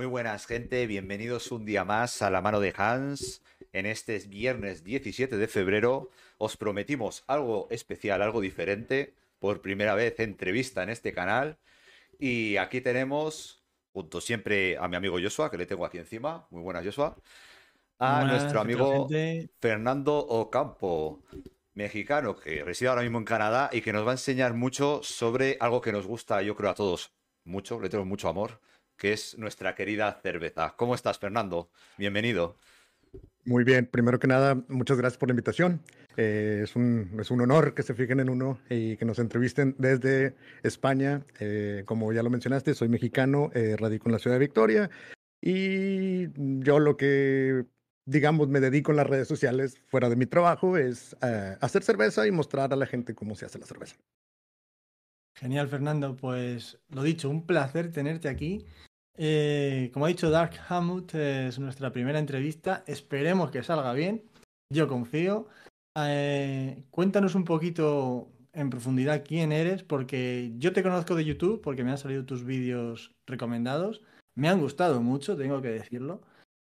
Muy buenas, gente. Bienvenidos un día más a la mano de Hans. En este viernes 17 de febrero os prometimos algo especial, algo diferente. Por primera vez entrevista en este canal. Y aquí tenemos, junto siempre a mi amigo Joshua, que le tengo aquí encima. Muy buenas, Joshua. A nuestro amigo Fernando Ocampo, mexicano, que reside ahora mismo en Canadá y que nos va a enseñar mucho sobre algo que nos gusta, yo creo, a todos mucho, le tengo mucho amor, que es nuestra querida cerveza. ¿Cómo estás, Fernando? Bienvenido. Muy bien, primero que nada, muchas gracias por la invitación. Eh, es, un, es, un, honor que se fijen en uno y que nos entrevisten desde España. Eh, como ya lo mencionaste, soy mexicano, eh, radico en la ciudad de Victoria y yo lo que, digamos, me dedico en las redes sociales fuera de mi trabajo es hacer cerveza y mostrar a la gente cómo se hace la cerveza. Genial, Fernando. Pues lo dicho, un placer tenerte aquí. Eh, como ha dicho Dark Hamut, es nuestra primera entrevista. Esperemos que salga bien. Yo confío. Eh, cuéntanos un poquito en profundidad quién eres, porque yo te conozco de YouTube, porque me han salido tus vídeos recomendados. Me han gustado mucho, tengo que decirlo.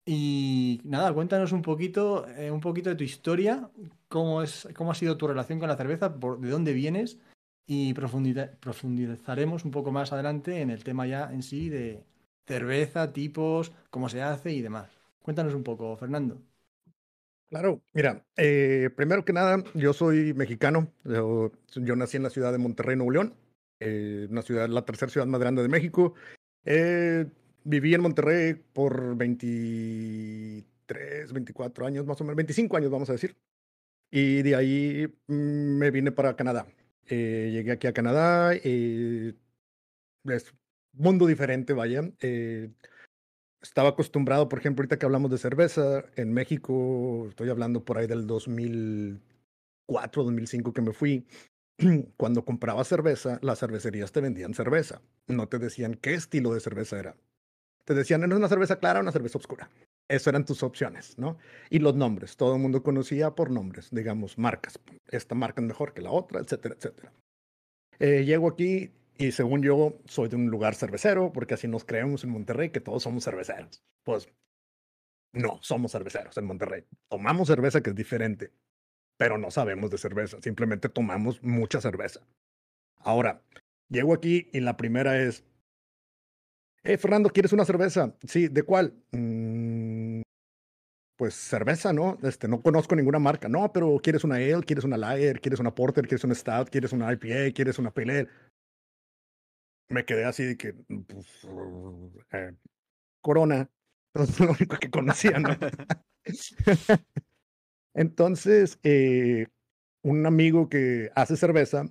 Y nada, cuéntanos un poquito, eh, un poquito de tu historia, cómo, es, cómo ha sido tu relación con la cerveza, de dónde vienes y profundizaremos un poco más adelante en el tema ya en sí de, cerveza, tipos, cómo se hace y demás. Cuéntanos un poco, Fernando. Claro, mira, eh, primero que nada, yo soy mexicano, yo, nací en la ciudad de Monterrey, Nuevo León, eh, una ciudad, la tercera ciudad más grande de México. Eh, viví en Monterrey por 23, 24 años, más o menos, 25 años, vamos a decir. Y de ahí mm, me vine para Canadá. llegué aquí a Canadá, y mundo diferente, vaya. Eh, estaba acostumbrado, por ejemplo, ahorita que hablamos de cerveza, en México, estoy hablando por ahí del 2004, 2005 que me fui, cuando compraba cerveza, las cervecerías te vendían cerveza, no te decían qué estilo de cerveza era. Te decían, una cerveza clara o una cerveza oscura? eso eran tus opciones, ¿no? Y los nombres, todo el mundo conocía por nombres, digamos, marcas. Esta marca es mejor que la otra, etcétera, etcétera. Eh, llego aquí, y según yo, soy de un lugar cervecero, porque así nos creemos en Monterrey que todos somos cerveceros. Pues no, somos cerveceros en Monterrey. Tomamos cerveza que es diferente, pero no sabemos de cerveza. Simplemente tomamos mucha cerveza. Ahora, llego aquí y la primera es, eh, Fernando, ¿quieres una cerveza? Sí, ¿de cuál? Mm, pues cerveza, ¿no? Este, no conozco ninguna marca. No, pero ¿quieres una ale? ¿Quieres una lager? ¿Quieres una porter? ¿Quieres una stout? ¿Quieres una IPA? ¿Quieres una pale me quedé así de que pues, eh, Corona, entonces pues, lo único que conocía, ¿no? entonces, eh, un amigo que hace cerveza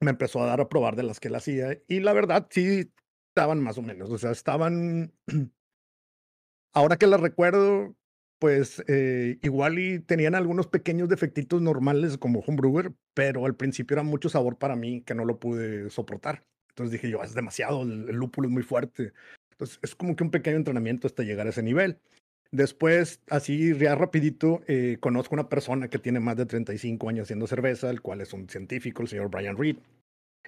me empezó a dar a probar de las que él hacía y la verdad sí estaban más o menos, o sea, estaban, ahora que las recuerdo, pues eh, igual y tenían algunos pequeños defectitos normales como homebrewer, pero al principio era mucho sabor para mí que no lo pude soportar. Entonces dije yo, es demasiado, el, lúpulo es muy fuerte. Entonces es como que un pequeño entrenamiento hasta llegar a ese nivel. Después, así ya rapidito, eh, conozco una persona que tiene más de 35 años haciendo cerveza, el cual es un científico, el señor Brian Reed.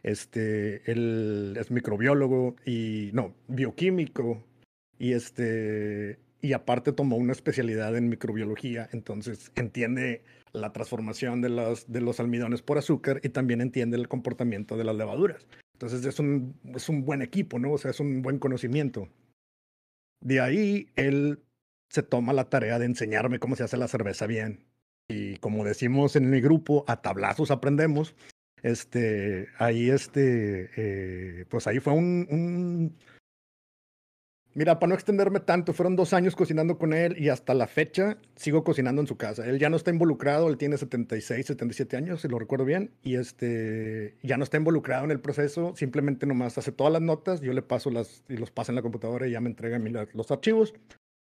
Este, él es microbiólogo y, no, bioquímico. Y este, y aparte tomó una especialidad en microbiología, entonces entiende la transformación de los, de los almidones por azúcar y también entiende el comportamiento de las levaduras. Entonces es un, es un buen equipo, ¿no? O sea, es un buen conocimiento. De ahí él se toma la tarea de enseñarme cómo se hace la cerveza bien. Y como decimos en el grupo, a tablazos aprendemos. Este, ahí este, eh, pues ahí fue un, un Mira, para no extenderme tanto, fueron dos años cocinando con él y hasta la fecha sigo cocinando en su casa. Él ya no está involucrado, él tiene 76, 77 años, si lo recuerdo bien, y este, ya no está involucrado en el proceso, simplemente nomás hace todas las notas, yo le paso las y los pasa en la computadora y ya me entrega los archivos,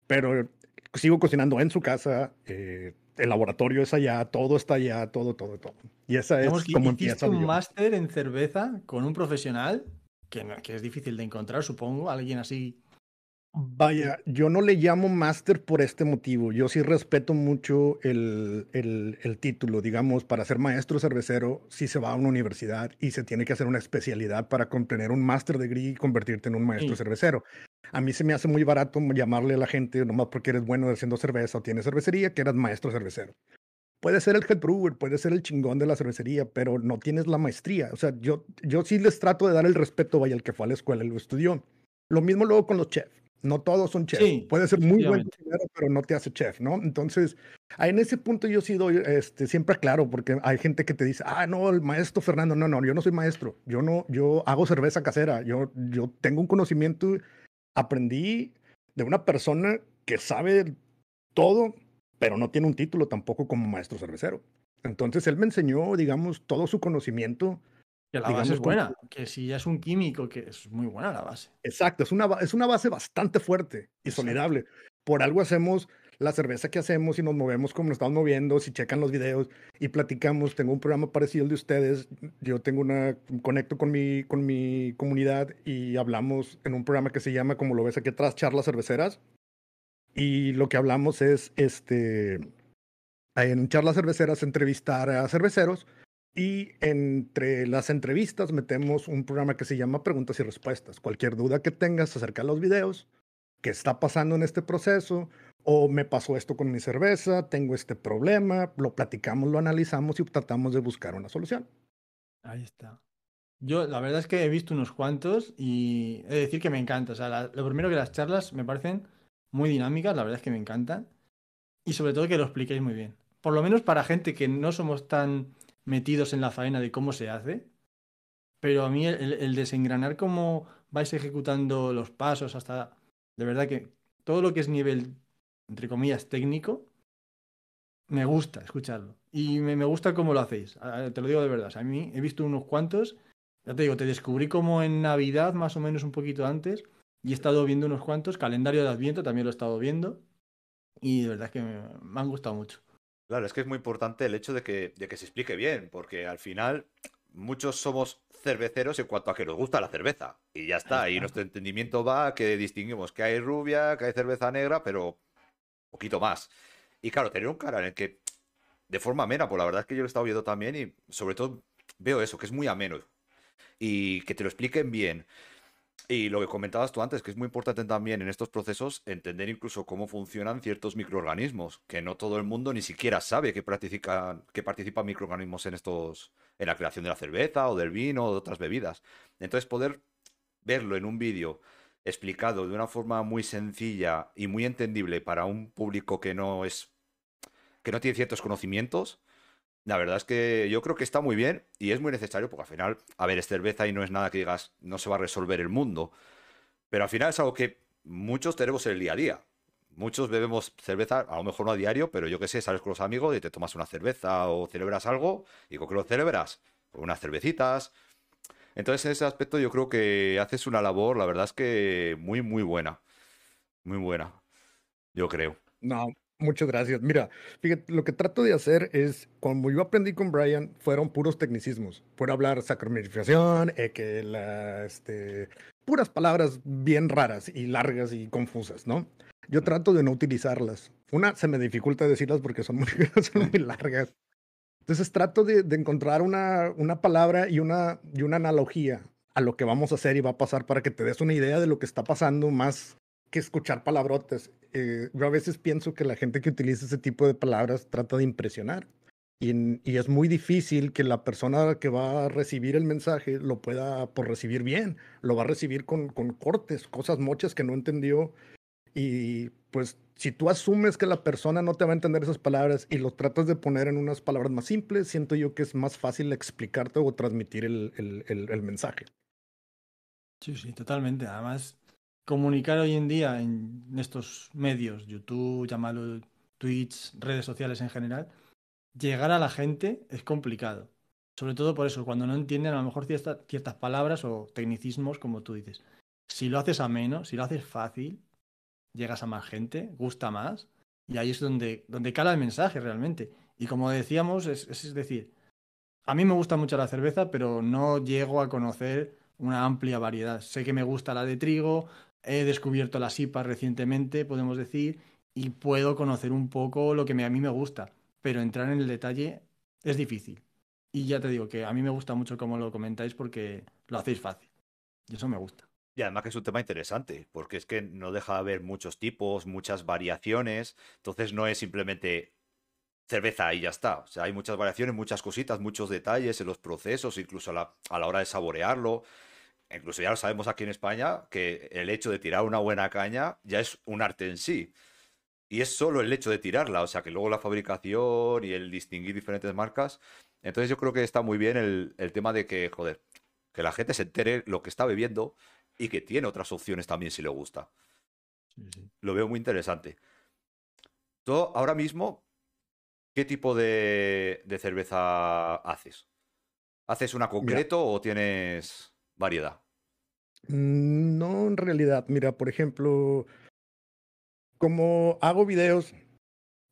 pero sigo cocinando en su casa, eh, el laboratorio es allá, todo está allá, todo, todo, todo. Y esa es como un máster en cerveza con un profesional que, que es difícil de encontrar, supongo, alguien así Vaya, yo no le llamo máster por este motivo. Yo sí respeto mucho el, título. Digamos, para ser maestro cervecero, si se va a una universidad y se tiene que hacer una especialidad para tener un máster degree y convertirte en un maestro cervecero. A mí se me hace muy barato llamarle a la gente, nomás porque eres bueno haciendo cerveza o tienes cervecería, que eras maestro cervecero. Puede ser el head brewer, puede ser el chingón de la cervecería, pero no tienes la maestría. O sea, yo, yo sí les trato de dar el respeto, vaya, el que fue a la escuela y lo estudió. Lo mismo luego con los chefs no todos son chefs. Puede ser muy buen pero no te hace chef, ¿no? Entonces, en ese punto yo he sido este, siempre claro, porque hay gente que te dice, ah, no, el maestro Fernando, no, no, yo no soy maestro. Yo no, yo hago cerveza casera. Yo, yo tengo un conocimiento, aprendí de una persona que sabe todo, pero no tiene un título tampoco como maestro cervecero. Entonces, él me enseñó, digamos, todo su conocimiento que la base es buena, que si ya es un químico, que es muy buena la base. Exacto, es una, es una base bastante fuerte y sonerable Por algo hacemos la cerveza que hacemos y nos movemos como nos estamos moviendo, si checan los videos y platicamos, tengo un programa parecido al de ustedes, yo tengo una, conecto con mi, con mi comunidad y hablamos en un programa que se llama, como lo ves aquí atrás, charlas cerveceras. Y lo que hablamos es, este, en charlas cerveceras, entrevistar a cerveceros y entre las entrevistas metemos un programa que se llama Preguntas y Respuestas. Cualquier duda que tengas acerca de los videos, qué está pasando en este proceso, o me pasó esto con mi cerveza, tengo este problema, lo platicamos, lo analizamos y tratamos de buscar una solución. Ahí está. Yo la verdad es que he visto unos cuantos y he de decir que me encanta. O sea, lo primero que las charlas me parecen muy dinámicas, la verdad es que me encantan. Y sobre todo que lo expliquéis muy bien. Por lo menos para gente que no somos tan metidos en la faena de cómo se hace, pero a mí el, desengranar cómo vais ejecutando los pasos hasta, de verdad que todo lo que es nivel, entre comillas, técnico, me gusta escucharlo. Y me, gusta cómo lo hacéis, te lo digo de verdad. a mí he visto unos cuantos, ya te digo, te descubrí como en Navidad, más o menos un poquito antes, y he estado viendo unos cuantos, calendario de Adviento también lo he estado viendo, y de verdad que me han gustado mucho. Claro, es que es muy importante el hecho de que, se explique bien, porque al final muchos somos cerveceros en cuanto a que nos gusta la cerveza. Y ya está, y nuestro entendimiento va que distinguimos que hay rubia, que hay cerveza negra, pero poquito más. Y claro, tener un cara en el que, de forma amena, pues la verdad es que yo lo he estado viendo también y sobre todo veo eso, que es muy ameno. Y que te lo expliquen bien, y lo que comentabas tú antes, que es muy importante también en estos procesos entender incluso cómo funcionan ciertos microorganismos, que no todo el mundo ni siquiera sabe que, que participan microorganismos en estos, en la creación de la cerveza o del vino o de otras bebidas. Entonces poder verlo en un vídeo explicado de una forma muy sencilla y muy entendible para un público que no es que no tiene ciertos conocimientos, la verdad es que yo creo que está muy bien y es muy necesario porque al final, a ver, es cerveza y no es nada que digas, no se va a resolver el mundo. Pero al final es algo que muchos tenemos en el día a día. Muchos bebemos cerveza, a lo mejor no a diario, pero yo qué sé, sales con los amigos y te tomas una cerveza o celebras algo. ¿Y con qué lo celebras? Con unas cervecitas. Entonces en ese aspecto yo creo que haces una labor, la verdad es que muy, muy buena. Muy buena, yo creo. No, Muchas gracias. Mira, fíjate, lo que trato de hacer es, como yo aprendí con Brian, fueron puros tecnicismos. Por hablar sacramentificación, eh, que la, este, puras palabras bien raras y largas y confusas, ¿no? Yo trato de no utilizarlas. Una, se me dificulta decirlas porque son muy, largas. Entonces trato de, de encontrar una, una palabra y una, y una analogía a lo que vamos a hacer y va a pasar para que te des una idea de lo que está pasando más que escuchar palabrotas. Eh, yo a veces pienso que la gente que utiliza ese tipo de palabras trata de impresionar. Y, y, es muy difícil que la persona que va a recibir el mensaje lo pueda por recibir bien, lo va a recibir con, con cortes, cosas mochas que no entendió. Y pues si tú asumes que la persona no te va a entender esas palabras y lo tratas de poner en unas palabras más simples, siento yo que es más fácil explicarte o transmitir el, el, el mensaje. Sí, sí, totalmente. Además, comunicar hoy en día en estos medios, YouTube, llamarlo Twitch, redes sociales en general, llegar a la gente es complicado. Sobre todo por eso, cuando no entienden a lo mejor ciertas, ciertas palabras o tecnicismos, como tú dices. Si lo haces a menos, si lo haces fácil, llegas a más gente, gusta más, y ahí es donde, donde cala el mensaje realmente. Y como decíamos, es, es decir, a mí me gusta mucho la cerveza, pero no llego a conocer una amplia variedad. Sé que me gusta la de trigo, He descubierto la sipa recientemente, podemos decir, y puedo conocer un poco lo que a mí me gusta, pero entrar en el detalle es difícil. Y ya te digo que a mí me gusta mucho cómo lo comentáis porque lo hacéis fácil. Y eso me gusta. Y además que es un tema interesante, porque es que no deja de haber muchos tipos, muchas variaciones, entonces no es simplemente cerveza y ya está. O sea, hay muchas variaciones, muchas cositas, muchos detalles en los procesos, incluso a la hora de saborearlo incluso ya lo sabemos aquí en España, que el hecho de tirar una buena caña ya es un arte en sí. Y es solo el hecho de tirarla, o sea que luego la fabricación y el distinguir diferentes marcas. Entonces yo creo que está muy bien el, tema de que, joder, que la gente se entere lo que está bebiendo y que tiene otras opciones también si le gusta. Lo veo muy interesante. Tú ahora mismo, ¿qué tipo de, cerveza haces? ¿Haces una concreto o tienes variedad. Mm, no, en realidad. Mira, por ejemplo, como hago videos,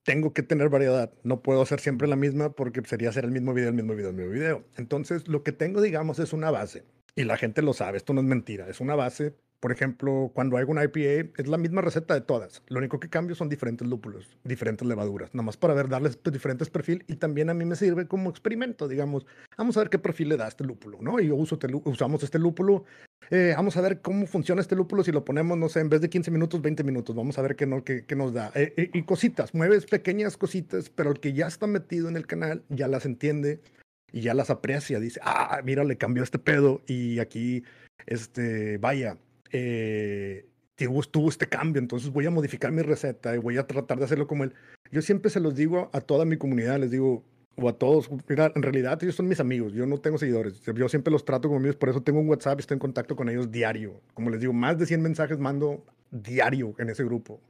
tengo que tener variedad. No puedo hacer siempre la misma porque sería hacer el mismo video, el mismo video, el mismo video. Entonces, lo que tengo, digamos, es una base. Y la gente lo sabe, esto no es mentira. Es una base por ejemplo, cuando hago una IPA, es la misma receta de todas. Lo único que cambio son diferentes lúpulos, diferentes levaduras, nada más para ver, darles pues, diferentes perfiles y también a mí me sirve como experimento, digamos. Vamos a ver qué perfil le da a este lúpulo, ¿no? Y yo uso este usamos este lúpulo. Eh, vamos a ver cómo funciona este lúpulo si lo ponemos, no sé, en vez de 15 minutos, 20 minutos. Vamos a ver qué, no, nos da. Eh, eh, y cositas, mueves pequeñas cositas, pero el que ya está metido en el canal ya las entiende y ya las aprecia. Dice, ah, mira, le cambió este pedo y aquí, este, vaya eh, tuvo este cambio, entonces voy a modificar mi receta y voy a tratar de hacerlo como él. Yo siempre se los digo a toda mi comunidad, les digo, o a todos, mira, en realidad ellos son mis amigos, yo no tengo seguidores, yo siempre los trato como amigos, por eso tengo un WhatsApp y estoy en contacto con ellos diario. Como les digo, más de 100 mensajes mando diario en ese grupo.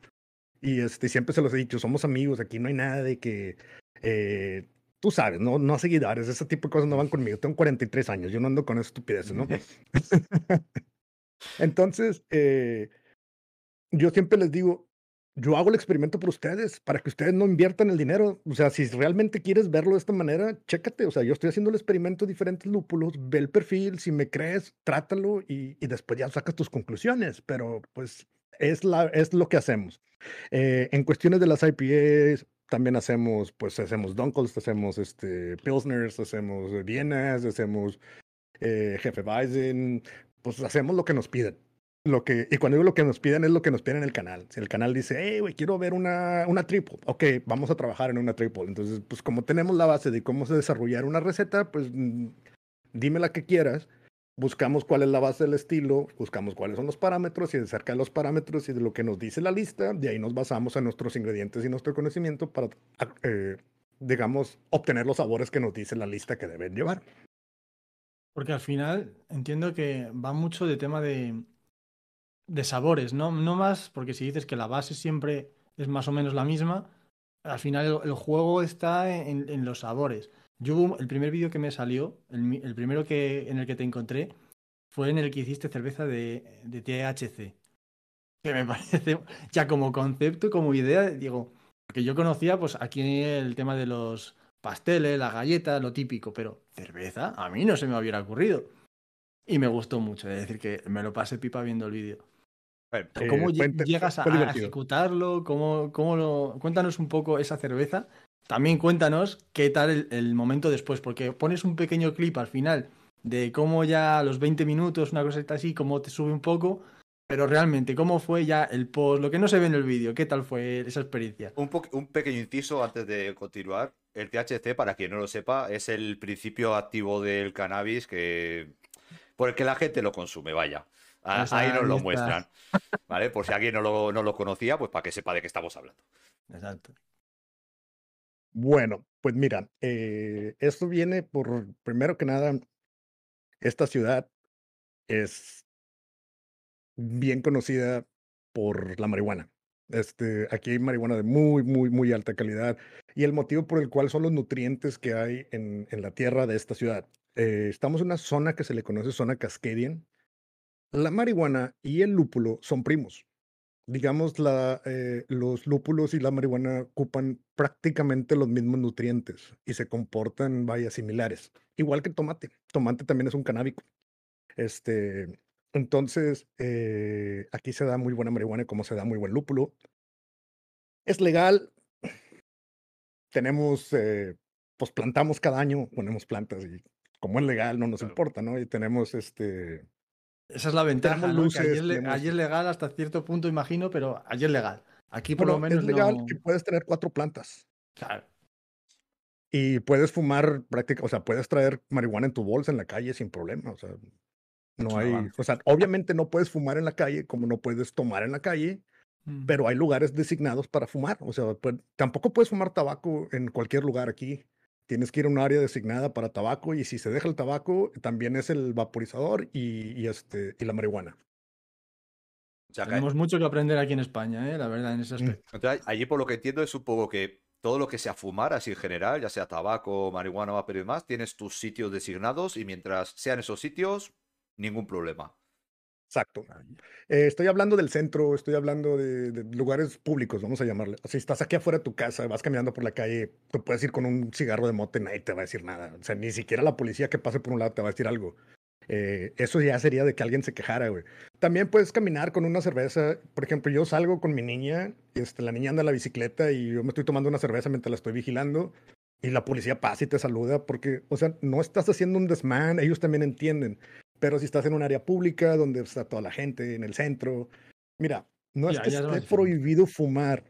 Y este, siempre se los he dicho, somos amigos, aquí no hay nada de que... Eh, tú sabes, no, no seguidores, ese tipo de cosas no van conmigo. Tengo 43 años, yo no ando con estupideces, ¿no? Entonces, eh, yo siempre les digo, yo hago el experimento por ustedes, para que ustedes no inviertan el dinero. O sea, si realmente quieres verlo de esta manera, chécate. O sea, yo estoy haciendo el experimento de diferentes lúpulos, ve el perfil, si me crees, trátalo y, después ya sacas tus conclusiones. Pero pues es, la, es lo que hacemos. Eh, en cuestiones de las IPAs, también hacemos, pues hacemos Dunkels, hacemos este, Pilsners, hacemos Vienas, hacemos eh, Jefe Bison, pues hacemos lo que nos piden. Lo que, y cuando digo lo que nos piden es lo que nos piden en el canal. Si el canal dice, hey, güey, quiero ver una, una triple, ok, vamos a trabajar en una triple. Entonces, pues como tenemos la base de cómo se desarrollar una receta, pues mm, dime la que quieras, buscamos cuál es la base del estilo, buscamos cuáles son los parámetros y acerca de los parámetros y de lo que nos dice la lista, de ahí nos basamos en nuestros ingredientes y nuestro conocimiento para, eh, digamos, obtener los sabores que nos dice la lista que deben llevar. Porque al final entiendo que va mucho de tema de, de sabores, ¿no? No más, porque si dices que la base siempre es más o menos la misma, al final el, juego está en, los sabores. Yo, el primer vídeo que me salió, el, primero que, en el que te encontré, fue en el que hiciste cerveza de, de THC. Que me parece, ya como concepto, como idea, digo, que yo conocía pues aquí el tema de los pasteles, la galleta, lo típico, pero cerveza a mí no se me hubiera ocurrido. Y me gustó mucho, es decir, que me lo pasé pipa viendo el vídeo. ¿Cómo eh, llegas a, ejecutarlo? ¿Cómo, cómo Cuéntanos un poco esa cerveza. También cuéntanos qué tal el, momento después, porque pones un pequeño clip al final de cómo ya a los 20 minutos, una cosa así, cómo te sube un poco, pero realmente, ¿cómo fue ya el post? Lo que no se ve en el vídeo, ¿qué tal fue esa experiencia? un pequeño inciso antes de continuar. El THC, para quien no lo sepa, es el principio activo del cannabis que por el que la gente lo consume, vaya. Pues ahí, nos lo muestran. ¿Vale? Por si alguien no lo, no lo conocía, pues para que sepa de qué estamos hablando. Exacto. Bueno, pues mira, eh, esto viene por, primero que nada, esta ciudad es bien conocida por la marihuana. Este, aquí hay marihuana de muy, muy, muy alta calidad. Y el motivo por el cual son los nutrientes que hay en, en la tierra de esta ciudad. Eh, estamos en una zona que se le conoce zona Cascadian. La marihuana y el lúpulo son primos. Digamos, la, eh, los lúpulos y la marihuana ocupan prácticamente los mismos nutrientes y se comportan, vaya, similares. Igual que el tomate. Tomate también es un canábico. Este, entonces, eh, aquí se da muy buena marihuana como se da muy buen lúpulo. Es legal. Tenemos, eh, pues plantamos cada año, ponemos plantas y como es legal no nos importa, ¿no? Y tenemos este... Esa es la ventaja, ¿no? luces, legal hasta cierto punto, imagino, pero es legal. Aquí por lo menos... Es legal que puedes tener cuatro plantas. Claro. Y puedes fumar prácticamente, o sea, puedes traer marihuana en tu bolsa en la calle sin problema, o sea, hay, o sea, obviamente no puedes fumar en la calle como no puedes tomar en la calle, mm. pero hay lugares designados para fumar. O sea, pues, tampoco puedes fumar tabaco en cualquier lugar aquí. Tienes que ir a un área designada para tabaco y si se deja el tabaco, también es el vaporizador y, este, y la marihuana. Tenemos mucho que aprender aquí en España, ¿eh? la verdad, en ese mm. aspecto. allí por lo que entiendo es un poco que todo lo que sea fumar, así en general, ya sea tabaco, marihuana, vapor y demás, tienes tus sitios designados y mientras sean esos sitios, ningún problema. Exacto. Ah, eh, estoy hablando del centro, estoy hablando de, lugares públicos, vamos a llamarle. Si estás aquí afuera de tu casa, vas caminando por la calle, te puedes ir con un cigarro de mote, nadie te va a decir nada. O sea, ni siquiera la policía que pase por un lado te va a decir algo. Eh, eso ya sería de que alguien se quejara, güey. También puedes caminar con una cerveza. Por ejemplo, yo salgo con mi niña, este, la niña anda en la bicicleta y yo me estoy tomando una cerveza mientras la estoy vigilando. Y la policía pasa y te saluda porque, o sea, no estás haciendo un desmán, ellos también entienden. Pero si estás en un área pública donde está toda la gente, en el centro, mira, no es que esté prohibido fumar.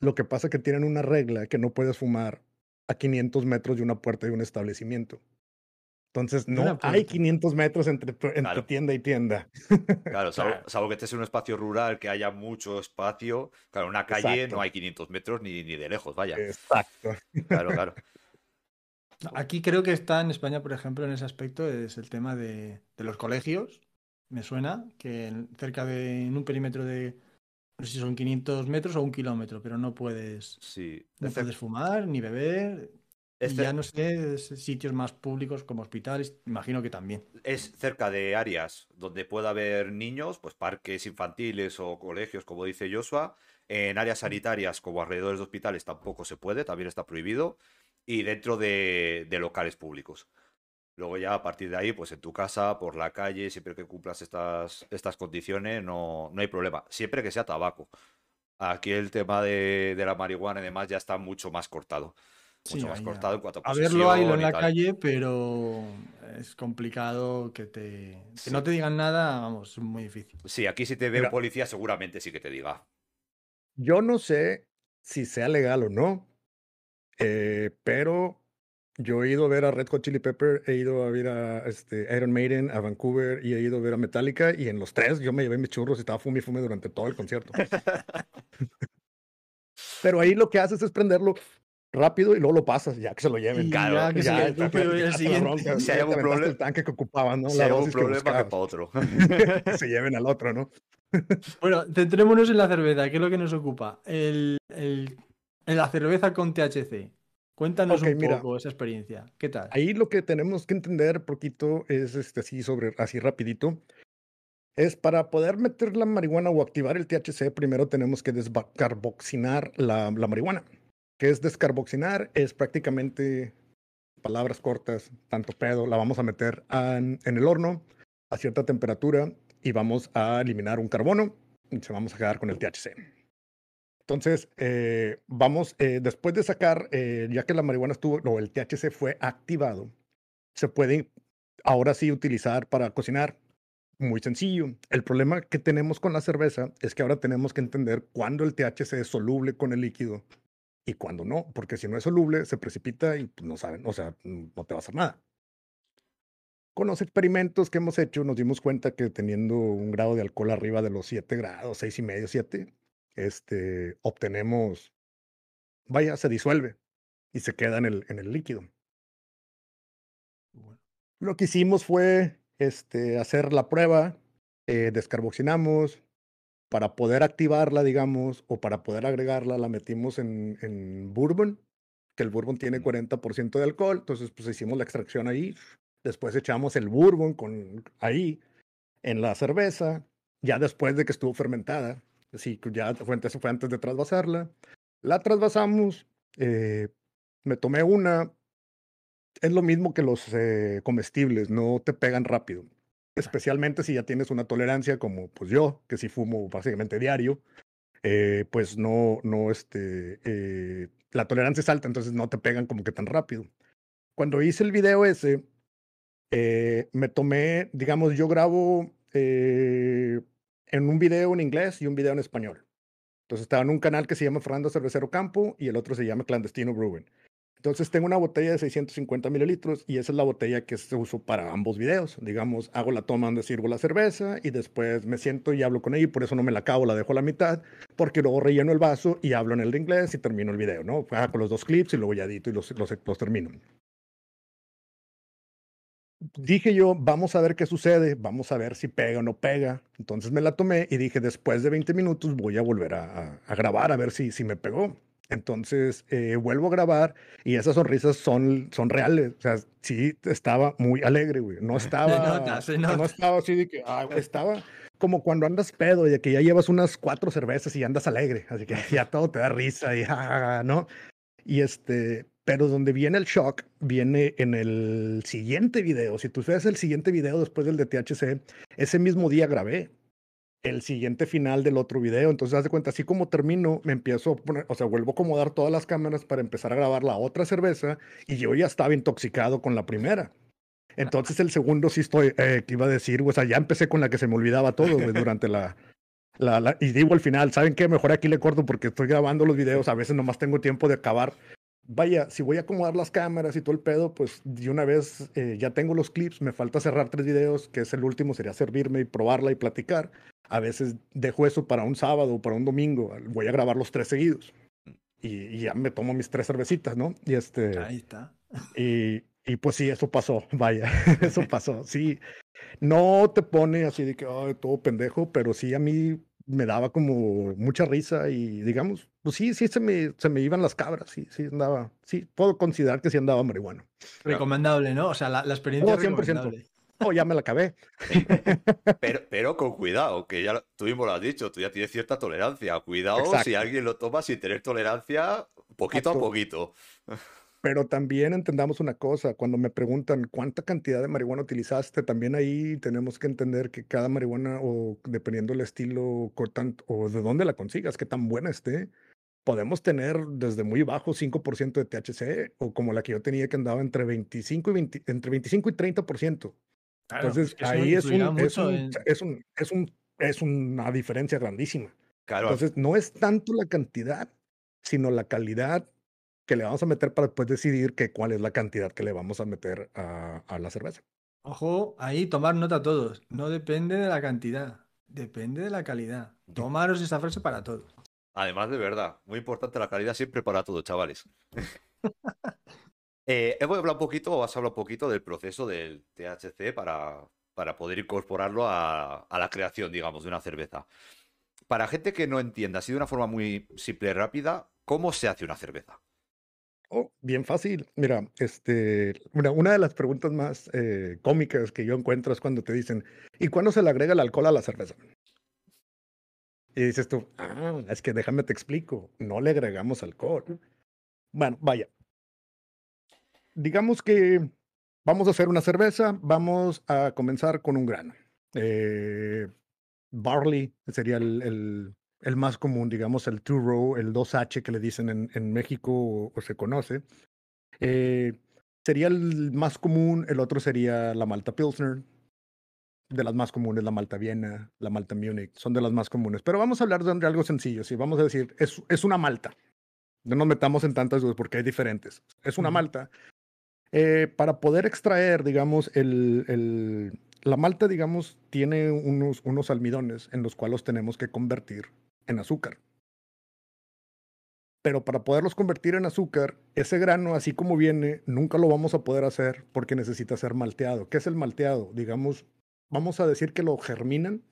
Lo que pasa es que tienen una regla que no puedes fumar a 500 metros de una puerta de un establecimiento. Entonces, no hay 500 metros entre, entre tienda y tienda. Claro, salvo, que estés en un espacio rural, que haya mucho espacio. Claro, una calle no hay 500 metros ni, ni de lejos, vaya. Exacto. Claro, claro. Aquí creo que está en España, por ejemplo, en ese aspecto, es el tema de, los colegios. Me suena que cerca de en un perímetro de, no sé si son 500 metros o un kilómetro, pero no puedes, sí. no este fumar ni beber. Y este ya no sé, sitios más públicos como hospitales, imagino que también. Es cerca de áreas donde pueda haber niños, pues parques infantiles o colegios, como dice Joshua. En áreas sanitarias, como alrededores de hospitales, tampoco se puede, también está prohibido y dentro de, locales públicos. Luego ya a partir de ahí, pues en tu casa, por la calle, siempre que cumplas estas, estas condiciones, no, no hay problema. Siempre que sea tabaco. Aquí el tema de, la marihuana y demás ya está mucho más cortado. Mucho más cortado en cuanto a... A verlo ahí en la calle, pero es complicado que te... Que no te digan nada, vamos, es muy difícil. Sí, aquí si te ve un policía seguramente sí que te diga. Yo no sé si sea legal o no, eh, pero yo he ido a ver a Red Hot Chili Pepper, he ido a ver a este, Iron Maiden, a Vancouver y he ido a ver a Metallica. Y en los tres yo me llevé mis churros y estaba fumi fume durante todo el concierto. Pues. pero ahí lo que haces es prenderlo rápido y luego lo pasas, ya que se lo lleven. Y ya, que se Si hay problema, el tanque que ocupaban, ¿no? para otro. se lleven al otro, ¿no? bueno, centrémonos en la cerveza, que es lo que nos ocupa. El, el en la cerveza con THC. Cuéntanos un poco esa experiencia. ¿Qué tal? Ahí lo que tenemos que entender poquito es este así sobre así rapidito. Es para poder meter la marihuana o activar el THC, primero tenemos que descarboxinar la, marihuana. ¿Qué es descarboxinar? Es prácticamente palabras cortas, tanto pedo, la vamos a meter en el horno a cierta temperatura y vamos a eliminar un carbono y se vamos a quedar con el THC. Entonces, eh, vamos, eh, después de sacar, eh, ya que la marihuana estuvo, o el THC fue activado, se puede ahora sí utilizar para cocinar. Muy sencillo. El problema que tenemos con la cerveza es que ahora tenemos que entender cuándo el THC es soluble con el líquido y cuándo no, porque si no es soluble, se precipita y pues, no saben, o sea, no te va a hacer nada. Con los experimentos que hemos hecho, nos dimos cuenta que teniendo un grado de alcohol arriba de los 7 grados, 6 y medio, 7, este, obtenemos, vaya, se disuelve y se queda en el, líquido. Lo que hicimos fue este, hacer la prueba, eh, descarboxinamos, para poder activarla, digamos, o para poder agregarla, la metimos en, en bourbon, que el bourbon tiene 40% de alcohol, entonces pues hicimos la extracción ahí, después echamos el bourbon con, ahí en la cerveza, ya después de que estuvo fermentada, Sí, ya fue antes, antes de trasvasarla. La trasvasamos, eh, me tomé una. Es lo mismo que los eh, comestibles, no te pegan rápido. Especialmente si ya tienes una tolerancia como pues yo, que si fumo básicamente diario, eh, pues no, no, este, eh, la tolerancia es alta, entonces no te pegan como que tan rápido. Cuando hice el video ese, me tomé, digamos, yo grabo en un video en inglés y un video en español. Entonces estaba en un canal que se llama Fernando Cervecero Campo y el otro se llama Clandestino Brewing. Entonces tengo una botella de 650 mililitros y esa es la botella que se usó para ambos videos. Digamos, hago la toma donde sirvo la cerveza y después me siento y hablo con ella y por eso no me la acabo, la dejo a la mitad, porque luego relleno el vaso y hablo en el inglés y termino el video, ¿no? Hago ah, los dos clips y luego ya edito y los, los, los termino dije yo, vamos a ver qué sucede, vamos a ver si pega o no pega. Entonces me la tomé y dije, después de 20 minutos voy a volver a, a, grabar a ver si, si me pegó. Entonces eh, vuelvo a grabar y esas sonrisas son, son reales. O sea, sí estaba muy alegre, güey. No estaba, no estaba así de que estaba como cuando andas pedo y que ya llevas unas cuatro cervezas y andas alegre. Así que ya todo te da risa y ah, no. Y este, pero donde viene el shock, viene en el siguiente video. Si tú ves el siguiente video después del de THC, ese mismo día grabé el siguiente final del otro video. Entonces, haz de cuenta, así como termino, me empiezo o sea, vuelvo a acomodar todas las cámaras para empezar a grabar la otra cerveza y yo ya estaba intoxicado con la primera. Entonces, el segundo sí estoy, eh, que iba a decir, o sea, ya empecé con la que se me olvidaba todo durante la, la, la, Y digo al final, ¿saben qué? Mejor aquí le corto porque estoy grabando los videos, a veces nomás tengo tiempo de acabar vaya, si voy a acomodar las cámaras y todo el pedo, pues de una vez eh, ya tengo los clips, me falta cerrar tres videos, que es el último, sería servirme y probarla y platicar. A veces dejo eso para un sábado o para un domingo, voy a grabar los tres seguidos. Y, ya me tomo mis tres cervecitas, ¿no? Y este... está. Y, y pues sí, eso pasó, vaya, eso pasó, sí. No te pone así de que, todo pendejo, pero sí a mí me daba como mucha risa y digamos, pues sí, sí se me, se me iban las cabras, sí, sí andaba, sí, puedo considerar que sí andaba marihuana. Recomendable, ¿no? O sea, la, experiencia oh, 100%. recomendable. Oh, ya me la acabé. pero, pero con cuidado, que ya tú mismo lo has dicho, tú ya tienes cierta tolerancia. Cuidado si alguien lo toma sin tener tolerancia poquito a poquito. Pero también entendamos una cosa, cuando me preguntan cuánta cantidad de marihuana utilizaste, también ahí tenemos que entender que cada marihuana, o dependiendo del estilo o de dónde la consigas, qué tan buena esté, podemos tener desde muy bajo 5% de THC, o como la que yo tenía que andaba entre 25 y, entre 25 y 30%. Entonces ahí es es un, es, un, es, una diferencia grandísima. Entonces no es tanto la cantidad, sino la calidad que le vamos a meter para después decidir que cuál es la cantidad que le vamos a meter a, la cerveza. Ojo, ahí tomar nota todos. No depende de la cantidad, depende de la calidad. Tomaros esta frase para todos. Además, de verdad, muy importante la calidad siempre para todos, chavales. eh, a hablar un poquito, o a hablar un poquito del proceso del THC para, para poder incorporarlo a, la creación, digamos, de una cerveza. Para gente que no entienda, así de una forma muy simple y rápida, ¿cómo se hace una cerveza? Oh, bien fácil. Mira, este, una una de las preguntas más eh, cómicas que yo encuentro es cuando te dicen, ¿y cuándo se le agrega el alcohol a la cerveza? Y dices tú, ah, es que déjame te explico, no le agregamos alcohol. Bueno, vaya. Digamos que vamos a hacer una cerveza, vamos a comenzar con un grano. Eh, barley sería el, el más común, digamos, el two row, el 2H que le dicen en, México o, se conoce. Eh, sería el más común, el otro sería la Malta Pilsner. De las más comunes, la Malta Viena, la Malta Munich, son de las más comunes. Pero vamos a hablar de algo sencillo, Si vamos a decir, es, es una Malta. No nos metamos en tantas cosas porque hay diferentes. Es una Malta. Eh, para poder extraer, digamos, el, el, la malta, digamos, tiene unos, unos almidones en los cuales los tenemos que convertir en azúcar. Pero para poderlos convertir en azúcar, ese grano, así como viene, nunca lo vamos a poder hacer porque necesita ser malteado. ¿Qué es el malteado? Digamos, vamos a decir que lo germinan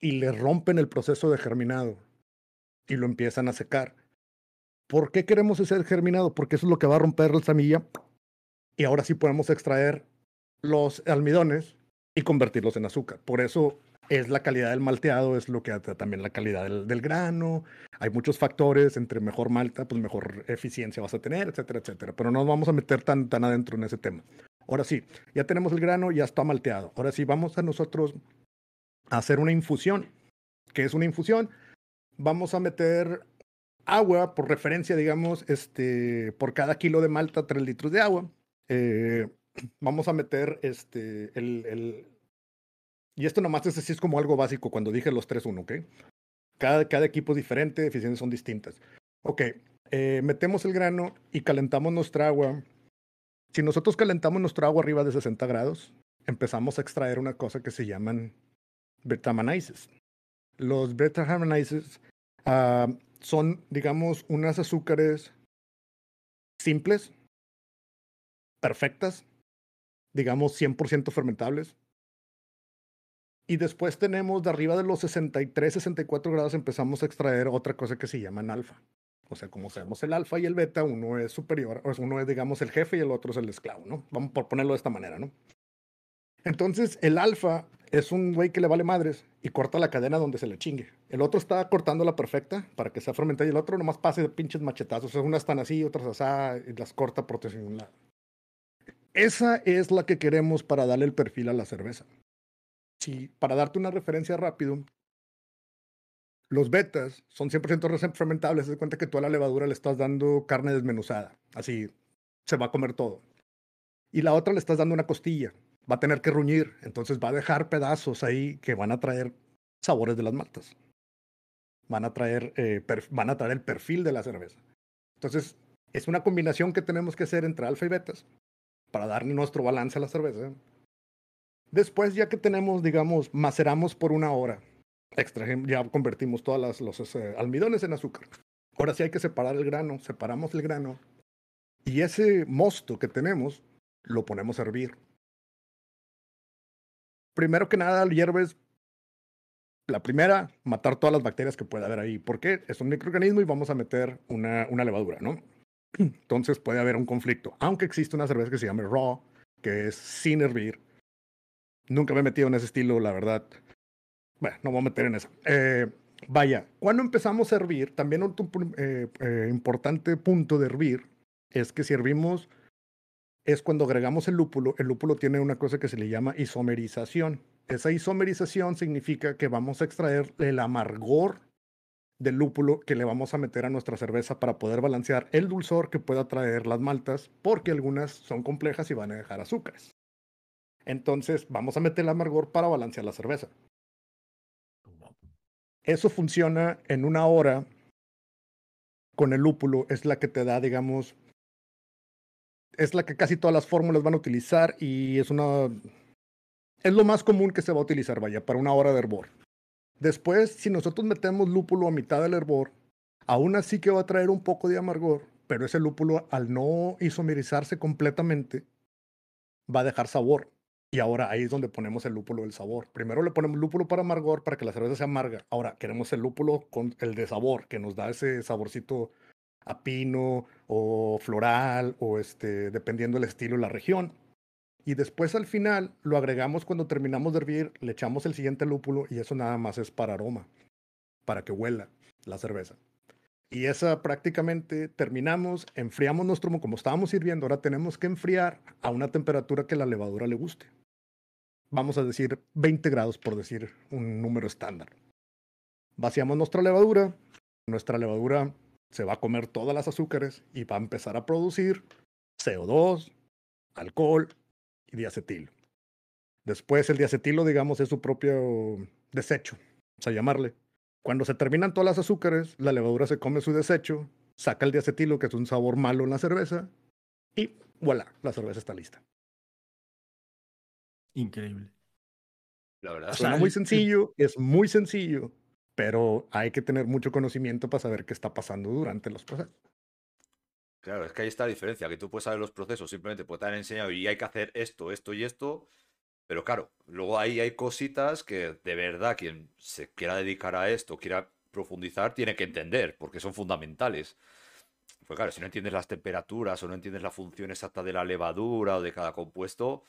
y le rompen el proceso de germinado y lo empiezan a secar. ¿Por qué queremos ese germinado? Porque eso es lo que va a romper la semilla y ahora sí podemos extraer los almidones y convertirlos en azúcar. Por eso es la calidad del malteado, es lo que también la calidad del, grano. Hay muchos factores, entre mejor malta, pues mejor eficiencia vas a tener, etcétera, etcétera. Pero no nos vamos a meter tan, tan adentro en ese tema. Ahora sí, ya tenemos el grano, ya está malteado. Ahora sí, vamos a nosotros a hacer una infusión. que es una infusión? Vamos a meter agua, por referencia, digamos, este, por cada kilo de malta, tres litros de agua. Eh, vamos a meter este, el, y esto nomás es así, es como algo básico cuando dije los 3-1, ¿ok? Cada, cada equipo es diferente, eficiencias son distintas. Ok, eh, metemos el grano y calentamos nuestra agua. Si nosotros calentamos nuestra agua arriba de 60 grados, empezamos a extraer una cosa que se llaman bertamanices. Los beta ah, son, digamos, unas azúcares simples, perfectas, digamos 100% fermentables, y después tenemos de arriba de los 63, 64 grados empezamos a extraer otra cosa que se en alfa. O sea, como sabemos el alfa y el beta, uno es superior, uno es digamos el jefe y el otro es el esclavo, ¿no? Vamos por ponerlo de esta manera, ¿no? Entonces el alfa es un güey que le vale madres y corta la cadena donde se le chingue. El otro está cortando la perfecta para que sea fermentada y el otro nomás pase de pinches machetazos. O sea, unas están así, otras así, y las corta por un lado. Esa es la que queremos para darle el perfil a la cerveza si, para darte una referencia rápido, los betas son 100% fermentables. Te das cuenta que tú a la levadura le estás dando carne desmenuzada. Así se va a comer todo. Y la otra le estás dando una costilla. Va a tener que ruñir. Entonces va a dejar pedazos ahí que van a traer sabores de las maltas. Van a traer, eh, van a traer el perfil de la cerveza. Entonces es una combinación que tenemos que hacer entre alfa y betas para darle nuestro balance a la cerveza Después, ya que tenemos, digamos, maceramos por una hora, extrajemos, ya convertimos todos los almidones en azúcar. Ahora sí hay que separar el grano, separamos el grano y ese mosto que tenemos lo ponemos a hervir. Primero que nada, hierves la primera, matar todas las bacterias que pueda haber ahí, porque es un microorganismo y vamos a meter una, una levadura, ¿no? Entonces puede haber un conflicto, aunque existe una cerveza que se llama raw, que es sin hervir, Nunca me he metido en ese estilo, la verdad. Bueno, no voy a meter en eso. Eh, vaya, cuando empezamos a hervir, también otro eh, eh, importante punto de hervir es que si hervimos es cuando agregamos el lúpulo. El lúpulo tiene una cosa que se le llama isomerización. Esa isomerización significa que vamos a extraer el amargor del lúpulo que le vamos a meter a nuestra cerveza para poder balancear el dulzor que pueda traer las maltas, porque algunas son complejas y van a dejar azúcares. Entonces, vamos a meter el amargor para balancear la cerveza. Eso funciona en una hora con el lúpulo, es la que te da, digamos, es la que casi todas las fórmulas van a utilizar y es una es lo más común que se va a utilizar, vaya, para una hora de hervor. Después, si nosotros metemos lúpulo a mitad del hervor, aún así que va a traer un poco de amargor, pero ese lúpulo al no isomerizarse completamente va a dejar sabor. Y ahora ahí es donde ponemos el lúpulo del sabor. Primero le ponemos lúpulo para amargor, para que la cerveza sea amarga. Ahora queremos el lúpulo con el de sabor, que nos da ese saborcito a pino o floral o este, dependiendo del estilo y la región. Y después al final lo agregamos cuando terminamos de hervir, le echamos el siguiente lúpulo y eso nada más es para aroma, para que huela la cerveza. Y esa prácticamente terminamos, enfriamos nuestro, como estábamos sirviendo, ahora tenemos que enfriar a una temperatura que la levadura le guste vamos a decir 20 grados por decir un número estándar. Vaciamos nuestra levadura, nuestra levadura se va a comer todas las azúcares y va a empezar a producir CO2, alcohol y diacetilo. Después el diacetilo, digamos, es su propio desecho, vamos a llamarle. Cuando se terminan todas las azúcares, la levadura se come su desecho, saca el diacetilo, que es un sabor malo en la cerveza, y voilà, la cerveza está lista. Increíble. La verdad. Suena muy sencillo, es muy sencillo, pero hay que tener mucho conocimiento para saber qué está pasando durante los procesos. Claro, es que ahí está la diferencia, que tú puedes saber los procesos, simplemente pues te han enseñado y hay que hacer esto, esto y esto, pero claro, luego ahí hay cositas que de verdad quien se quiera dedicar a esto, quiera profundizar, tiene que entender, porque son fundamentales. Pues claro, si no entiendes las temperaturas o no entiendes la función exacta de la levadura o de cada compuesto,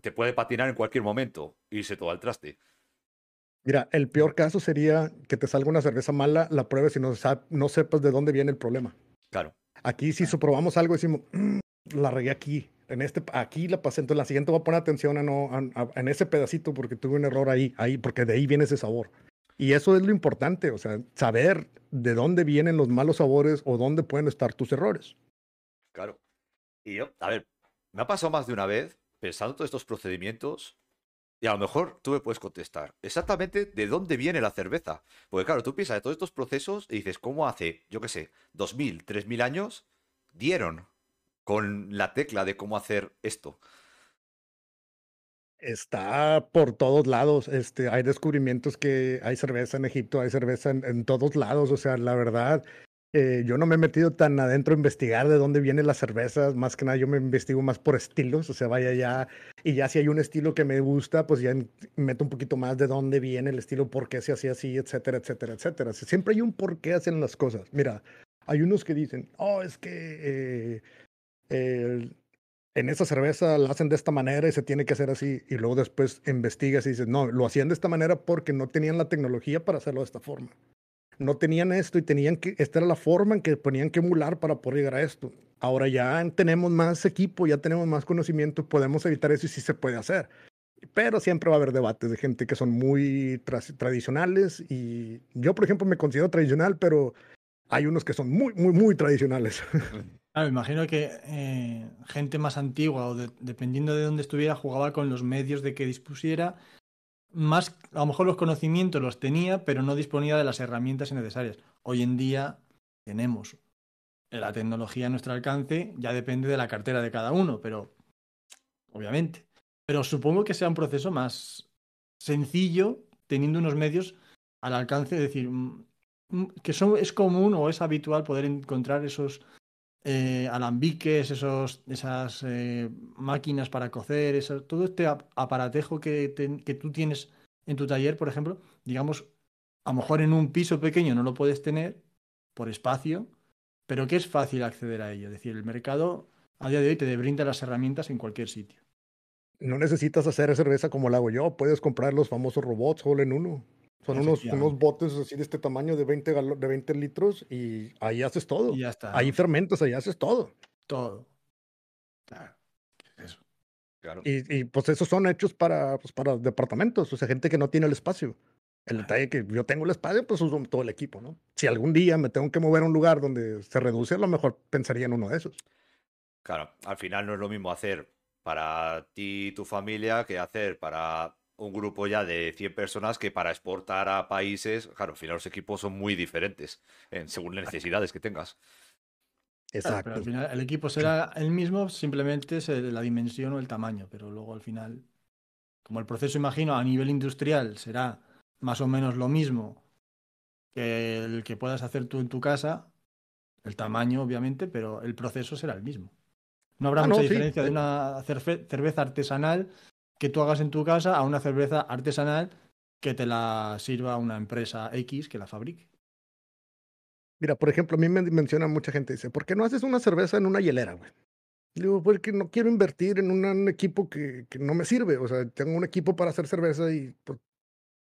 te puede patinar en cualquier momento y se te al traste. Mira, el peor caso sería que te salga una cerveza mala, la pruebes y no, no sepas de dónde viene el problema. Claro. Aquí si probamos algo decimos, mm, la regué aquí, en este, aquí la pasé, entonces la siguiente va a poner atención a no, en ese pedacito porque tuve un error ahí, ahí, porque de ahí viene ese sabor. Y eso es lo importante, o sea, saber de dónde vienen los malos sabores o dónde pueden estar tus errores. Claro. Y yo, a ver, me ha pasado más de una vez pensando todos estos procedimientos, y a lo mejor tú me puedes contestar exactamente de dónde viene la cerveza. Porque claro, tú piensas de todos estos procesos y dices, ¿cómo hace, yo qué sé, 2.000, 3.000 años dieron con la tecla de cómo hacer esto? Está por todos lados. Este, hay descubrimientos que hay cerveza en Egipto, hay cerveza en todos lados. O sea, la verdad, eh, yo no me he metido tan adentro a investigar de dónde vienen las cervezas, más que nada yo me investigo más por estilos, o sea, vaya ya, y ya si hay un estilo que me gusta, pues ya meto un poquito más de dónde viene el estilo, por qué se hacía así, etcétera, etcétera, etcétera. Siempre hay un por qué hacen las cosas. Mira, hay unos que dicen, oh, es que eh, en esa cerveza la hacen de esta manera y se tiene que hacer así, y luego después investigas y dices, no, lo hacían de esta manera porque no tenían la tecnología para hacerlo de esta forma no tenían esto y tenían que, esta era la forma en que ponían que emular para poder llegar a esto. Ahora ya tenemos más equipo, ya tenemos más conocimiento, podemos evitar eso y sí se puede hacer. Pero siempre va a haber debates de gente que son muy tradicionales y yo, por ejemplo, me considero tradicional, pero hay unos que son muy, muy, muy tradicionales. Me imagino que eh, gente más antigua o dependiendo de dónde estuviera jugaba con los medios de que dispusiera más, a lo mejor los conocimientos los tenía, pero no disponía de las herramientas necesarias. Hoy en día tenemos la tecnología a nuestro alcance, ya depende de la cartera de cada uno, pero obviamente. Pero supongo que sea un proceso más sencillo, teniendo unos medios al alcance, es decir, mm, mm, que son, es común o es habitual poder encontrar esos eh, alambiques, esos, esas eh, máquinas para cocer, todo este aparatejo que, que tú tienes en tu taller, por ejemplo, digamos, a lo mejor en un piso pequeño no lo puedes tener por espacio, pero que es fácil acceder a ello. Es decir, el mercado a día de hoy te brinda las herramientas en cualquier sitio. No necesitas hacer cerveza como la hago yo, puedes comprar los famosos robots solo en uno. Son unos, unos botes así de este tamaño de 20, de 20 litros y ahí haces todo. Ahí fermentas, ahí haces todo. Todo. Eso. Y, y, pues esos son hechos para, pues, para departamentos, o sea, gente que no tiene el espacio. El detalle que yo tengo el espacio, pues uso todo el equipo, ¿no? Si algún día me tengo que mover a un lugar donde se reduce, a lo mejor pensaría en uno de esos. Claro, al final no es lo mismo hacer para ti y tu familia que hacer para un grupo ya de 100 personas que para exportar a países, claro, al final los equipos son muy diferentes en, según las necesidades que tengas. Exacto. al final el equipo será el mismo, simplemente es la dimensión o el tamaño, pero luego al final, como el proceso, imagino, a nivel industrial será más o menos lo mismo que el que puedas hacer tú en tu casa, el tamaño obviamente, pero el proceso será el mismo. No habrá ah, mucha diferencia de eh. una cerveza artesanal que tú hagas en tu casa a una cerveza artesanal que te la sirva una empresa X que la fabrique. Mira, por ejemplo, a mí me menciona mucha gente, dice, ¿por qué no haces una cerveza en una hielera, güey? Digo, pues, porque no quiero invertir en un equipo que, que, no me sirve. O sea, tengo un equipo para hacer cerveza y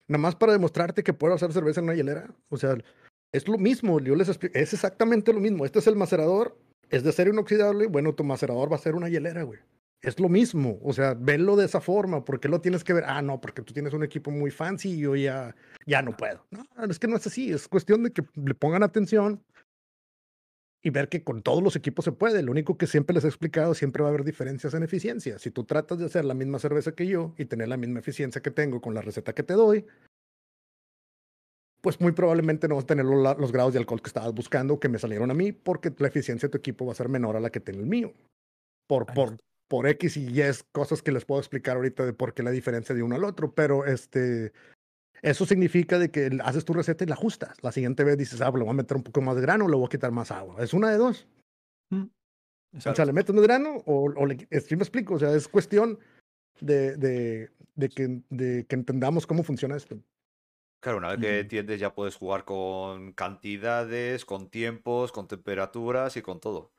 nada más para demostrarte que puedo hacer cerveza en una hielera. O sea, es lo mismo. les es exactamente lo mismo. Este es el macerador, es de acero inoxidable. Bueno, tu macerador va a ser una hielera, güey es lo mismo, o sea, venlo de esa forma, porque lo tienes que ver, ah, no, porque tú tienes un equipo muy fancy y yo ya, ya no puedo. No, es que no es así, es cuestión de que le pongan atención y ver que con todos los equipos se puede. Lo único que siempre les he explicado, siempre va a haber diferencias en eficiencia. Si tú tratas de hacer la misma cerveza que yo y tener la misma eficiencia que tengo con la receta que te doy, pues muy probablemente no vas a tener los, grados de alcohol que estabas buscando que me salieron a mí, porque la eficiencia de tu equipo va a ser menor a la que tiene el mío. Por, por, por X y Y es cosas que les puedo explicar ahorita de por qué la diferencia de uno al otro, pero este, eso significa de que haces tu receta y la ajustas. La siguiente vez dices, ah, pues, le voy a meter un poco más de grano, o le voy a quitar más agua. Es una de dos. Mm, o sea, le metes más grano o, o le, me explico, o sea, es cuestión de, que, de que entendamos cómo funciona esto. Claro, una vez que entiendes ya puedes jugar con cantidades, con tiempos, con temperaturas y con todo.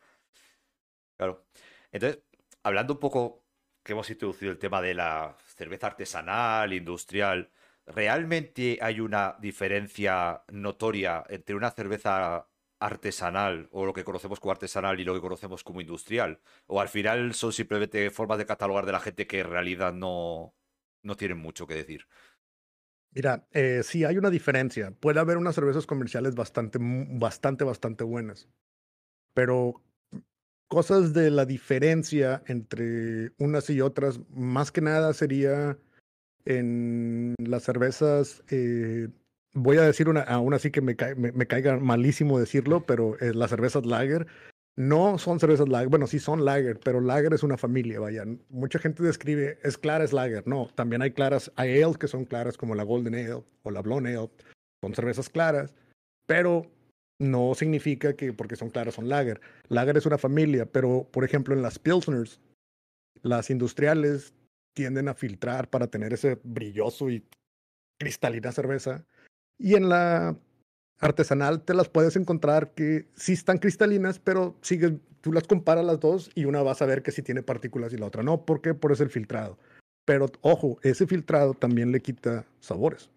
Claro. Entonces, hablando un poco que hemos introducido el tema de la cerveza artesanal, industrial, ¿realmente hay una diferencia notoria entre una cerveza artesanal o lo que conocemos como artesanal y lo que conocemos como industrial? ¿O al final son simplemente formas de catalogar de la gente que en realidad no, no tienen mucho que decir? Mira, eh, sí hay una diferencia. Puede haber unas cervezas comerciales bastante, bastante, bastante buenas. Pero cosas de la diferencia entre unas y otras, más que nada sería en las cervezas, eh, voy a decir una, aún así que me, me, caiga malísimo decirlo, pero eh, las cervezas lager no son cervezas lager, bueno, sí son lager, pero lager es una familia, vaya. Mucha gente describe, es clara, es lager. No, también hay claras, hay ales que son claras como la Golden Ale o la Blonde Ale, son cervezas claras, pero no significa que porque son claras son lager. Lager es una familia, pero por ejemplo en las pilsners, las industriales tienden a filtrar para tener ese brilloso y cristalina cerveza. Y en la artesanal te las puedes encontrar que sí están cristalinas, pero tú las comparas las dos y una vas a ver que sí tiene partículas y la otra no, porque por eso el filtrado. Pero ojo, ese filtrado también le quita sabores.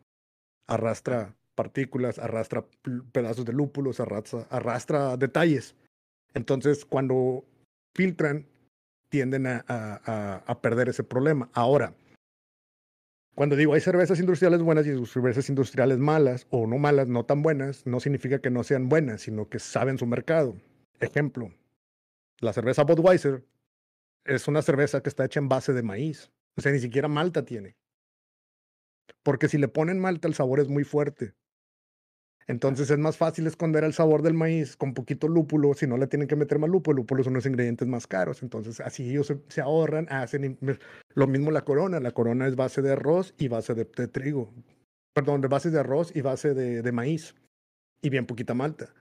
Arrastra partículas, arrastra pedazos de lúpulos, arrastra, arrastra detalles. Entonces, cuando filtran, tienden a, a, a, perder ese problema. Ahora, cuando digo hay cervezas industriales buenas y cervezas industriales malas, o no malas, no tan buenas, no significa que no sean buenas, sino que saben su mercado. Ejemplo, la cerveza Budweiser es una cerveza que está hecha en base de maíz. O sea, ni siquiera malta tiene. Porque si le ponen malta, el sabor es muy fuerte. Entonces es más fácil esconder el sabor del maíz con poquito lúpulo, si no le tienen que meter más lúpulo, el lúpulo son los ingredientes más caros, entonces así ellos se, ahorran, hacen lo mismo la corona, la corona es base de arroz y base de, trigo, perdón, de base de arroz y base de, maíz y bien poquita malta.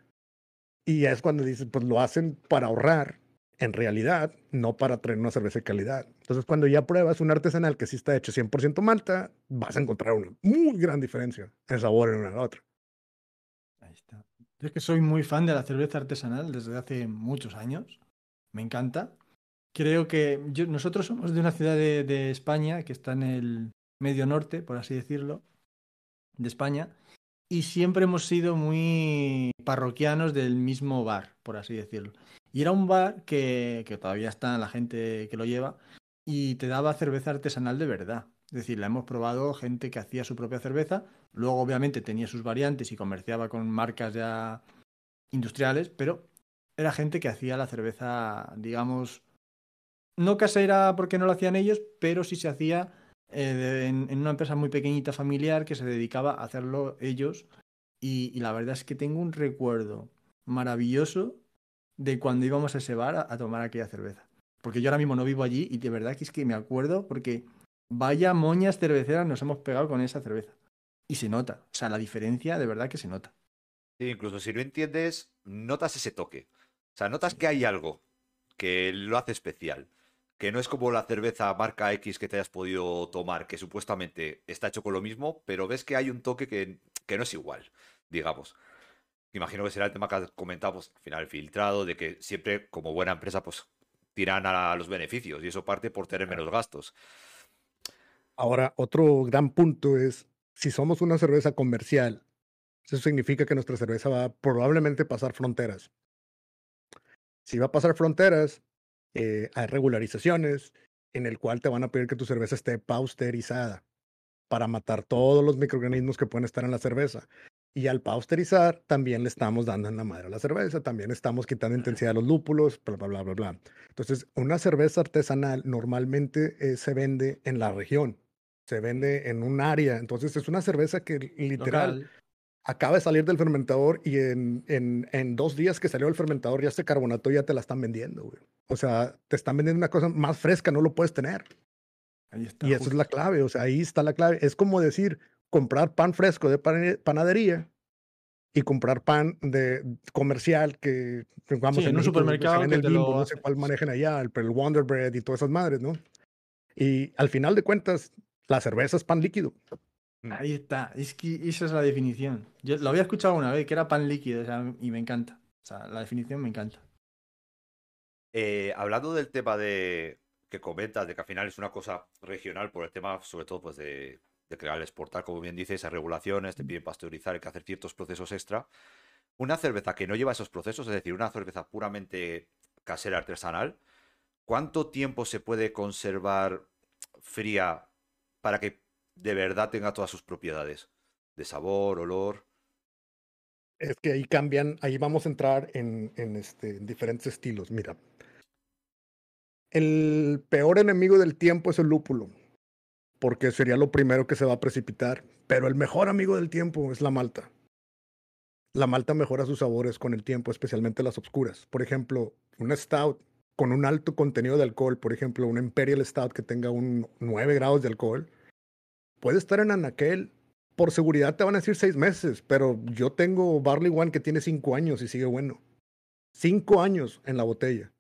Y es cuando dices, pues lo hacen para ahorrar, en realidad, no para traer una cerveza de calidad. Entonces, cuando ya pruebas un artesanal que sí está hecho 100% malta, vas a encontrar una muy gran diferencia en sabor en una en la otra es que soy muy fan de la cerveza artesanal desde hace muchos años. Me encanta. Creo que nosotros somos de una ciudad de, España que está en el medio norte, por así decirlo, de España. Y siempre hemos sido muy parroquianos del mismo bar, por así decirlo. Y era un bar que todavía está la gente que lo lleva y te daba cerveza artesanal de verdad. Es decir, la hemos probado gente que hacía su propia cerveza, Luego, obviamente, tenía sus variantes y comerciaba con marcas ya industriales, pero era gente que hacía la cerveza, digamos, no casera porque no lo hacían ellos, pero sí se hacía eh, en, una empresa muy pequeñita familiar que se dedicaba a hacerlo ellos. Y, la verdad es que tengo un recuerdo maravilloso de cuando íbamos a ese bar a, a tomar aquella cerveza. Porque yo ahora mismo no vivo allí y de verdad que es que me acuerdo porque vaya moñas cerveceras nos hemos pegado con esa cerveza y se nota. O sea, la diferencia de verdad que se nota. Sí, incluso si no entiendes, notas ese toque. O sea, notas que hay algo que lo hace especial. Que no es como la cerveza marca X que te hayas podido tomar, que supuestamente está hecho con lo mismo, pero ves que hay un toque que, no es igual, digamos. Imagino que será el tema que comentamos pues, al final, filtrado, de que siempre, como buena empresa, pues tiran a los beneficios y eso parte por tener menos gastos. Ahora, otro gran punto es si somos una cerveza comercial, eso significa que nuestra cerveza va a probablemente pasar fronteras. Si va a pasar fronteras, eh, hay regularizaciones en el cual te van a pedir que tu cerveza esté pausterizada para matar todos los microorganismos que pueden estar en la cerveza. Y al pausterizar, también le estamos dando en la madre a la cerveza, también estamos quitando intensidad a los lúpulos, bla, bla, bla, bla, bla. Entonces, una cerveza artesanal normalmente eh, se vende en la región, se vende en un área. Entonces es una cerveza que literal acaba de salir del fermentador y en, en, en, dos días que salió del fermentador ya este carbonato ya te la están vendiendo, O sea, te están vendiendo una cosa más fresca, no lo puedes tener. Ahí está, y eso es la clave, o sea, ahí está la clave. Es como decir, comprar pan fresco de panadería y comprar pan de comercial que vamos en, en, un supermercado no sé cuál manejen allá, el, el Wonder Bread y todas esas madres, ¿no? Y al final de cuentas, la cerveza es pan líquido. Mm. Ahí está, es que esa es la definición. Yo lo había escuchado una vez, que era pan líquido, y me encanta. O sea, la definición me encanta. Eh, hablando del tema de que comentas, de que al final es una cosa regional por el tema, sobre todo, pues de, de crear, exportar, como bien dices, esas regulaciones, te mm. piden pasteurizar, hay que hacer ciertos procesos extra. Una cerveza que no lleva esos procesos, es decir, una cerveza puramente casera, artesanal, ¿cuánto tiempo se puede conservar fría para que de verdad tenga todas sus propiedades de sabor, olor. Es que ahí cambian, ahí vamos a entrar este, en, diferentes estilos. Mira, el peor enemigo del tiempo es el lúpulo, porque sería lo primero que se va a precipitar, pero el mejor amigo del tiempo es la malta. La malta mejora sus sabores con el tiempo, especialmente las oscuras. Por ejemplo, una stout con un alto contenido de alcohol, por ejemplo, un Imperial Stout que tenga un 9 grados de alcohol, puede estar en anaquel. Por seguridad te van a decir 6 meses, pero yo tengo Barley One que tiene 5 años y sigue bueno. 5 años en la botella.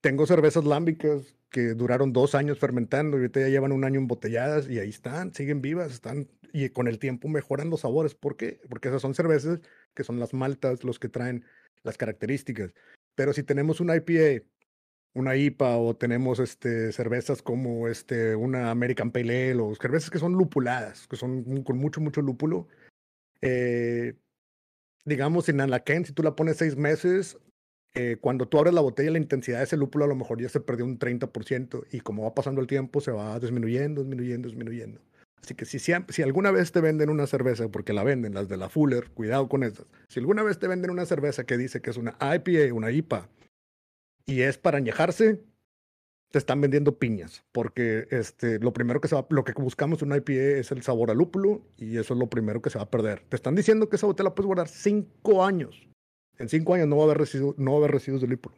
Tengo cervezas lámbicas que duraron 2 años fermentando y ahorita ya llevan un año embotelladas y ahí están, siguen vivas, están y con el tiempo mejoran los sabores. ¿Por qué? Porque esas son cervezas que son las maltas, los que traen las características. Pero si tenemos un IPA una IPA o tenemos este, cervezas como este, una American Pale Ale o cervezas que son lupuladas, que son con mucho, mucho lúpulo. Eh, digamos, en quen si tú la pones seis meses, eh, cuando tú abres la botella, la intensidad de ese lúpulo a lo mejor ya se perdió un 30% y como va pasando el tiempo, se va disminuyendo, disminuyendo, disminuyendo. Así que si, si alguna vez te venden una cerveza, porque la venden, las de la Fuller, cuidado con esas. Si alguna vez te venden una cerveza que dice que es una IPA, una IPA, y es para añejarse, te están vendiendo piñas, porque este, lo primero que se va, lo que buscamos en una IPA e es el sabor al lúpulo y eso es lo primero que se va a perder. Te están diciendo que esa botella la puedes guardar cinco años. En cinco años no va a haber residuos, no va haber residuos de lúpulo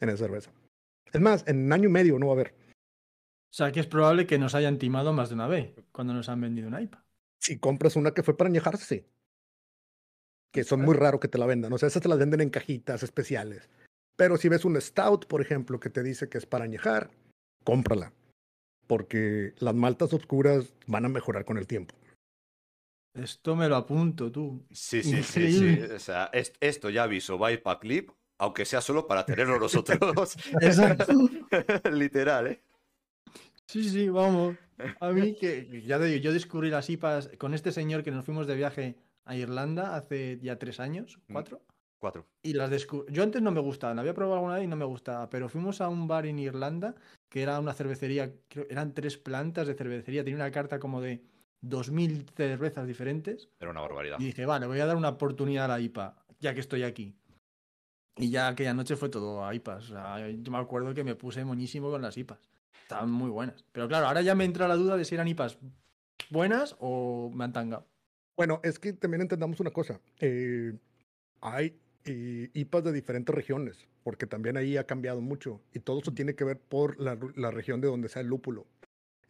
en esa cerveza. Es más, en un año y medio no va a haber. O sea que es probable que nos hayan timado más de una vez cuando nos han vendido una IPA. E. Si compras una que fue para añejarse, que son muy raro que te la vendan. O sea, esas te las venden en cajitas especiales. Pero si ves un stout, por ejemplo, que te dice que es para añejar, cómprala. Porque las maltas oscuras van a mejorar con el tiempo. Esto me lo apunto tú. Sí, sí, sí, sí. O sea, esto ya aviso, va para clip, aunque sea solo para tenerlo nosotros. Exacto. Literal, ¿eh? Sí, sí, vamos. A mí que, ya te digo, yo descubrí las IPAs con este señor que nos fuimos de viaje a Irlanda hace ya tres años, mm. cuatro. Cuatro. Y las descubrí. Yo antes no me gustaban, había probado alguna vez y no me gustaba, pero fuimos a un bar en Irlanda que era una cervecería, eran tres plantas de cervecería, tenía una carta como de dos mil cervezas diferentes. Era una barbaridad. Y dije, vale, voy a dar una oportunidad a la IPA, ya que estoy aquí. Y ya aquella noche fue todo a IPAs. yo me acuerdo que me puse moñísimo con las IPAs. Estaban muy buenas. Pero claro, ahora ya me entra la duda de si eran IPAs buenas o me han Bueno, es que también entendamos una cosa. Eh, hay y IPAs de diferentes regiones, porque también ahí ha cambiado mucho y todo eso tiene que ver por la, región de donde sea el lúpulo.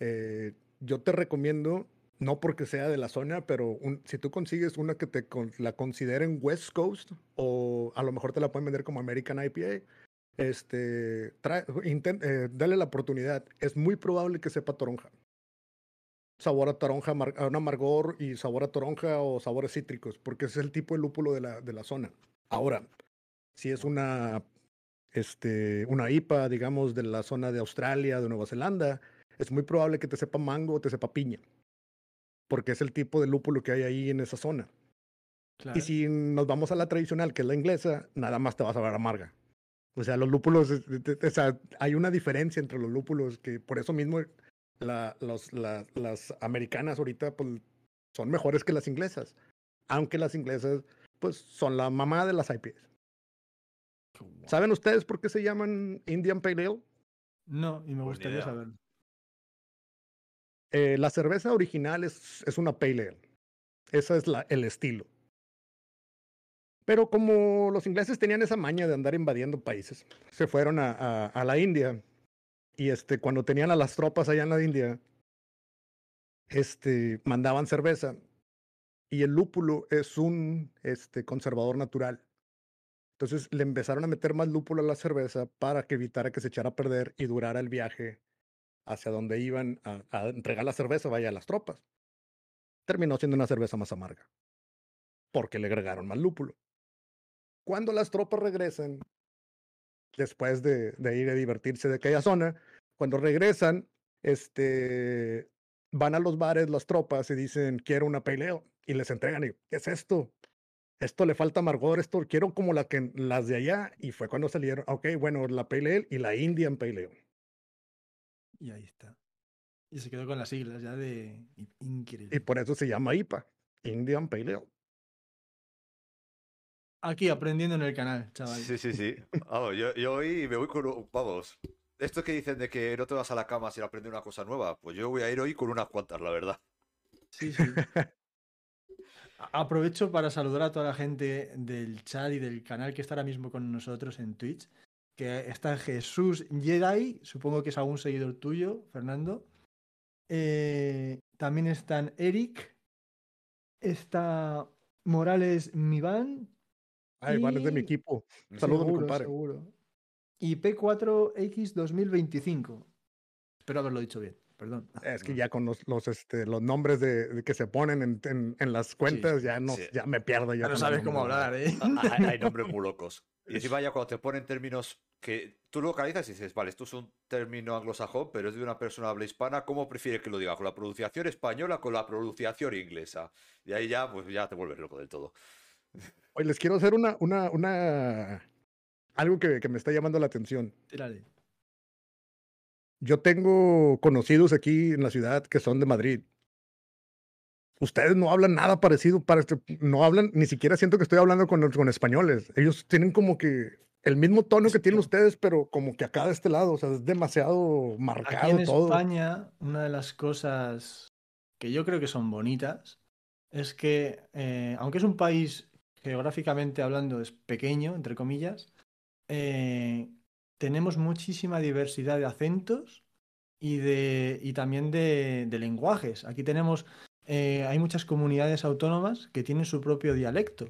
Eh, yo te recomiendo, no porque sea de la zona, pero si tú consigues una que te la consideren West Coast o a lo mejor te la pueden vender como American IPA, este, eh, dale la oportunidad. Es muy probable que sepa toronja. Sabor a toronja, un amargor y sabor a toronja o sabores cítricos, porque ese es el tipo de lúpulo de la, de la zona. Ahora, si es una, este, una IPA, digamos, de la zona de Australia, de Nueva Zelanda, es muy probable que te sepa mango o te sepa piña, porque es el tipo de lúpulo que hay ahí en esa zona. Y si nos vamos a la tradicional, que es la inglesa, nada más te vas a ver amarga. O sea, los lúpulos, hay una diferencia entre los lúpulos que por eso mismo las americanas ahorita pues, son mejores que las inglesas. Aunque las inglesas pues son la mamá de las IPAs. ¿Saben ustedes por qué se llaman Indian Pale Ale? No, y me pues, gustaría saberlo. Eh, la cerveza original es, es una Pale Ale. Ese es el estilo. Pero como los ingleses tenían esa maña de andar invadiendo países, se fueron a, a, la India. Y este, cuando tenían a las tropas allá en la India, este, mandaban cerveza y el lúpulo es un este, conservador natural. Entonces le empezaron a meter más lúpulo a la cerveza para que evitara que se echara a perder y durara el viaje hacia donde iban a, entregar la cerveza, vaya a las tropas. Terminó siendo una cerveza más amarga, porque le agregaron más lúpulo. Cuando las tropas regresan, después de, ir a divertirse de aquella zona, cuando regresan, este, van a los bares las tropas y dicen, quiero una pelea y les entregan y, ¿qué es esto? Esto le falta amargor, esto quiero como la que, las de allá. Y fue cuando salieron, ah, ok, bueno, la Pale y la Indian Pale Y ahí está. Y se quedó con las siglas ya de increíble. Y por eso se llama IPA, Indian Pale Aquí aprendiendo en el canal, chaval. Sí, sí, sí. yo, hoy me voy con. Vamos. Esto que dicen de que no te vas a la cama si aprendes una cosa nueva, pues yo voy a ir hoy con unas cuantas, la verdad. Sí, sí. Aprovecho para saludar a toda la gente del chat y del canal que está ahora mismo con nosotros en Twitch. Que está Jesús Jedi, supongo que es algún seguidor tuyo, Fernando. Eh, también están Eric. Está Morales Mivan, Ah, Iván es de mi equipo. Saludos, compadre. Y P4X 2025. Espero haberlo dicho bien perdón. Es que ya con los, este, los nombres de, que se ponen en, las cuentas, ya, no, ya me pierdo. Ya no sabes cómo hablar, ¿eh? Ah, ah, hay, nombres muy locos. Y si vaya cuando te ponen términos que tú localizas y dices, vale, esto es un término anglosajón, pero es de una persona habla hispana, ¿cómo prefieres que lo diga? ¿Con la pronunciación española o con la pronunciación inglesa? Y ahí ya, pues ya te vuelves loco del todo. Hoy les quiero hacer una, una, una... algo que, me está llamando la atención yo tengo conocidos aquí en la ciudad que son de Madrid. Ustedes no hablan nada parecido para este, no hablan, ni siquiera siento que estoy hablando con, con españoles. Ellos tienen como que el mismo tono que tienen ustedes, pero como que acá de este lado, o sea, es demasiado marcado Aquí en España, una de las cosas que yo creo que son bonitas es que, eh, aunque es un país geográficamente hablando es pequeño, entre comillas, eh, tenemos muchísima diversidad de acentos y, y también de, lenguajes. Aquí tenemos, eh, hay muchas comunidades autónomas que tienen su propio dialecto.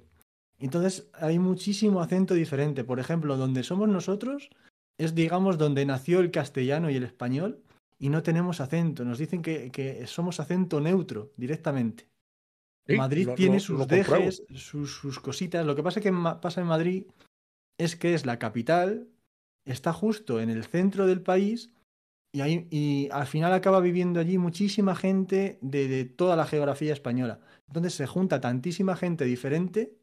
Entonces hay muchísimo acento diferente. Por ejemplo, donde somos nosotros es, digamos, donde nació el castellano y el español y no tenemos acento. Nos dicen que, somos acento neutro directamente. Madrid tiene sus dejes, sus, sus, cositas. Lo que pasa que pasa en Madrid es que es la capital, está justo en el centro del país y, al final acaba viviendo allí muchísima gente de, toda la geografía española. Entonces se junta tantísima gente diferente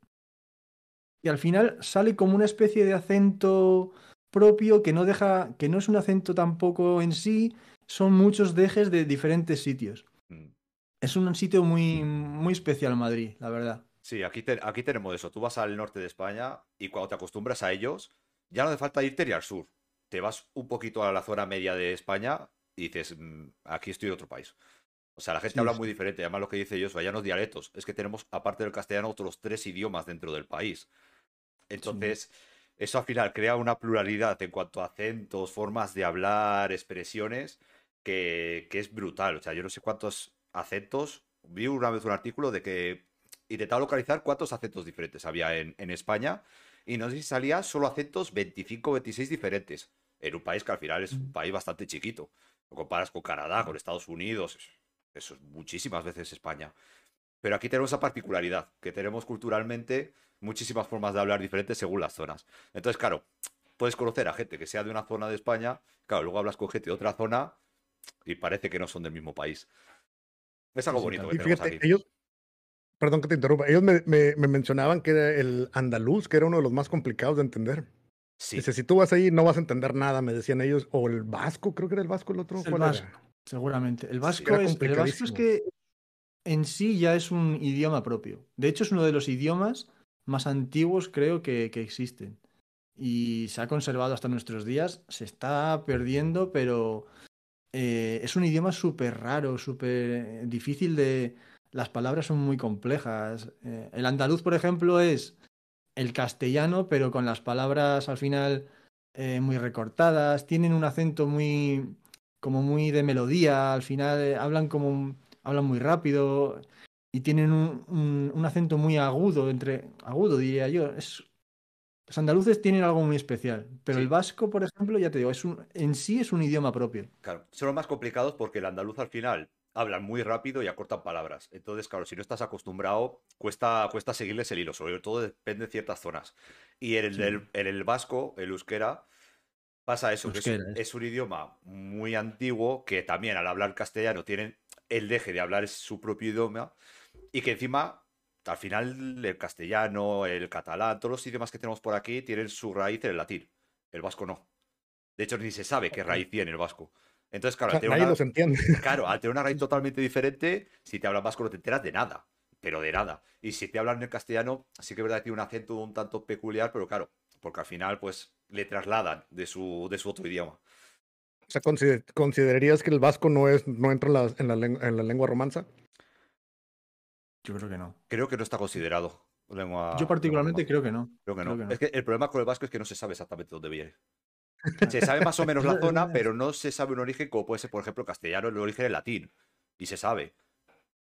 y al final sale como una especie de acento propio que no deja, que no es un acento tampoco en sí, son muchos dejes de diferentes sitios. Mm. Es un sitio muy, mm. muy especial Madrid, la verdad. Sí, aquí, aquí tenemos eso. Tú vas al norte de España y cuando te acostumbras a ellos, ya no hace falta irte al sur. Te vas un poquito a la zona media de España y dices, mm, aquí estoy en otro país. O sea, la gente habla muy diferente. Además, lo que dice ellos, vayan los dialectos. Es que tenemos, aparte del castellano, otros tres idiomas dentro del país. Entonces, eso al final crea una pluralidad en cuanto a acentos, formas de hablar, expresiones, que, es brutal. O sea, yo no sé cuántos acentos. Vi una vez un artículo de que intentaba localizar cuántos acentos diferentes había en España y no sé si salía solo acentos 25 o 26 diferentes, en un país que al final es un mm. país bastante chiquito. Lo comparas con Canadá, con Estados Unidos, eso es muchísimas veces España. Pero aquí tenemos esa particularidad, que tenemos culturalmente muchísimas formas de hablar diferentes según las zonas. Entonces, claro, puedes conocer a gente que sea de una zona de España, claro, luego hablas con gente de otra zona y parece que no son del mismo país. Es algo bonito. Que y aquí perdón que te interrumpa, ellos me, me, me, mencionaban que era el andaluz, que era uno de los más complicados de entender. Sí. Dice, si tú vas ahí no vas a entender nada, me decían ellos, o el vasco, creo que era el vasco el otro. El vasco, seguramente. El vasco, es, el vasco es que en sí ya es un idioma propio. De hecho es uno de los idiomas más antiguos creo que, que existen. Y se ha conservado hasta nuestros días, se está perdiendo, pero eh, es un idioma súper raro, súper difícil de, las palabras son muy complejas. Eh, el andaluz, por ejemplo, es el castellano, pero con las palabras al final eh, muy recortadas, tienen un acento muy como muy de melodía, al final eh, hablan como hablan muy rápido y tienen un, acento muy agudo, entre agudo diría yo. Es, los andaluces tienen algo muy especial, pero el vasco, por ejemplo, ya te digo, es un, en sí es un idioma propio. Claro, son los más complicados porque el andaluz al final hablan muy rápido y acortan palabras. Entonces, claro, si no estás acostumbrado, cuesta, cuesta seguirles el hilo, sobre todo depende de ciertas zonas. Y en el, el, el vasco, el euskera, pasa eso, ¿eh? es, un idioma muy antiguo que también al hablar castellano tienen el deje de hablar su propio idioma y que encima... Al final, el castellano, el catalán, todos los idiomas que tenemos por aquí tienen su raíz en el latín. El vasco no. De hecho, ni se sabe qué raíz tiene el vasco. Entonces, claro, entiende. Claro, al tener una raíz totalmente diferente, si te hablan vasco no te enteras de nada, pero de nada. Y si te hablan en castellano, sí que es verdad que tiene un acento un tanto peculiar, pero claro, porque al final, pues, le trasladan de su, de su otro idioma. O sea, ¿considerarías que el vasco no, es, no entra en la, lengua, romanza? Yo creo que no. Creo que no está considerado lengua. Yo particularmente creo, que no. creo que no. Es que el problema con el vasco es que no se sabe exactamente dónde viene. Se sabe más o menos la zona, pero no se sabe un origen como puede ser, por ejemplo, castellano, el origen es latín. Y se sabe.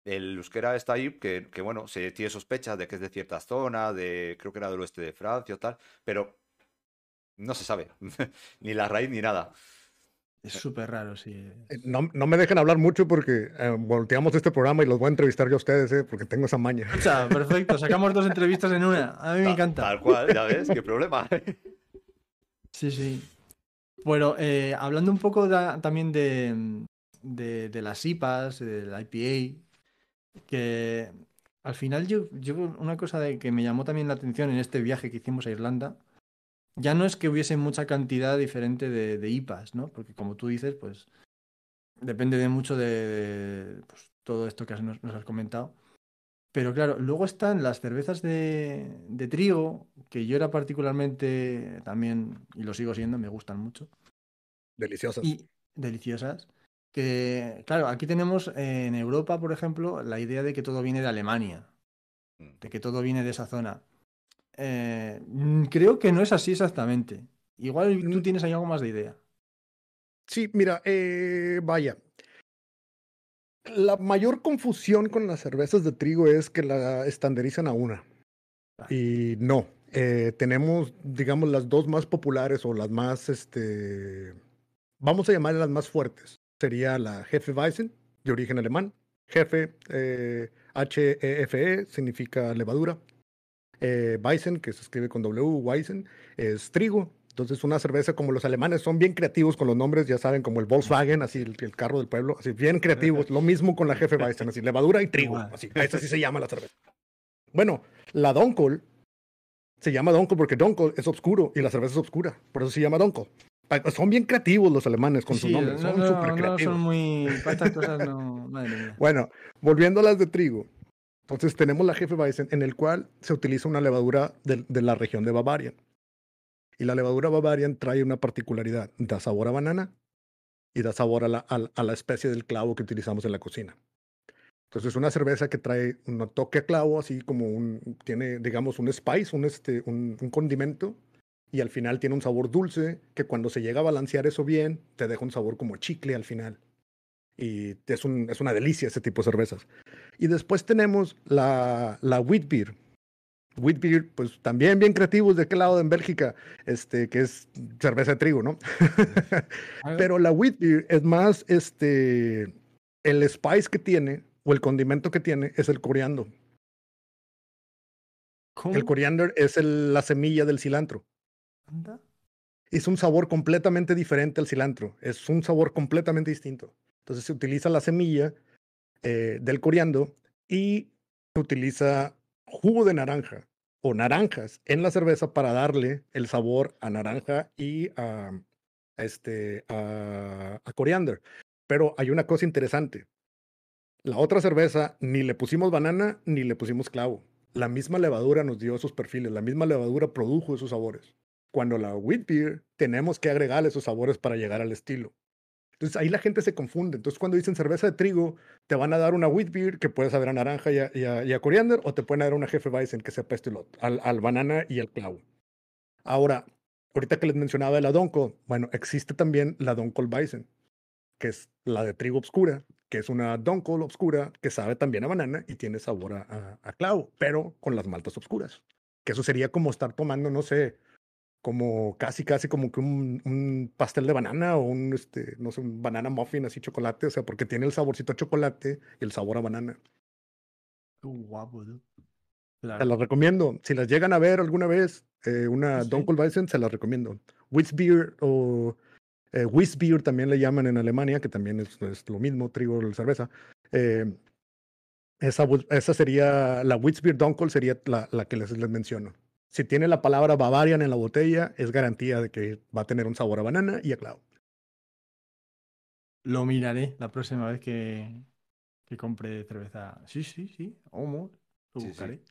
El euskera está ahí, que, bueno, se tiene sospechas de que es de ciertas zonas, de creo que era del oeste de Francia o tal, pero no se sabe. ni la raíz ni nada. Es súper raro, sí. No, no, me dejen hablar mucho porque eh, volteamos este programa y los voy a entrevistar yo a ustedes, eh, porque tengo esa maña. sea, perfecto, sacamos dos entrevistas en una. A mí me encanta. Tal cual, ya ves, qué problema. sí, sí. Bueno, eh, hablando un poco también mm, de, de, las IPAs, del IPA, que al final yo, yo una cosa de que me llamó también la atención en este viaje que hicimos a Irlanda, ya no es que hubiese mucha cantidad diferente de, de IPAs, ¿no? Porque como tú dices, pues depende de mucho de, pues, todo esto que nos, has comentado. Pero claro, luego están las cervezas de, trigo, que yo era particularmente también, y lo sigo siendo, me gustan mucho. Deliciosas. Y deliciosas. Que, claro, aquí tenemos eh, en Europa, por ejemplo, la idea de que todo viene de Alemania, mm. de que todo viene de esa zona. Eh, mm, creo que no es así exactamente. Igual tú mm. tienes ahí algo más de idea. Sí, mira, eh, vaya, la mayor confusión con las cervezas de trigo es que la estandarizan a una. Y no, eh, tenemos, digamos, las dos más populares o las más, este, vamos a llamarlas las más fuertes. Sería la Jefe Weizen, de origen alemán. Jefe, H-E-F-E, eh, e, significa levadura. Eh, Weizen, que se escribe con W, Weizen, es trigo. Entonces, una cerveza como los alemanes son bien creativos con los nombres, ya saben, como el Volkswagen, así el, carro del pueblo, así bien creativos. Lo mismo con la jefe Weizen, así levadura y trigo, así. sí se llama la cerveza. Bueno, la Dunkel se llama Dunkel porque Dunkel es oscuro y la cerveza es oscura, por eso se llama Dunkel. Son bien creativos los alemanes con sus nombres, son súper creativos. No, son muy... Bueno, volviendo a las de trigo. Entonces tenemos la jefe Weizen en el cual se utiliza una levadura de, de la región de Bavaria. Y la levadura Bavarian trae una particularidad, da sabor a banana y da sabor a la, a, especie del clavo que utilizamos en la cocina. Entonces es una cerveza que trae un toque a clavo, así como un, tiene, digamos, un spice, un, este, un, condimento, y al final tiene un sabor dulce, que cuando se llega a balancear eso bien, te deja un sabor como chicle al final. Y es, una delicia ese tipo de cervezas. Y después tenemos la, la Wheat Beer, Whitbeer, pues también bien creativos de qué lado en Bélgica, este, que es cerveza de trigo, ¿no? Pero la Whitbeer es más, este, el spice que tiene o el condimento que tiene es el coriando. El coriander es la semilla del cilantro. ¿Anda? Es un sabor completamente diferente al cilantro, es un sabor completamente distinto. Entonces se utiliza la semilla eh, del coriando y se utiliza jugo de naranja o naranjas en la cerveza para darle el sabor a naranja y a, este, a, a coriander. Pero hay una cosa interesante. La otra cerveza ni le pusimos banana ni le pusimos clavo. La misma levadura nos dio esos perfiles, la misma levadura produjo esos sabores. Cuando la wheat beer tenemos que agregarle esos sabores para llegar al estilo. Entonces ahí la gente se confunde. Entonces cuando dicen cerveza de trigo, te van a dar una wheat beer que puede saber a naranja y a, y a, coriander, o te pueden dar una jefe bison que sepa Pestilot, lot, al, al banana y al clavo. Ahora, ahorita que les mencionaba de la Dunkel, bueno, existe también la doncol bison, que es la de trigo obscura, que es una doncol obscura que sabe también a banana y tiene sabor a, a, a clavo, pero con las maltas obscuras. Que eso sería como estar tomando, no sé, como casi, casi como que un, pastel de banana o un, este, no sé, un banana muffin así chocolate, o sea, porque tiene el saborcito a chocolate y el sabor a banana. Qué uh, guapo, pues, Te las recomiendo. Si las llegan a ver alguna vez, eh, una sí. se las recomiendo. beer o eh, también le llaman en Alemania, que también es, lo mismo, trigo o cerveza. Eh, pues, esa, sería, la Witzbeer Dunkel sería la, la que les, les menciono. Si tiene la palabra Bavarian en la botella, es garantía de que va a tener un sabor a banana y a clavo. Lo miraré la próxima vez que, que compre cerveza. Sí, sí, sí. Homo. Lo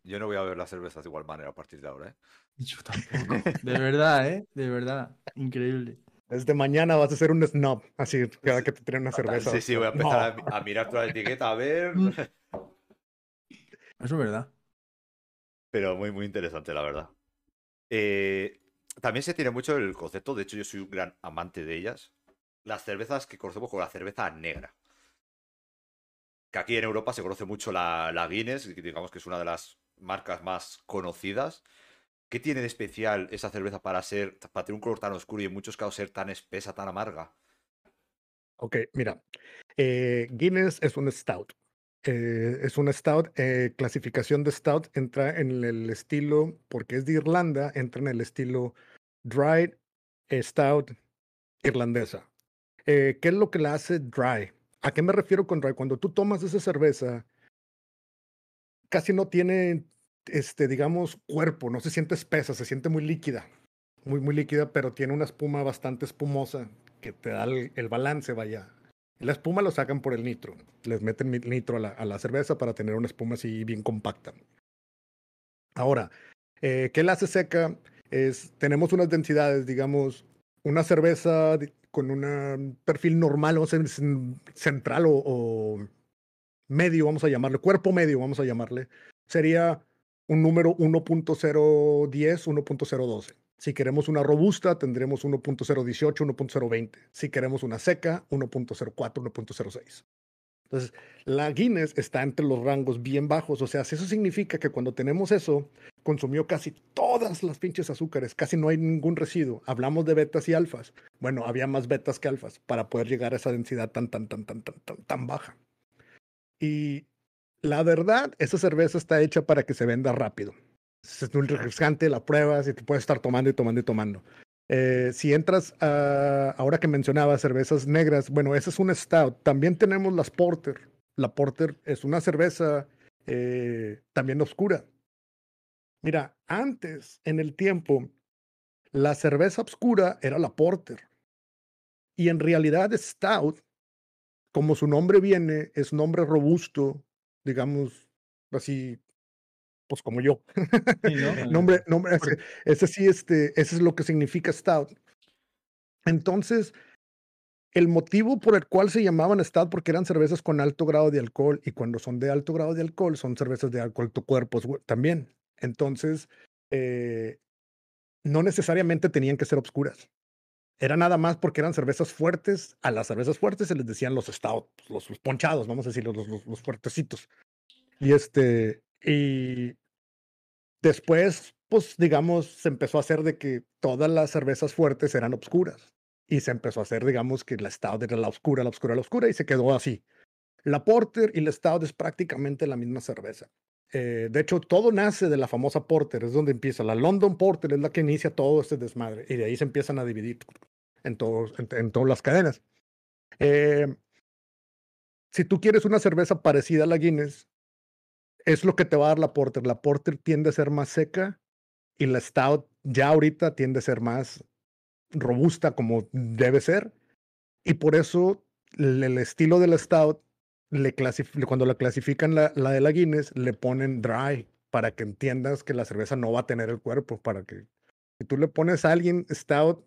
Yo no voy a ver las cervezas de igual manera a partir de ahora, ¿eh? de verdad, ¿eh? De verdad. Increíble. Desde mañana vas a ser un snob, así, cada que te traen una cerveza. Sí, sí, voy a empezar a, mirar toda la etiqueta, a ver. Eso es verdad. Pero muy, muy interesante, la verdad. Eh, también se tiene mucho el concepto, de hecho yo soy un gran amante de ellas, las cervezas que conocemos como la cerveza negra. Que aquí en Europa se conoce mucho la, Guinness, que digamos que es una de las marcas más conocidas. ¿Qué tiene de especial esa cerveza para ser, para tener un color tan oscuro y en muchos casos ser tan espesa, tan amarga? Ok, mira, eh, Guinness es un stout, eh, es una stout, eh, clasificación de stout, entra en el estilo, porque es de Irlanda, entra en el estilo dry eh, stout irlandesa. ¿Qué es lo que la hace dry? ¿A qué me refiero con dry? Cuando tú tomas esa cerveza, casi no tiene, este, digamos, cuerpo, no se siente espesa, se siente muy líquida, muy, muy líquida, pero tiene una espuma bastante espumosa que te da el balance, vaya, la espuma lo sacan por el nitro. Les meten nitro a la, cerveza para tener una espuma así bien compacta. Ahora, eh, ¿qué la hace seca? Es, tenemos unas densidades, digamos, una cerveza con un perfil normal, o central o, medio, vamos a llamarle, cuerpo medio, vamos a llamarle, sería un número 1.010, 1.012. Si queremos una robusta, tendremos 1.018, 1.020. Si queremos una seca, 1.04, 1.06. Entonces, la Guinness está entre los rangos bien bajos. O sea, eso significa que cuando tenemos eso, consumió casi todas las pinches azúcares, casi no hay ningún residuo. Hablamos de betas y alfas. Bueno, había más betas que alfas para poder llegar a esa densidad tan, tan, tan, tan, tan, tan, tan baja. Y la verdad, esa cerveza está hecha para que se venda rápido es un refrescante, la prueba, si te puedes estar tomando y tomando y tomando. Eh, si entras a, ahora que mencionaba cervezas negras, bueno, esa es un stout. También tenemos las porter. La porter es una cerveza eh, también oscura. Mira, antes en el tiempo, la cerveza oscura era la porter. Y en realidad stout, como su nombre viene, es un nombre robusto, digamos así, pues como yo. nombre, nombre, ese, sí, este, ese es lo que significa Stout. Entonces, el motivo por el cual se llamaban Stout, porque eran cervezas con alto grado de alcohol, y cuando son de alto grado de alcohol, son cervezas de alcohol alto cuerpo también. Entonces, eh, no necesariamente tenían que ser obscuras. Era nada más porque eran cervezas fuertes. A las cervezas fuertes se les decían los stout, los, ponchados, vamos a decir, los, los fuertecitos. Y este, y después, pues digamos, se empezó a hacer de que todas las cervezas fuertes eran obscuras. Y se empezó a hacer, digamos, que la Stout era la oscura, la oscura, la oscura, y se quedó así. La Porter y la Stout es prácticamente la misma cerveza. Eh, de hecho, todo nace de la famosa Porter, es donde empieza. La London Porter es la que inicia todo este desmadre y de ahí se empiezan a dividir en, todos, todas las cadenas. Eh, si tú quieres una cerveza parecida a la Guinness, es lo que te va a dar la Porter. La Porter tiende a ser más seca y la Stout ya ahorita tiende a ser más robusta como debe ser. Y por eso el, estilo de la Stout, le cuando la clasifican la, de la Guinness, le ponen dry para que entiendas que la cerveza no va a tener el cuerpo, para que si tú le pones a alguien Stout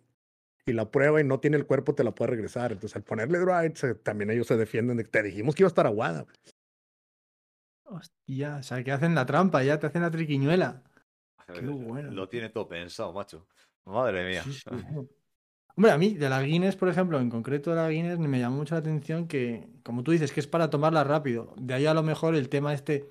y la prueba y no tiene el cuerpo, te la puede regresar. Entonces, al ponerle dry, también ellos se defienden de que te dijimos que iba a estar aguada. Hostia, o sea, que hacen la trampa, ya te hacen la triquiñuela. Lo tiene todo pensado, macho. Madre mía. Hombre, a mí, de la Guinness, por ejemplo, en concreto de la Guinness, me llama mucho la atención que, como tú dices, que es para tomarla rápido. De ahí a lo mejor el tema este,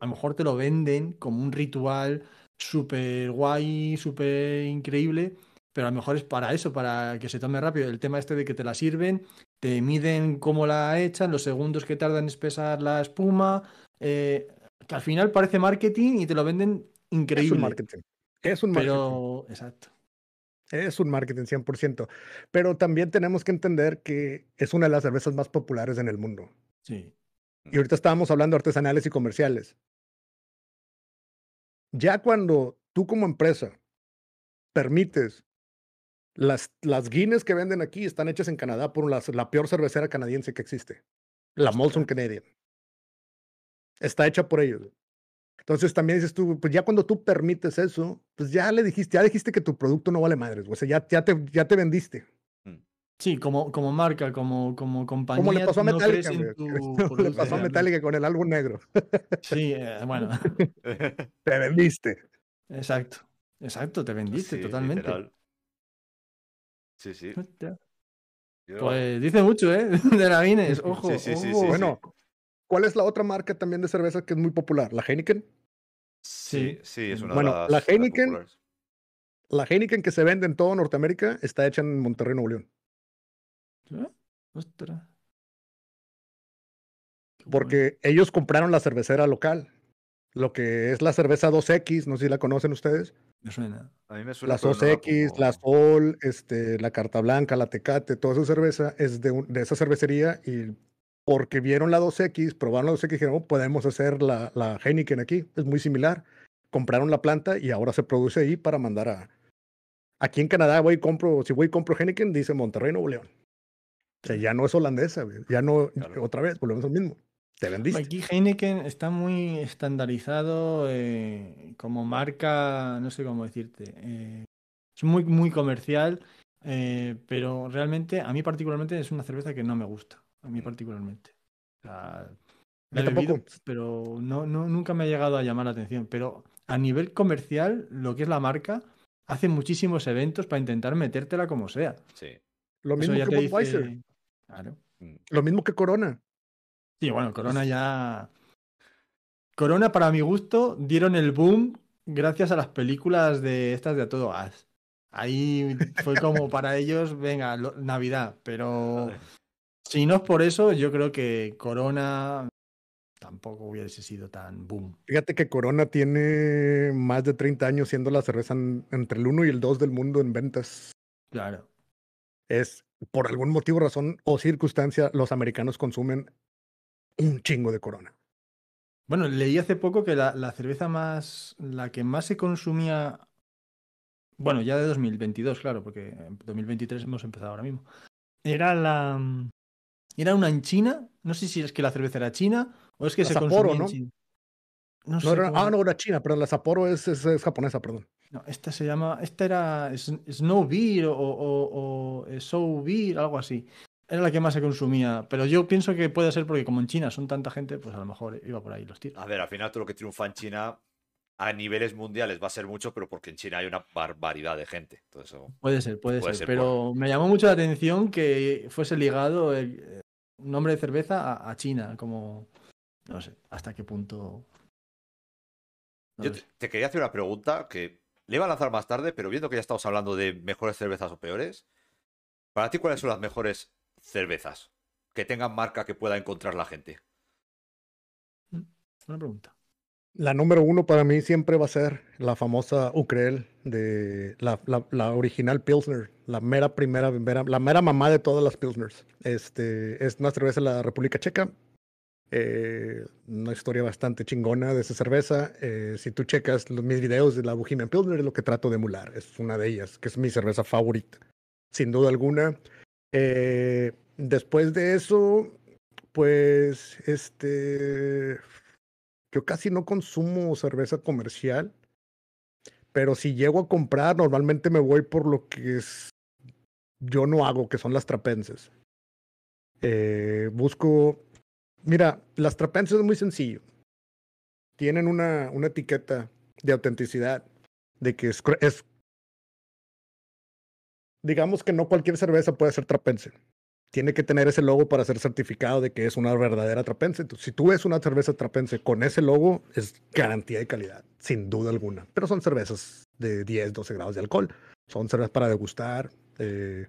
a lo mejor te lo venden como un ritual súper guay, súper increíble, pero a lo mejor es para eso, para que se tome rápido. El tema este de que te la sirven, te miden cómo la echan, los segundos que tardan en espesar la espuma, eh, que al final parece marketing y te lo venden increíble. Es un marketing. Es un marketing. exacto. Es un marketing 100%. Pero también tenemos que entender que es una de las cervezas más populares en el mundo. Sí. Y ahorita estábamos hablando artesanales y comerciales. Ya cuando tú como empresa permites las, las Guinness que venden aquí están hechas en Canadá por la peor cervecera canadiense que existe, la Molson Canadian está hecha por ellos. Entonces también dices tú, pues ya cuando tú permites eso, pues ya le dijiste, ya dijiste que tu producto no vale madres, o sea, ya, ya, te, ya te vendiste. Mm. Sí, como, como marca, como, como compañía. Como le pasó a Metallica, le pasó a Metallica con el álbum negro. Sí, eh, bueno. te vendiste. Exacto, exacto, te vendiste totalmente. Sí, sí. Pues dice mucho, ¿eh? De la Vines, ojo. Sí, sí, sí. Bueno, ¿Cuál es la otra marca también de cerveza que es muy popular? ¿La Heineken? Sí, sí, es una de las la Heineken, la Heineken que se vende en todo Norteamérica está hecha en Monterrey, Nuevo León. ¿Eh? Ostras. Porque ellos compraron la cervecera local. Lo que es la cerveza 2X, no sé si la conocen ustedes. Me suena. A mí me suena. La 2X, la, Sol, este, la Carta Blanca, la Tecate, toda esa cerveza es de esa cervecería y porque vieron la 2X, probaron la 2X y dijeron, oh, podemos hacer la, la Heineken aquí, es muy similar. Compraron la planta y ahora se produce ahí para mandar a... Aquí en Canadá voy compro, si voy y compro Heineken, dice Monterrey, Nuevo León. O sea, ya no es holandesa, ya no, otra vez, volvemos al mismo. Te vendiste. Aquí Heineken está muy estandarizado eh, como marca, no sé cómo decirte. Eh, es muy, muy comercial, eh, pero realmente, a mí particularmente, es una cerveza que no me gusta a mí particularmente. O sea, pero no, no, nunca me ha llegado a llamar la atención. Pero a nivel comercial, lo que es la marca, hace muchísimos eventos para intentar metértela como sea. Sí. Lo mismo que mm. Lo mismo que Corona. Sí, bueno, Corona ya. Corona, para mi gusto, dieron el boom gracias a las películas de estas de A Todo as Ahí fue como para ellos, venga, Navidad, pero si no es por eso, yo creo que Corona tampoco hubiese sido tan boom. Fíjate que Corona tiene más de 30 años siendo la cerveza entre el 1 y el 2 del mundo en ventas. Claro. Es por algún motivo, razón o circunstancia, los americanos consumen un chingo de Corona. Bueno, leí hace poco que la, la cerveza más, la que más se consumía, bueno, ya de 2022, claro, porque en 2023 hemos empezado ahora mismo, era la, mm, era una en China. No sé si es que la cerveza era china o es que se consumía ¿no? en China. No sé ah, no, era china, pero la Sapporo es, japonesa, perdón. No, esta se llama, esta era Snow Beer o, o, Beer, algo así. Era la que más se consumía, pero yo pienso que puede ser porque como en China son tanta gente, pues a lo mejor iba por ahí los tiros. A ver, al final todo lo que triunfa en China a niveles mundiales va a ser mucho, pero porque en China hay una barbaridad de gente. puede ser, puede, ser, Pero me llamó mucho la atención que fuese ligado el, nombre de cerveza a, China, como no sé, hasta qué punto. Yo te, quería hacer una pregunta que le iba a lanzar más tarde, pero viendo que ya estamos hablando de mejores cervezas o peores, ¿para ti cuáles son las mejores cervezas que tengan marca que pueda encontrar la gente? Mm, una pregunta la número uno para mí siempre va a ser la famosa Ucrel, de la, la, original Pilsner, la mera primera, la mera mamá de todas las Pilsners. Este, es una cerveza de la República Checa. Eh, una historia bastante chingona de esa cerveza. Eh, si tú checas los, mis videos de la Bohemian Pilsner, es lo que trato de emular. Es una de ellas, que es mi cerveza favorita, sin duda alguna. Eh, después de eso, pues, este yo casi no consumo cerveza comercial, pero si llego a comprar, normalmente me voy por lo que es, yo no hago, que son las trapenses. Eh, busco, mira, las trapenses es muy sencillo. Tienen una, una etiqueta de autenticidad, de que es, es, digamos que no cualquier cerveza puede ser trapense tiene que tener ese logo para ser certificado de que es una verdadera trapense. si tú ves una cerveza trapense con ese logo, es garantía de calidad, sin duda alguna. Pero son cervezas de 10, 12 grados de alcohol. Son cervezas para degustar. Eh.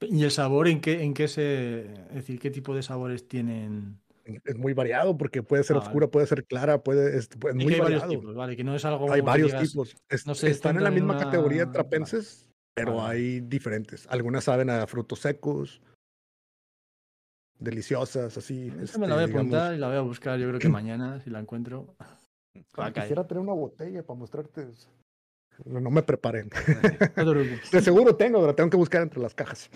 ¿Y el sabor en qué, en qué se. decir, qué tipo de sabores tienen? Es muy variado porque puede ser ah, oscura, puede ser clara, puede. Es, muy variado. vale, que no es algo. Hay varios tipos. están en la misma categoría trapenses pero hay diferentes. Algunas saben a frutos secos, deliciosas, así. me la este, voy a apuntar y la voy a buscar, yo creo que mañana, si la encuentro. Ah, quisiera tener una botella para mostrarte. No me preparen. te seguro tengo, pero tengo que buscar entre las cajas.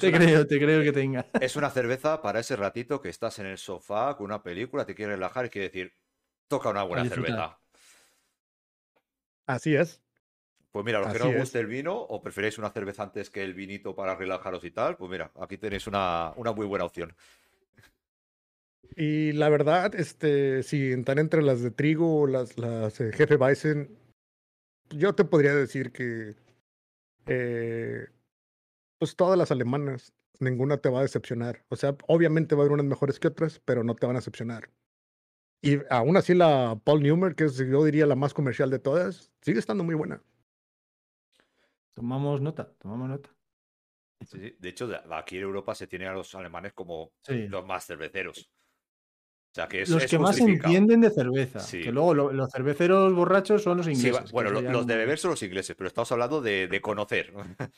te creo, te creo que tenga. Es una cerveza para ese ratito que estás en el sofá con una película, te quieres relajar y quieres decir, toca una buena cerveza. Así es. Pues mira, los que no os guste el vino o preferéis una cerveza antes que el vinito para relajaros y tal, pues mira, aquí tenéis una, muy buena opción. Y la verdad, este, si están entre las de trigo o las, las eh, jefe Bison, yo te podría decir que eh, pues todas las alemanas, ninguna te va a decepcionar. O sea, obviamente va a haber unas mejores que otras, pero no te van a decepcionar. Y aún así la Paul Newmer, que es yo diría la más comercial de todas, sigue estando muy buena. Tomamos nota, tomamos nota. De hecho, aquí en Europa se tiene a los alemanes como los más cerveceros. que los que más entienden de cerveza. Que luego los cerveceros borrachos son los ingleses. bueno, los de beber son los ingleses, pero estamos hablando de, de conocer.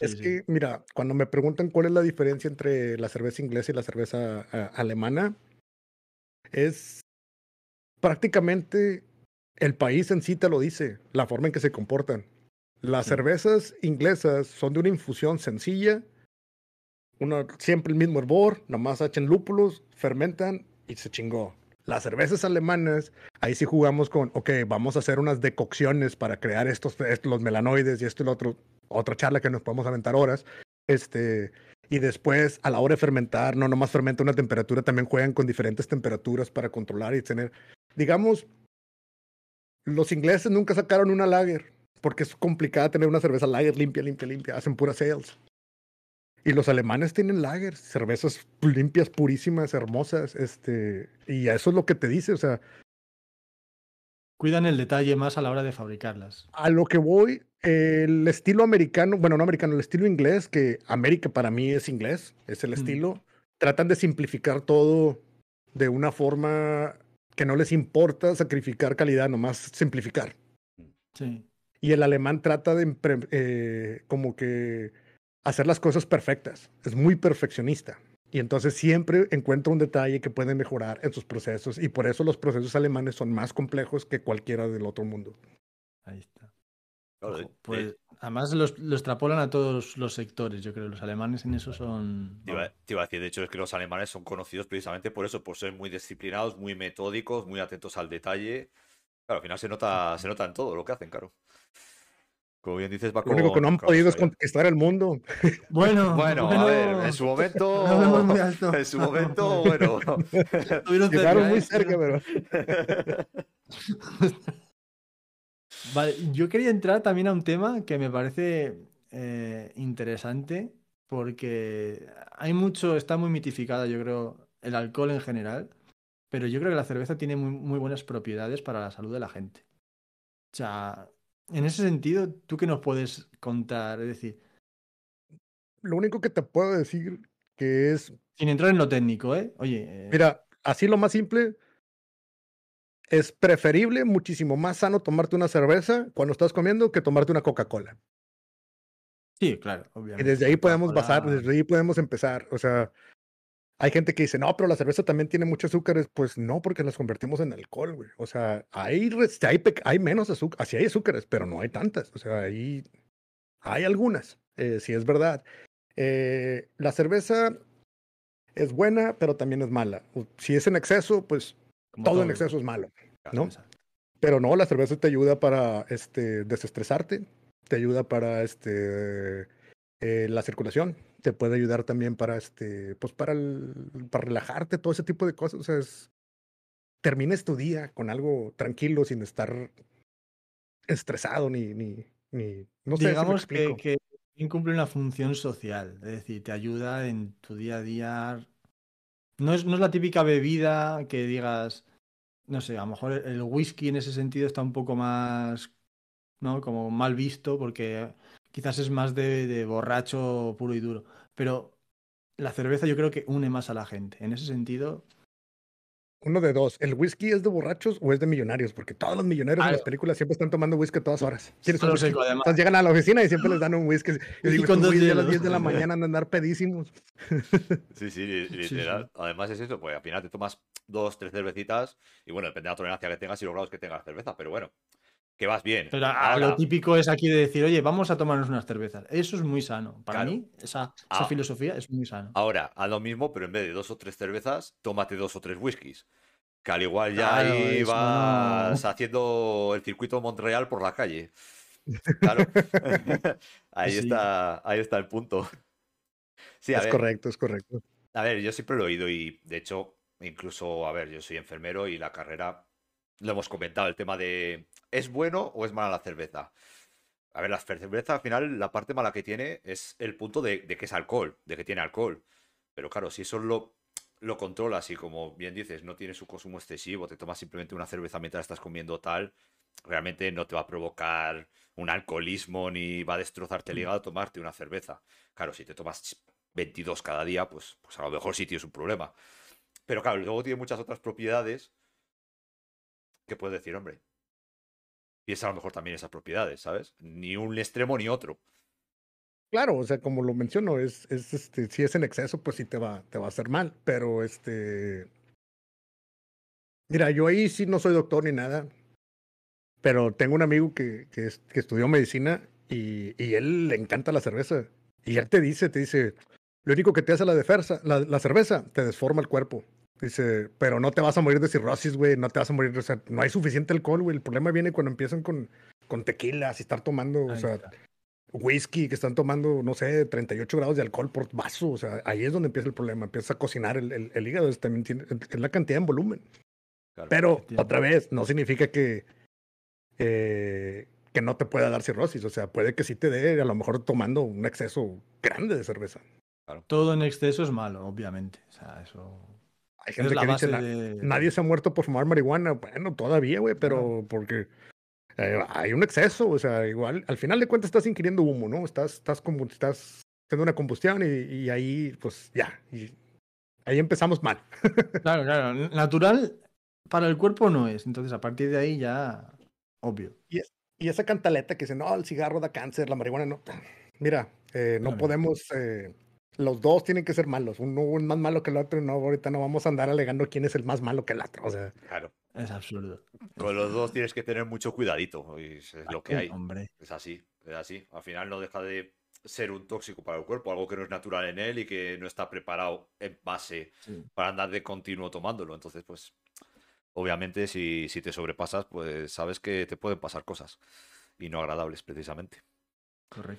Es que, mira, cuando me preguntan cuál es la diferencia entre la cerveza inglesa y la cerveza alemana, es prácticamente el país en sí te lo dice, la forma en que se comportan. Las cervezas inglesas son de una infusión sencilla, uno, siempre el mismo hervor, nomás echen lúpulos, fermentan y se chingó. Las cervezas alemanas, ahí sí jugamos con, ok, vamos a hacer unas decocciones para crear estos, los melanoides y esto y lo otro, otra charla que nos podemos aventar horas. Este, y después, a la hora de fermentar, no nomás fermenta una temperatura, también juegan con diferentes temperaturas para controlar y tener. Digamos, los ingleses nunca sacaron una lager, porque es complicada tener una cerveza lager limpia, limpia, limpia. Hacen puras sales. Y los alemanes tienen lagers, cervezas limpias, purísimas, hermosas, este, y eso es lo que te dice, o sea. Cuidan el detalle más a la hora de fabricarlas. A lo que voy, el estilo americano, bueno, no americano, el estilo inglés, que América para mí es inglés, es el mm. estilo. Tratan de simplificar todo de una forma que no les importa sacrificar calidad, nomás simplificar. Sí y el alemán trata de eh, como que hacer las cosas perfectas, es muy perfeccionista. Y entonces siempre encuentra un detalle que puede mejorar en sus procesos y por eso los procesos alemanes son más complejos que cualquiera del otro mundo. Ahí está. Eh, pues además los, extrapolan a todos los sectores, yo creo. que Los alemanes en eso son. Te iba, a decir, de hecho, es que los alemanes son conocidos precisamente por eso, por ser muy disciplinados, muy metódicos, muy atentos al detalle. Claro, al final se nota, se nota en todo lo que hacen, claro. Como bien dices, Lo único que no han podido es contestar el mundo. Bueno, bueno, a ver, en su momento. En su momento, bueno. Estuvieron muy ¿eh? cerca, pero. Vale, yo quería entrar también a un tema que me parece eh, interesante porque hay mucho, está muy mitificada, yo creo, el alcohol en general, pero yo creo que la cerveza tiene muy, muy buenas propiedades para la salud de la gente. O sea, en ese sentido, ¿tú qué nos puedes contar? Es decir. Lo único que te puedo decir que es. Sin entrar en lo técnico, ¿eh? Oye. Eh Mira, así lo más simple. Es preferible, muchísimo más sano tomarte una cerveza cuando estás comiendo que tomarte una Coca-Cola. Sí, claro, obviamente. Y desde ahí podemos basar, desde ahí podemos empezar. O sea, hay gente que dice, no, pero la cerveza también tiene muchos azúcares. Pues no, porque las convertimos en alcohol, güey. O sea, hay, hay, menos azúcar, así hay azúcares, pero no hay tantas. O sea, hay, hay algunas, eh, si es verdad. Eh, la cerveza es buena, pero también es mala. Si es en exceso, pues todo, en exceso es malo, ¿no? Pero no, la cerveza te ayuda para este, desestresarte, te ayuda para este, eh, la circulación, te puede ayudar también para este, pues para, para relajarte, todo ese tipo de cosas. O sea, termines tu día con algo tranquilo, sin estar estresado ni, ni, ni no sé. Digamos que, que cumple una función social, es decir, te ayuda en tu día a día. No es, no es la típica bebida que digas, no sé, a lo mejor el whisky en ese sentido está un poco más, ¿no? Como mal visto porque quizás es más de, de borracho puro y duro, pero la cerveza yo creo que une más a la gente. En ese sentido, uno de dos. ¿El whisky es de borrachos o es de millonarios? Porque todos los millonarios en las películas siempre están tomando whisky a todas horas. ¿Quieres un whisky? Seco, Entonces llegan a la oficina y siempre les dan un whisky. Y digo, con whisky a las 10 de la mañana andan andar pedísimos. Sí, sí, literal. Además es eso, pues al final te tomas dos, tres cervecitas y bueno, depende de la tolerancia que tengas y los grados que tengas cerveza, pero bueno, que vas bien. Pero lo típico es aquí de decir, oye, vamos a tomarnos unas cervezas. Eso es muy sano. Para mí, esa, ah. filosofía es muy sano. Ahora, a lo mismo, pero en vez de dos o tres cervezas, tómate dos o tres whiskies. Que al igual ya vas haciendo el circuito Montreal por la calle. Claro. ahí, está, ahí está el punto. Sí, es correcto, es correcto. A ver, yo siempre lo he oído y de hecho, incluso, a ver, yo soy enfermero y la carrera, lo hemos comentado, el tema de, ¿es bueno o es mala la cerveza? A ver, la cerveza al final, la parte mala que tiene es el punto de, que es alcohol, de que tiene alcohol. Pero claro, si eso lo, controlas y como bien dices, no tienes un consumo excesivo, te tomas simplemente una cerveza mientras estás comiendo tal, realmente no te va a provocar un alcoholismo ni va a destrozarte el mm. hígado tomarte una cerveza. Claro, si te tomas 22 cada día, pues, pues a lo mejor sí tienes un problema. Pero claro, luego tiene muchas otras propiedades que puedes decir, hombre, y es a lo mejor también esas propiedades, ¿sabes? Ni un extremo ni otro. Claro, o sea, como lo menciono, es, este, si es en exceso, pues sí te va, te va a hacer mal. Pero este. Mira, yo ahí sí no soy doctor ni nada. Pero tengo un amigo que, que, estudió medicina y, y, él le encanta la cerveza. Y él te dice, te dice, lo único que te hace la defensa, la, la cerveza, te desforma el cuerpo. Dice, pero no te vas a morir de cirrosis, güey, no te vas a morir, o sea, no hay suficiente alcohol, güey. El problema viene cuando empiezan con, con tequilas y estar tomando, o sea, whisky que están tomando, no sé, 38 grados de alcohol por vaso, o sea, ahí es donde empieza el problema, empieza a cocinar el, el, hígado, es, también la cantidad en volumen. pero, otra vez, no significa que, eh, que no te pueda dar cirrosis, o sea, puede que sí te dé, a lo mejor tomando un exceso grande de cerveza. Claro. Todo en exceso es malo, obviamente, o sea, eso hay gente que dice, nadie se ha muerto por fumar marihuana. Bueno, todavía, güey, pero porque eh, hay un exceso, o sea, igual, al final de cuentas estás inquiriendo humo, ¿no? Estás, estás, estás haciendo una combustión y, ahí, pues ya, y ahí empezamos mal. claro, claro, natural para el cuerpo no es, entonces a partir de ahí ya, obvio. Y, y esa cantaleta que dice, no, el cigarro da cáncer, la marihuana no. Mira, eh, no podemos... Eh, los dos tienen que ser malos. Uno un más malo que el otro, y no, ahorita no vamos a andar alegando quién es el más malo que el otro. O sea, claro. Es absurdo. Con los dos tienes que tener mucho cuidadito. es lo que hay. Es así, es así. Al final no deja de ser un tóxico para el cuerpo, algo que no es natural en él y que no está preparado en base para andar de continuo tomándolo. Entonces, pues, obviamente, si, si te sobrepasas, pues sabes que te pueden pasar cosas y no agradables, precisamente.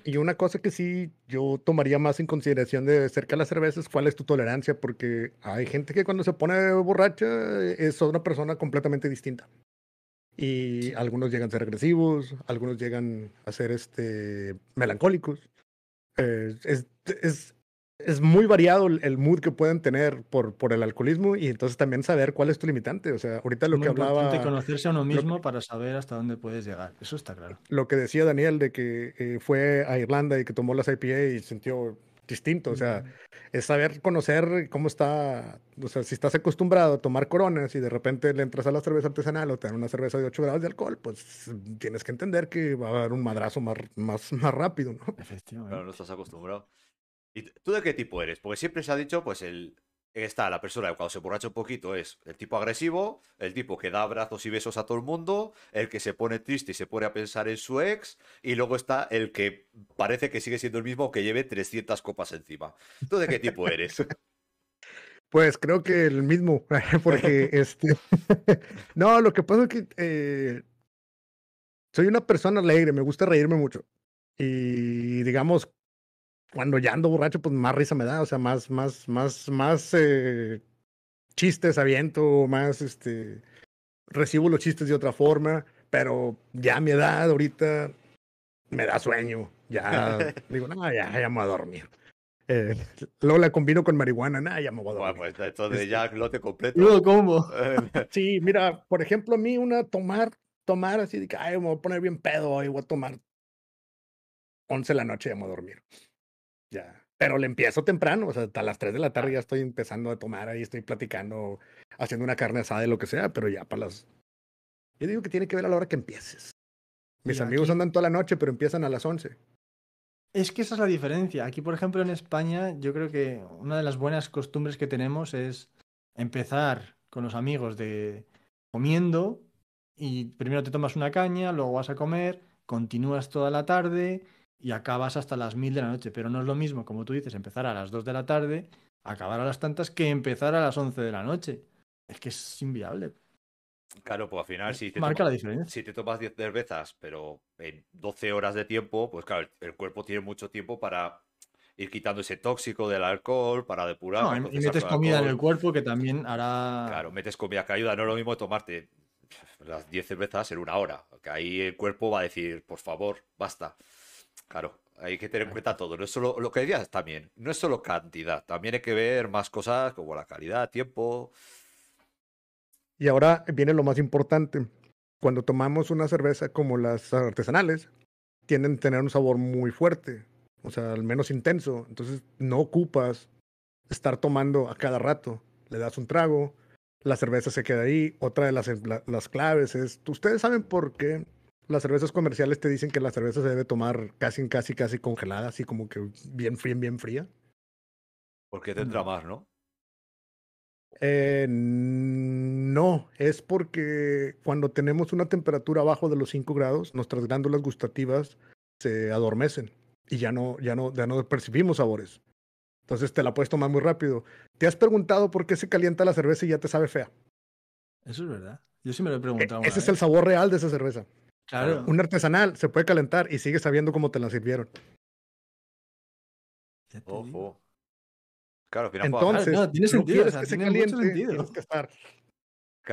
Y una cosa que sí yo tomaría más en consideración de cerca de las cervezas, ¿cuál es tu tolerancia? Porque hay gente que cuando se pone borracha eh, es otra persona completamente distinta. Y algunos llegan a ser agresivos, algunos llegan a ser este, melancólicos. Eh, es, es, es muy variado el mood que pueden tener por, por el alcoholismo y entonces también saber cuál es tu limitante. O sea, ahorita lo que hablaba. Importante conocerse a uno mismo para saber hasta dónde puedes llegar. Eso está claro. Lo que decía Daniel de que eh, fue a Irlanda y que tomó las IPA y sintió distinto. O sea, es saber conocer cómo está. O sea, si estás acostumbrado a tomar coronas y de repente le entras a la cerveza artesanal o te dan una cerveza de 8 grados de alcohol, pues tienes que entender que va a haber un madrazo más, más, más rápido, ¿no? Efectivamente. Claro, no estás acostumbrado tú de qué tipo eres? Porque siempre se ha dicho, pues, el, está la persona cuando se borracha un poquito es el tipo agresivo, el tipo que da abrazos y besos a todo el mundo, el que se pone triste y se pone a pensar en su ex, y luego está el que parece que sigue siendo el mismo que lleve 300 copas encima. ¿Tú de qué tipo eres? Pues creo que el mismo, porque este... no, lo que pasa es que eh, soy una persona alegre, me gusta reírme mucho. Y digamos, cuando ya ando borracho, pues más risa me da, o sea, más, más, más, más eh, chistes aviento, más, este, recibo los chistes de otra forma, pero ya a mi edad ahorita me da sueño, ya, digo, no, ya, ya me voy a dormir. Eh, luego la combino con marihuana, nada, ya me voy a ah, dormir. Bueno, pues esto de ya lote completo. No, ¿cómo? sí, mira, por ejemplo, a mí una tomar, tomar así de que, ay, me voy a poner bien pedo y voy a tomar 11 de la noche, ya me voy a dormir ya. Pero le empiezo temprano, o sea, hasta las 3 de la tarde ah. ya estoy empezando a tomar ahí, estoy platicando, haciendo una carne asada y lo que sea, pero ya para las. Yo digo que tiene que ver a la hora que empieces. Mis amigos andan toda la noche, pero empiezan a las 11. Es que esa es la diferencia. Aquí, por ejemplo, en España, yo creo que una de las buenas costumbres que tenemos es empezar con los amigos de comiendo y primero te tomas una caña, luego vas a comer, continúas toda la tarde y acabas hasta las mil de la noche. Pero no es lo mismo, como tú dices, empezar a las dos de la tarde, acabar a las tantas, que empezar a las once de la noche. Es que es inviable. Claro, pues al final, eh, si te, Marca la si te tomas 10 cervezas, pero en 12 horas de tiempo, pues claro, el, cuerpo tiene mucho tiempo para ir quitando ese tóxico del alcohol, para depurar. y metes comida en el cuerpo que también hará. Claro, metes comida que ayuda, no es lo mismo tomarte las diez cervezas en una hora, que ahí el cuerpo va a decir, por favor, basta. Claro, hay que tener en cuenta todo. No es solo lo que decías también, no es solo cantidad, también hay que ver más cosas como la calidad, tiempo. Y ahora viene lo más importante. Cuando tomamos una cerveza como las artesanales, tienden a tener un sabor muy fuerte, o sea, al menos intenso. Entonces no ocupas estar tomando a cada rato. Le das un trago, la cerveza se queda ahí. Otra de las, las claves es, ustedes saben por qué las cervezas comerciales te dicen que la cerveza se debe tomar casi, casi, casi congelada, así como que bien fría, bien fría. Porque tendrá mm. más, ¿no? Eh, no, es porque cuando tenemos una temperatura abajo de los 5 grados, nuestras glándulas gustativas se adormecen y ya no, ya no, ya no percibimos sabores. Entonces te la puedes tomar muy rápido. ¿Te has preguntado por qué se calienta la cerveza y ya te sabe fea? Eso es verdad. Yo sí me lo he e, preguntado. ese es el sabor real de esa cerveza. Claro. Un artesanal se puede calentar y sigue sabiendo cómo te la sirvieron. Ojo. Claro, que no Entonces, tiene sentido, caliente, que estar.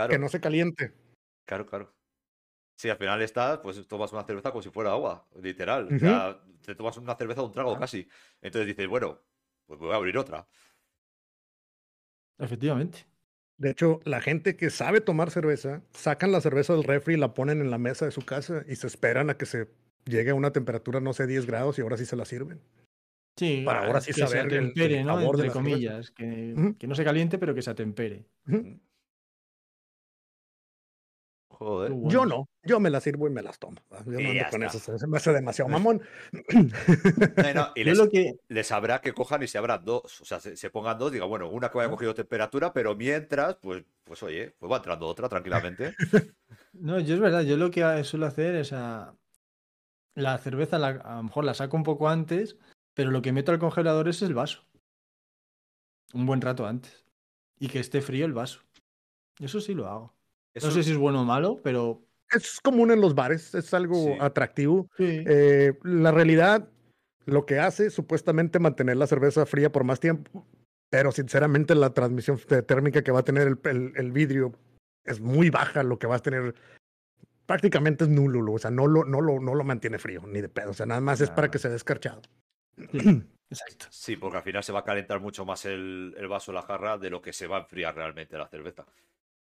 Que no se caliente. Claro, claro. Si al final estás, pues tomas una cerveza como si fuera agua, literal. te tomas una cerveza de un trago casi. Entonces dices, bueno, pues voy a abrir otra. Efectivamente. De hecho, la gente que sabe tomar cerveza, sacan la cerveza del refri y la ponen en la mesa de su casa y se esperan a que se llegue a una temperatura, no sé, 10 grados y ahora sí se la sirven. Sí, para ahora ah, sí que se atempere, ¿no? Entre comillas, que, que, no se caliente, pero que se atempere. Yo no, yo me las sirvo y me las tomo. Yo no ando con eso, me hace demasiado pues mamón. y les, lo que... les, habrá que cojan y se abran dos, o sea, se, pongan dos, diga, bueno, una que vaya cogido temperatura, pero mientras, pues, pues oye, pues va entrando otra tranquilamente. No, yo es verdad, yo lo que suelo hacer es a... Ah, la cerveza, a lo mejor la saco un poco antes, pero lo que meto al congelador es el vaso. Un buen rato antes. Y que esté frío el vaso. Eso sí lo hago no sé si es bueno o malo, pero... Es común en los bares, es algo atractivo. Eh, la realidad, lo que hace supuestamente mantener la cerveza fría por más tiempo, pero sinceramente la transmisión térmica que va a tener el, vidrio es muy baja, lo que va a tener prácticamente es nulo, o sea, no lo, no lo, mantiene frío, ni de pedo, o sea, nada más es para que se descarchado. Sí. Exacto. Sí, porque al final se va a calentar mucho más el, el vaso, la jarra, de lo que se va a enfriar realmente la cerveza.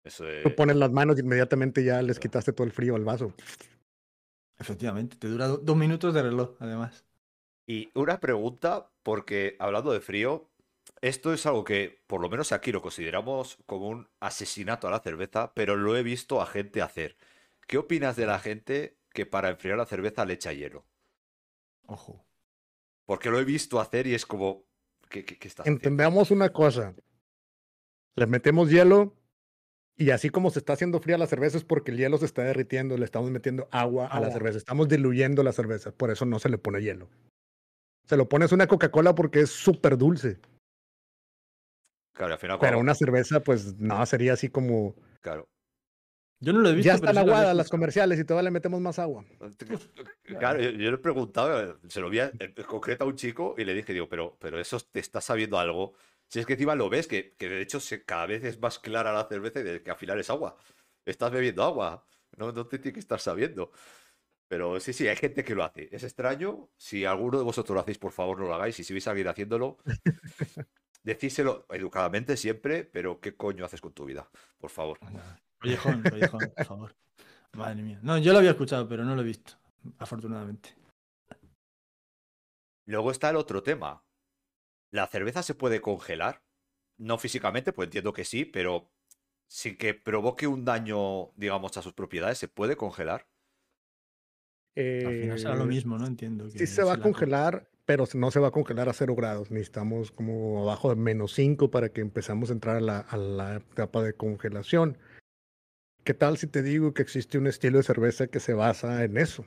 Tú pones las manos y inmediatamente ya les quitaste todo el frío al vaso. Efectivamente, te dura dos minutos de reloj, además. Y una pregunta, porque hablando de frío, esto es algo que, por lo menos aquí, lo consideramos como un asesinato a la cerveza, pero lo he visto a gente hacer. ¿Qué opinas de la gente que para enfriar la cerveza le echa hielo? Ojo. Porque lo he visto hacer y es como. ¿Qué, Entendamos una cosa. Le metemos hielo, y así como se está haciendo fría la cerveza es porque el hielo se está derritiendo, le estamos metiendo agua, a la cerveza, estamos diluyendo la cerveza, por eso no se le pone hielo. Se lo pones una Coca-Cola porque es súper dulce. Claro, al final, Pero una cerveza, pues no, sería así como. Claro. Yo no lo he visto. Ya están aguadas las comerciales y todavía le metemos más agua. Claro, yo, le preguntaba, se lo vi en eh, concreto a un chico y le dije, digo, pero, pero eso te está sabiendo algo. Si es que encima lo ves, que, que de hecho cada vez es más clara la cerveza de que al final es agua. Estás bebiendo agua. No, te tiene que estar sabiendo. Pero sí, sí, hay gente que lo hace. Es extraño. Si alguno de vosotros lo hacéis, por favor, no lo hagáis. Y si vais a alguien haciéndolo, decíselo educadamente siempre, pero ¿qué coño haces con tu vida? Por favor. Oye, por favor. Madre mía. No, yo lo había escuchado, pero no lo he visto, afortunadamente. Luego está el otro tema, ¿La cerveza se puede congelar? No físicamente, pues entiendo que sí, pero sin que provoque un daño, digamos, a sus propiedades, ¿se puede congelar? Al final será lo eh, mismo, ¿no? Entiendo. sí, se va a congelar, pero no se va a congelar a cero grados. Necesitamos como abajo de menos cinco para que empezamos a entrar a la, a la, etapa de congelación. ¿Qué tal si te digo que existe un estilo de cerveza que se basa en eso?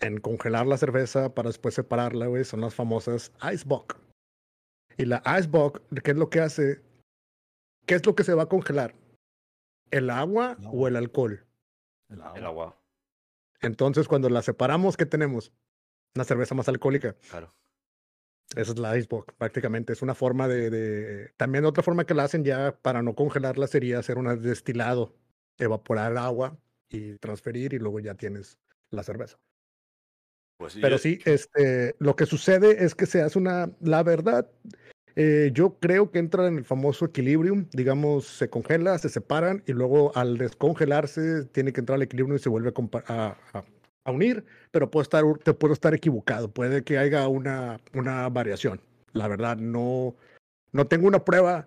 En congelar la cerveza para después separarla, güey. Son las famosas Icebox. Y la icebox, ¿qué es lo que hace? ¿Qué es lo que se va a congelar? ¿El agua o el alcohol? El agua. Entonces, cuando la separamos, ¿qué tenemos? Una cerveza más alcohólica. Claro. Esa es la icebox, prácticamente. Es una forma de, de, También otra forma que la hacen ya para no congelarla sería hacer un destilado, evaporar agua y transferir y luego ya tienes la cerveza. Pues pero sí, este, lo que sucede es que se hace una, la verdad, eh, yo creo que entra en el famoso equilibrio, digamos, se congela, se separan y luego al descongelarse tiene que entrar al equilibrio y se vuelve a, a unir, pero puedo estar, te puedo estar equivocado, puede que haya una, una variación. La verdad, no, no tengo una prueba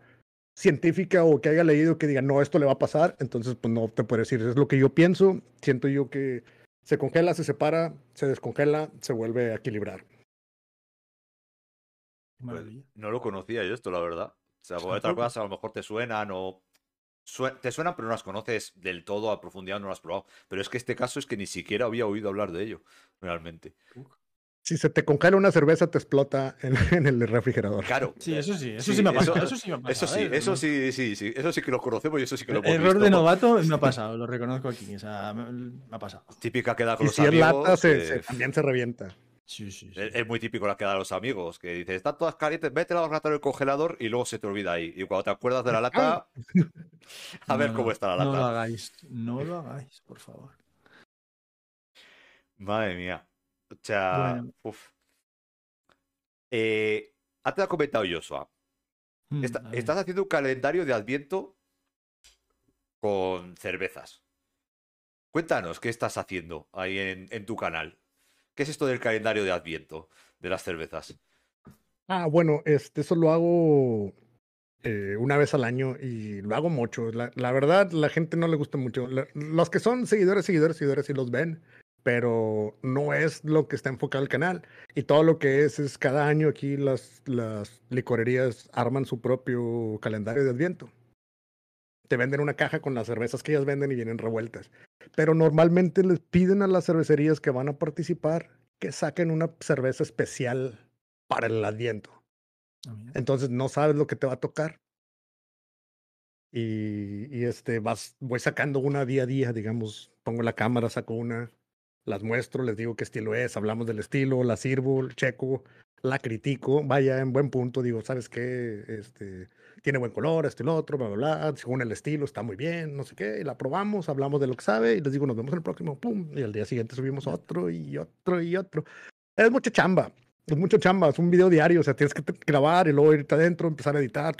científica o que haya leído que diga, no, esto le va a pasar, entonces pues no te puedo decir, es lo que yo pienso, siento yo que se congela, se separa, se descongela, se vuelve a equilibrar. Pues, no lo conocía yo esto, la verdad. O sea, otras cosas a lo mejor te suenan o te suenan, pero no las conoces del todo a profundidad, no las has probado. Pero es que este caso es que ni siquiera había oído hablar de ello, realmente si se te congela una cerveza, te explota en, el refrigerador. Claro. Sí, eso sí, eso sí, me ha pasado. Eso, sí me ha Eso sí, ¿eh? eso sí, sí, sí, eso sí que lo conocemos y eso sí que lo El Error de novato me ha pasado, lo reconozco aquí. O sea, me, ha pasado. Típica queda con los si amigos. Si es lata, eh, también se revienta. Sí, sí, Es, muy típico la queda de los amigos, que dices, están todas calientes, métela los rato en el congelador y luego se te olvida ahí. Y cuando te acuerdas de la lata, a ver cómo está la lata. No lo hagáis, no lo hagáis, por favor. Madre mía. O sea, bueno. Eh, ha comentado Joshua. Mm, estás haciendo un calendario de Adviento con cervezas. Cuéntanos, ¿qué estás haciendo ahí en, tu canal? ¿Qué es esto del calendario de Adviento, de las cervezas? Ah, bueno, este, eso lo hago eh, una vez al año y lo hago mucho. La, verdad, la gente no le gusta mucho. los que son seguidores, seguidores, seguidores, si los ven pero no es lo que está enfocado el canal. Y todo lo que es es cada año aquí las, las licorerías arman su propio calendario de adviento. Te venden una caja con las cervezas que ellas venden y vienen revueltas. Pero normalmente les piden a las cervecerías que van a participar que saquen una cerveza especial para el adviento. Ah, Entonces no sabes lo que te va a tocar. Y, y este vas, voy sacando una día a día, digamos, pongo la cámara, saco una, las muestro, les digo qué estilo es, hablamos del estilo, la sirvo, checo, la critico, vaya en buen punto, digo, ¿sabes qué? Este, tiene buen color, este y el otro, bla, bla, según el estilo, está muy bien, no sé qué, y la probamos, hablamos de lo que sabe, y les digo, nos vemos el próximo, pum, y al día siguiente subimos otro y otro y otro. Es mucha chamba, es mucho chamba, es un video diario, o sea, tienes que grabar y luego irte adentro, empezar a editar,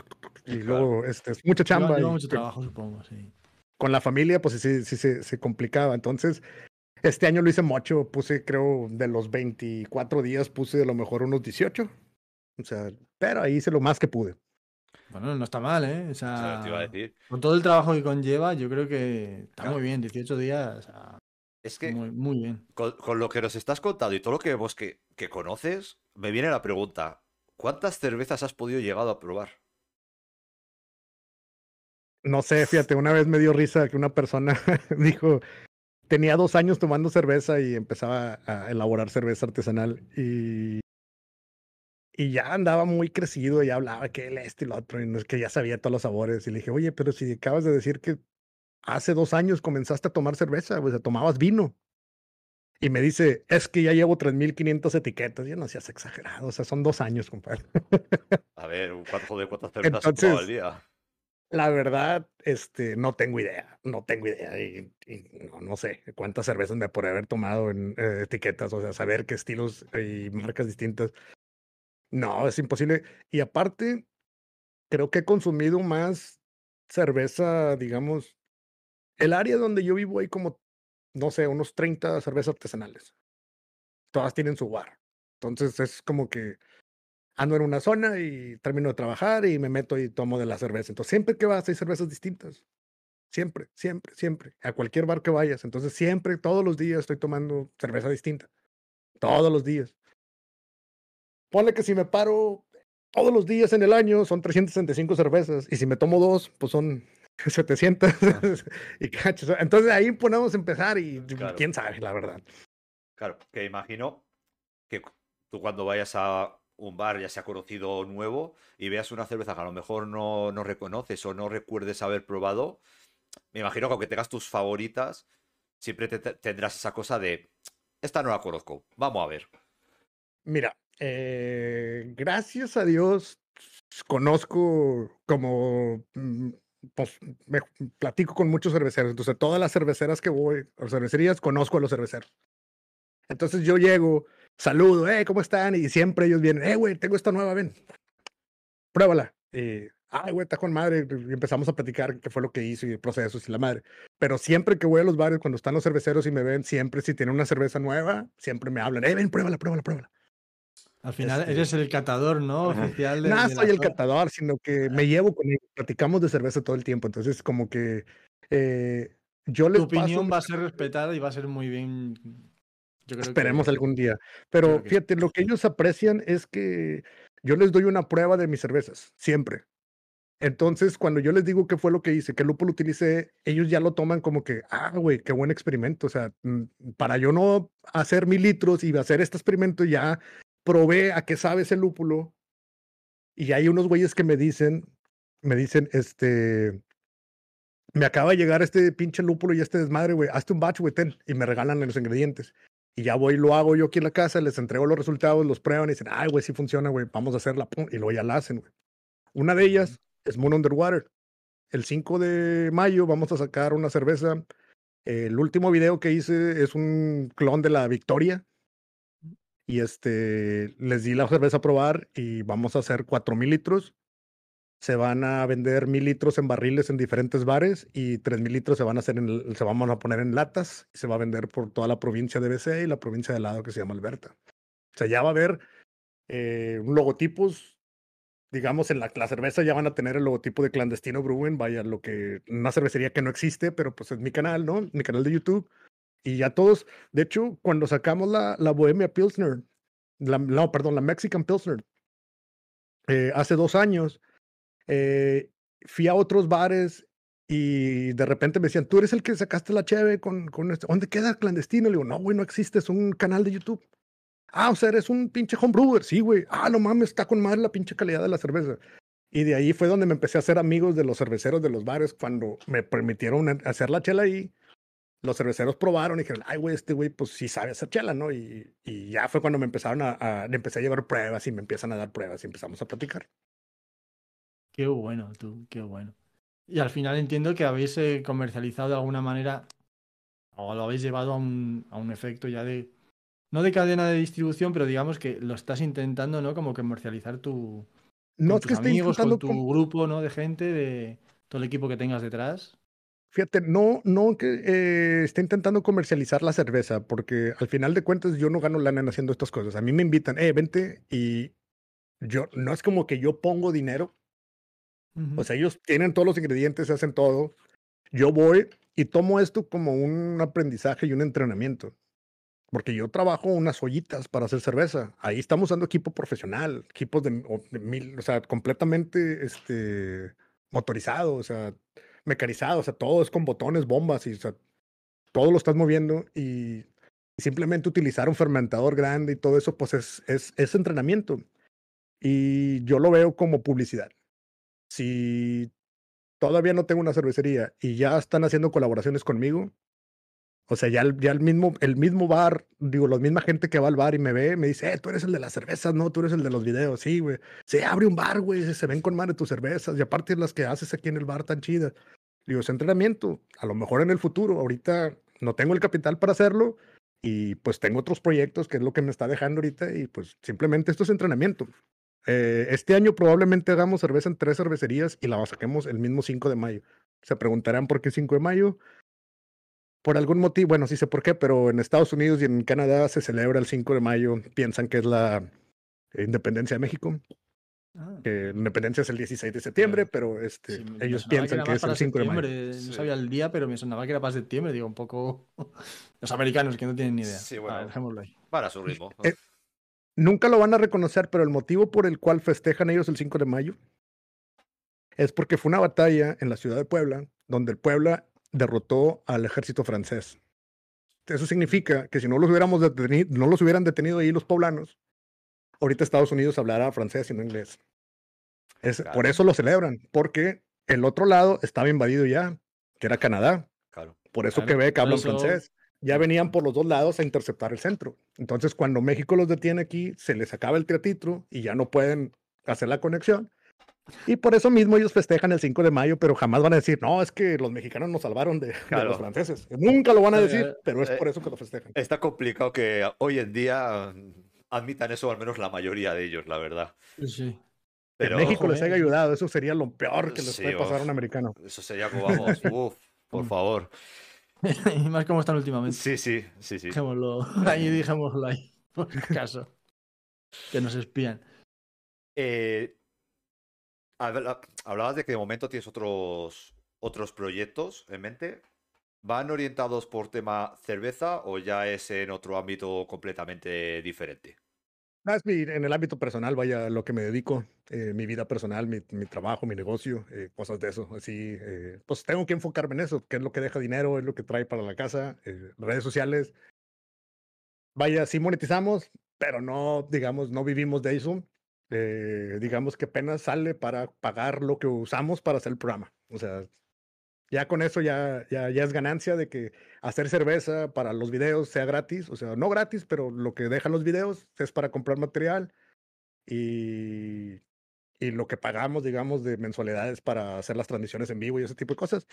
y luego, este, es mucha chamba. mucho trabajo, supongo, sí. Con la familia, pues sí, sí, se, se complicaba, entonces este año lo hice mucho, puse creo de los 24 días, puse de lo mejor unos 18. O sea, pero ahí hice lo más que pude. Bueno, no está mal, ¿eh? O sea, te iba a decir. con todo el trabajo que conlleva, yo creo que está muy bien, 18 días. O sea, es que muy, bien. Con, lo que nos estás contando y todo lo que vos que, que conoces, me viene la pregunta, ¿cuántas cervezas has podido llegar a probar? No sé, fíjate, una vez me dio risa que una persona dijo, tenía dos años tomando cerveza y empezaba a elaborar cerveza artesanal y, y ya andaba muy crecido y hablaba que el este y el otro y no es que ya sabía todos los sabores y le dije, oye, pero si acabas de decir que hace dos años comenzaste a tomar cerveza, pues tomabas vino. Y me dice, es que ya llevo 3.500 etiquetas. Yo no seas exagerado, o sea, son dos años, compadre. A ver, ¿cuánto de cuántas cervezas al día? La verdad, este, no tengo idea, no tengo idea y, no, sé cuántas cervezas me podría haber tomado en eh, etiquetas, o sea, saber qué estilos y marcas distintas. No, es imposible. Y aparte, creo que he consumido más cerveza, digamos, el área donde yo vivo hay como, no sé, unos 30 cervezas artesanales. Todas tienen su bar. Entonces es como que ando en una zona y termino de trabajar y me meto y tomo de la cerveza. Entonces, siempre que vas hay cervezas distintas. Siempre, siempre, siempre. A cualquier bar que vayas. Entonces, siempre, todos los días estoy tomando cerveza distinta. Todos los días. pone que si me paro todos los días en el año son 365 cervezas. Y si me tomo dos, pues son 700. Ah. y Entonces ahí podemos empezar y ah, quién sabe, la verdad. Claro, que imagino que tú cuando vayas a un bar ya ha conocido nuevo y veas una cerveza que a lo mejor no, no reconoces o no recuerdes haber probado, me imagino que aunque tengas tus favoritas, siempre tendrás esa cosa de, esta no la conozco, vamos a ver. Mira, eh, gracias a Dios conozco como mm, pues me platico con muchos cerveceros. Entonces, todas las cerveceras que voy, las cervecerías, conozco a los cerveceros. Entonces yo llego saludo, eh, ¿cómo están? Y siempre ellos vienen, eh, güey, tengo esta nueva, ven, pruébala. eh ay, güey, está con madre. Y empezamos a platicar qué fue lo que hizo y procesos y la madre. Pero siempre que voy a los bares, cuando están los cerveceros y me ven, siempre si tienen una cerveza nueva, siempre me hablan, eh, ven, pruébala, pruébala, pruébala. Al final este eres el catador, ¿no? no soy el catador, sino que me ah. llevo con ellos. Platicamos de cerveza todo el tiempo. Entonces, como que eh, yo les. Tu opinión va a ser respetada y va a ser muy bien Esperemos algún día. Pero fíjate, lo que ellos aprecian es que yo les doy una prueba de mis cervezas, siempre. Entonces, cuando yo les digo qué fue lo que hice, qué lúpulo utilicé, ellos ya lo toman como que, ah, güey, qué buen experimento. O sea, mm, para yo no hacer mil litros y hacer este experimento, ya probé a qué sabe ese lúpulo. Y hay unos güeyes que me dicen, me dicen, este, me acaba de llegar este pinche lúpulo y este desmadre, güey, hazte un batch, güey, ten, y me regalan los ingredientes y ya voy, lo hago yo aquí en la casa, les entrego los resultados, los prueban y dicen, ay, güey, sí funciona, güey, vamos a hacerla, pum, y luego ya la hacen, Una de ellas es Moon Underwater. El 5 de mayo vamos a sacar una cerveza. El último video que hice es un clon de la Victoria. Y este, les di la cerveza a probar y vamos a hacer mil litros se van a vender mil litros en barriles en diferentes bares y tres mil litros se van a hacer se a poner en latas y se va a vender por toda la provincia de BC y la provincia de lado que se llama Alberta. O sea, ya va a haber eh, logotipos, digamos, en la, la, cerveza ya van a tener el logotipo de clandestino Bruin, vaya, lo que una cervecería que no existe, pero pues es mi canal, ¿no? Mi canal de YouTube. Y ya todos, de hecho, cuando sacamos la, la Bohemia Pilsner, la, no, perdón, la Mexican Pilsner, eh, hace dos años, eh, fui a otros bares y de repente me decían, tú eres el que sacaste la cheve con, con este, ¿dónde queda el clandestino? Le digo, no, güey, no existe, es un canal de YouTube. Ah, o sea, eres un pinche homebrewer, sí, güey. Ah, no mames, está con madre la pinche calidad de la cerveza. Y de ahí fue donde me empecé a hacer amigos de los cerveceros de los bares cuando me permitieron hacer la chela ahí. Los cerveceros probaron y dijeron, ay, güey, este güey, pues sí sabe hacer chela, ¿no? Y, y ya fue cuando me empezaron a, a, empecé a llevar pruebas y me empiezan a dar pruebas y empezamos a platicar. Qué bueno, tú, qué bueno. Y al final entiendo que habéis eh, comercializado de alguna manera o lo habéis llevado a un, a un efecto ya de, no de cadena de distribución, pero digamos que lo estás intentando, ¿no? Como comercializar tu, no que amigos, con tu grupo, ¿no? De gente, de todo el equipo que tengas detrás. Fíjate, no, no que eh, esté intentando comercializar la cerveza, porque al final de cuentas yo no gano lana haciendo estas cosas. A mí me invitan, eh, vente y yo, no es como que yo pongo dinero o sea, ellos tienen todos los ingredientes, hacen todo. Yo voy y tomo esto como un aprendizaje y un entrenamiento. Porque yo trabajo unas ollitas para hacer cerveza. Ahí estamos usando equipo profesional, equipos de, mil, o sea, completamente este, motorizado, o sea, mecanizado, o sea, todo es con botones, bombas y sea, todo lo estás moviendo y simplemente utilizar un fermentador grande y todo eso, pues es, es, es entrenamiento. Y yo lo veo como publicidad si todavía no tengo una cervecería y ya están haciendo colaboraciones conmigo, o sea, ya, el, mismo, el mismo bar, digo, la misma gente que va al bar y me ve, me dice, eh, tú eres el de las cervezas, no, tú eres el de los videos, sí, güey. Se abre un bar, güey, se ven con madre tus cervezas y aparte las que haces aquí en el bar tan chidas. Digo, es entrenamiento, a lo mejor en el futuro, ahorita no tengo el capital para hacerlo y pues tengo otros proyectos que es lo que me está dejando ahorita y pues simplemente esto es entrenamiento. Eh, este año probablemente hagamos cerveza en tres cervecerías y la saquemos el mismo 5 de mayo. Se preguntarán por qué 5 de mayo. Por algún motivo, bueno, sí sé por qué, pero en Estados Unidos y en Canadá se celebra el 5 de mayo. Piensan que es la independencia de México. Ah. Que la independencia es el 16 de septiembre, pero este, ellos piensan que, es el 5 de mayo. Eh, no sabía el día, pero me sonaba que era para septiembre. Digo, un poco. Los americanos que no tienen ni idea. Sí, bueno. Ah, dejémoslo ahí. Para su ritmo. Eh, Nunca lo van a reconocer, pero el motivo por el cual festejan ellos el 5 de mayo es porque fue una batalla en la ciudad de Puebla, donde el Puebla derrotó al ejército francés. Eso significa que si no los, hubiéramos detenido, no los hubieran detenido ahí los poblanos, ahorita Estados Unidos hablará francés y no inglés. Es, Por eso lo celebran, porque el otro lado estaba invadido ya, que era Canadá. Por eso que Quebec habla francés ya venían por los dos lados a interceptar el centro. Entonces, cuando México los detiene aquí, se les acaba el triatitro y ya no pueden hacer la conexión. Y por eso mismo ellos festejan el 5 de mayo, pero jamás van a decir, no, es que los mexicanos nos salvaron de, los franceses. Nunca lo van a eh, decir, eh, pero es eh, por eso que lo festejan. Está complicado que hoy en día admitan eso, al menos la mayoría de ellos, la verdad. Sí. que México les haya ayudado, eso sería lo peor que les puede pasar a un americano. Eso sería como, vamos, por mm. favor. y más como están últimamente. Sí, sí, sí, sí. Dejémoslo ahí, dejémoslo ahí, por caso. que nos espían. Eh, hablabas de que de momento tienes otros, otros proyectos en mente. ¿Van orientados por tema cerveza o ya es en otro ámbito completamente diferente? en el ámbito personal, vaya, lo que me dedico, eh, mi vida personal, mi, trabajo, mi negocio, eh, cosas de eso. Así, eh, pues tengo que enfocarme en eso, que es lo que deja dinero, es lo que trae para la casa, redes sociales. Vaya, sí monetizamos, pero no, digamos, no vivimos de eso. digamos que apenas sale para pagar lo que usamos para hacer el programa. O sea, ya con eso ya, ya, es ganancia de que hacer cerveza para los videos sea gratis, o sea, no gratis, pero lo que dejan los videos es para comprar material y, y lo que pagamos, digamos, de mensualidades para hacer las transmisiones en vivo y ese tipo de cosas,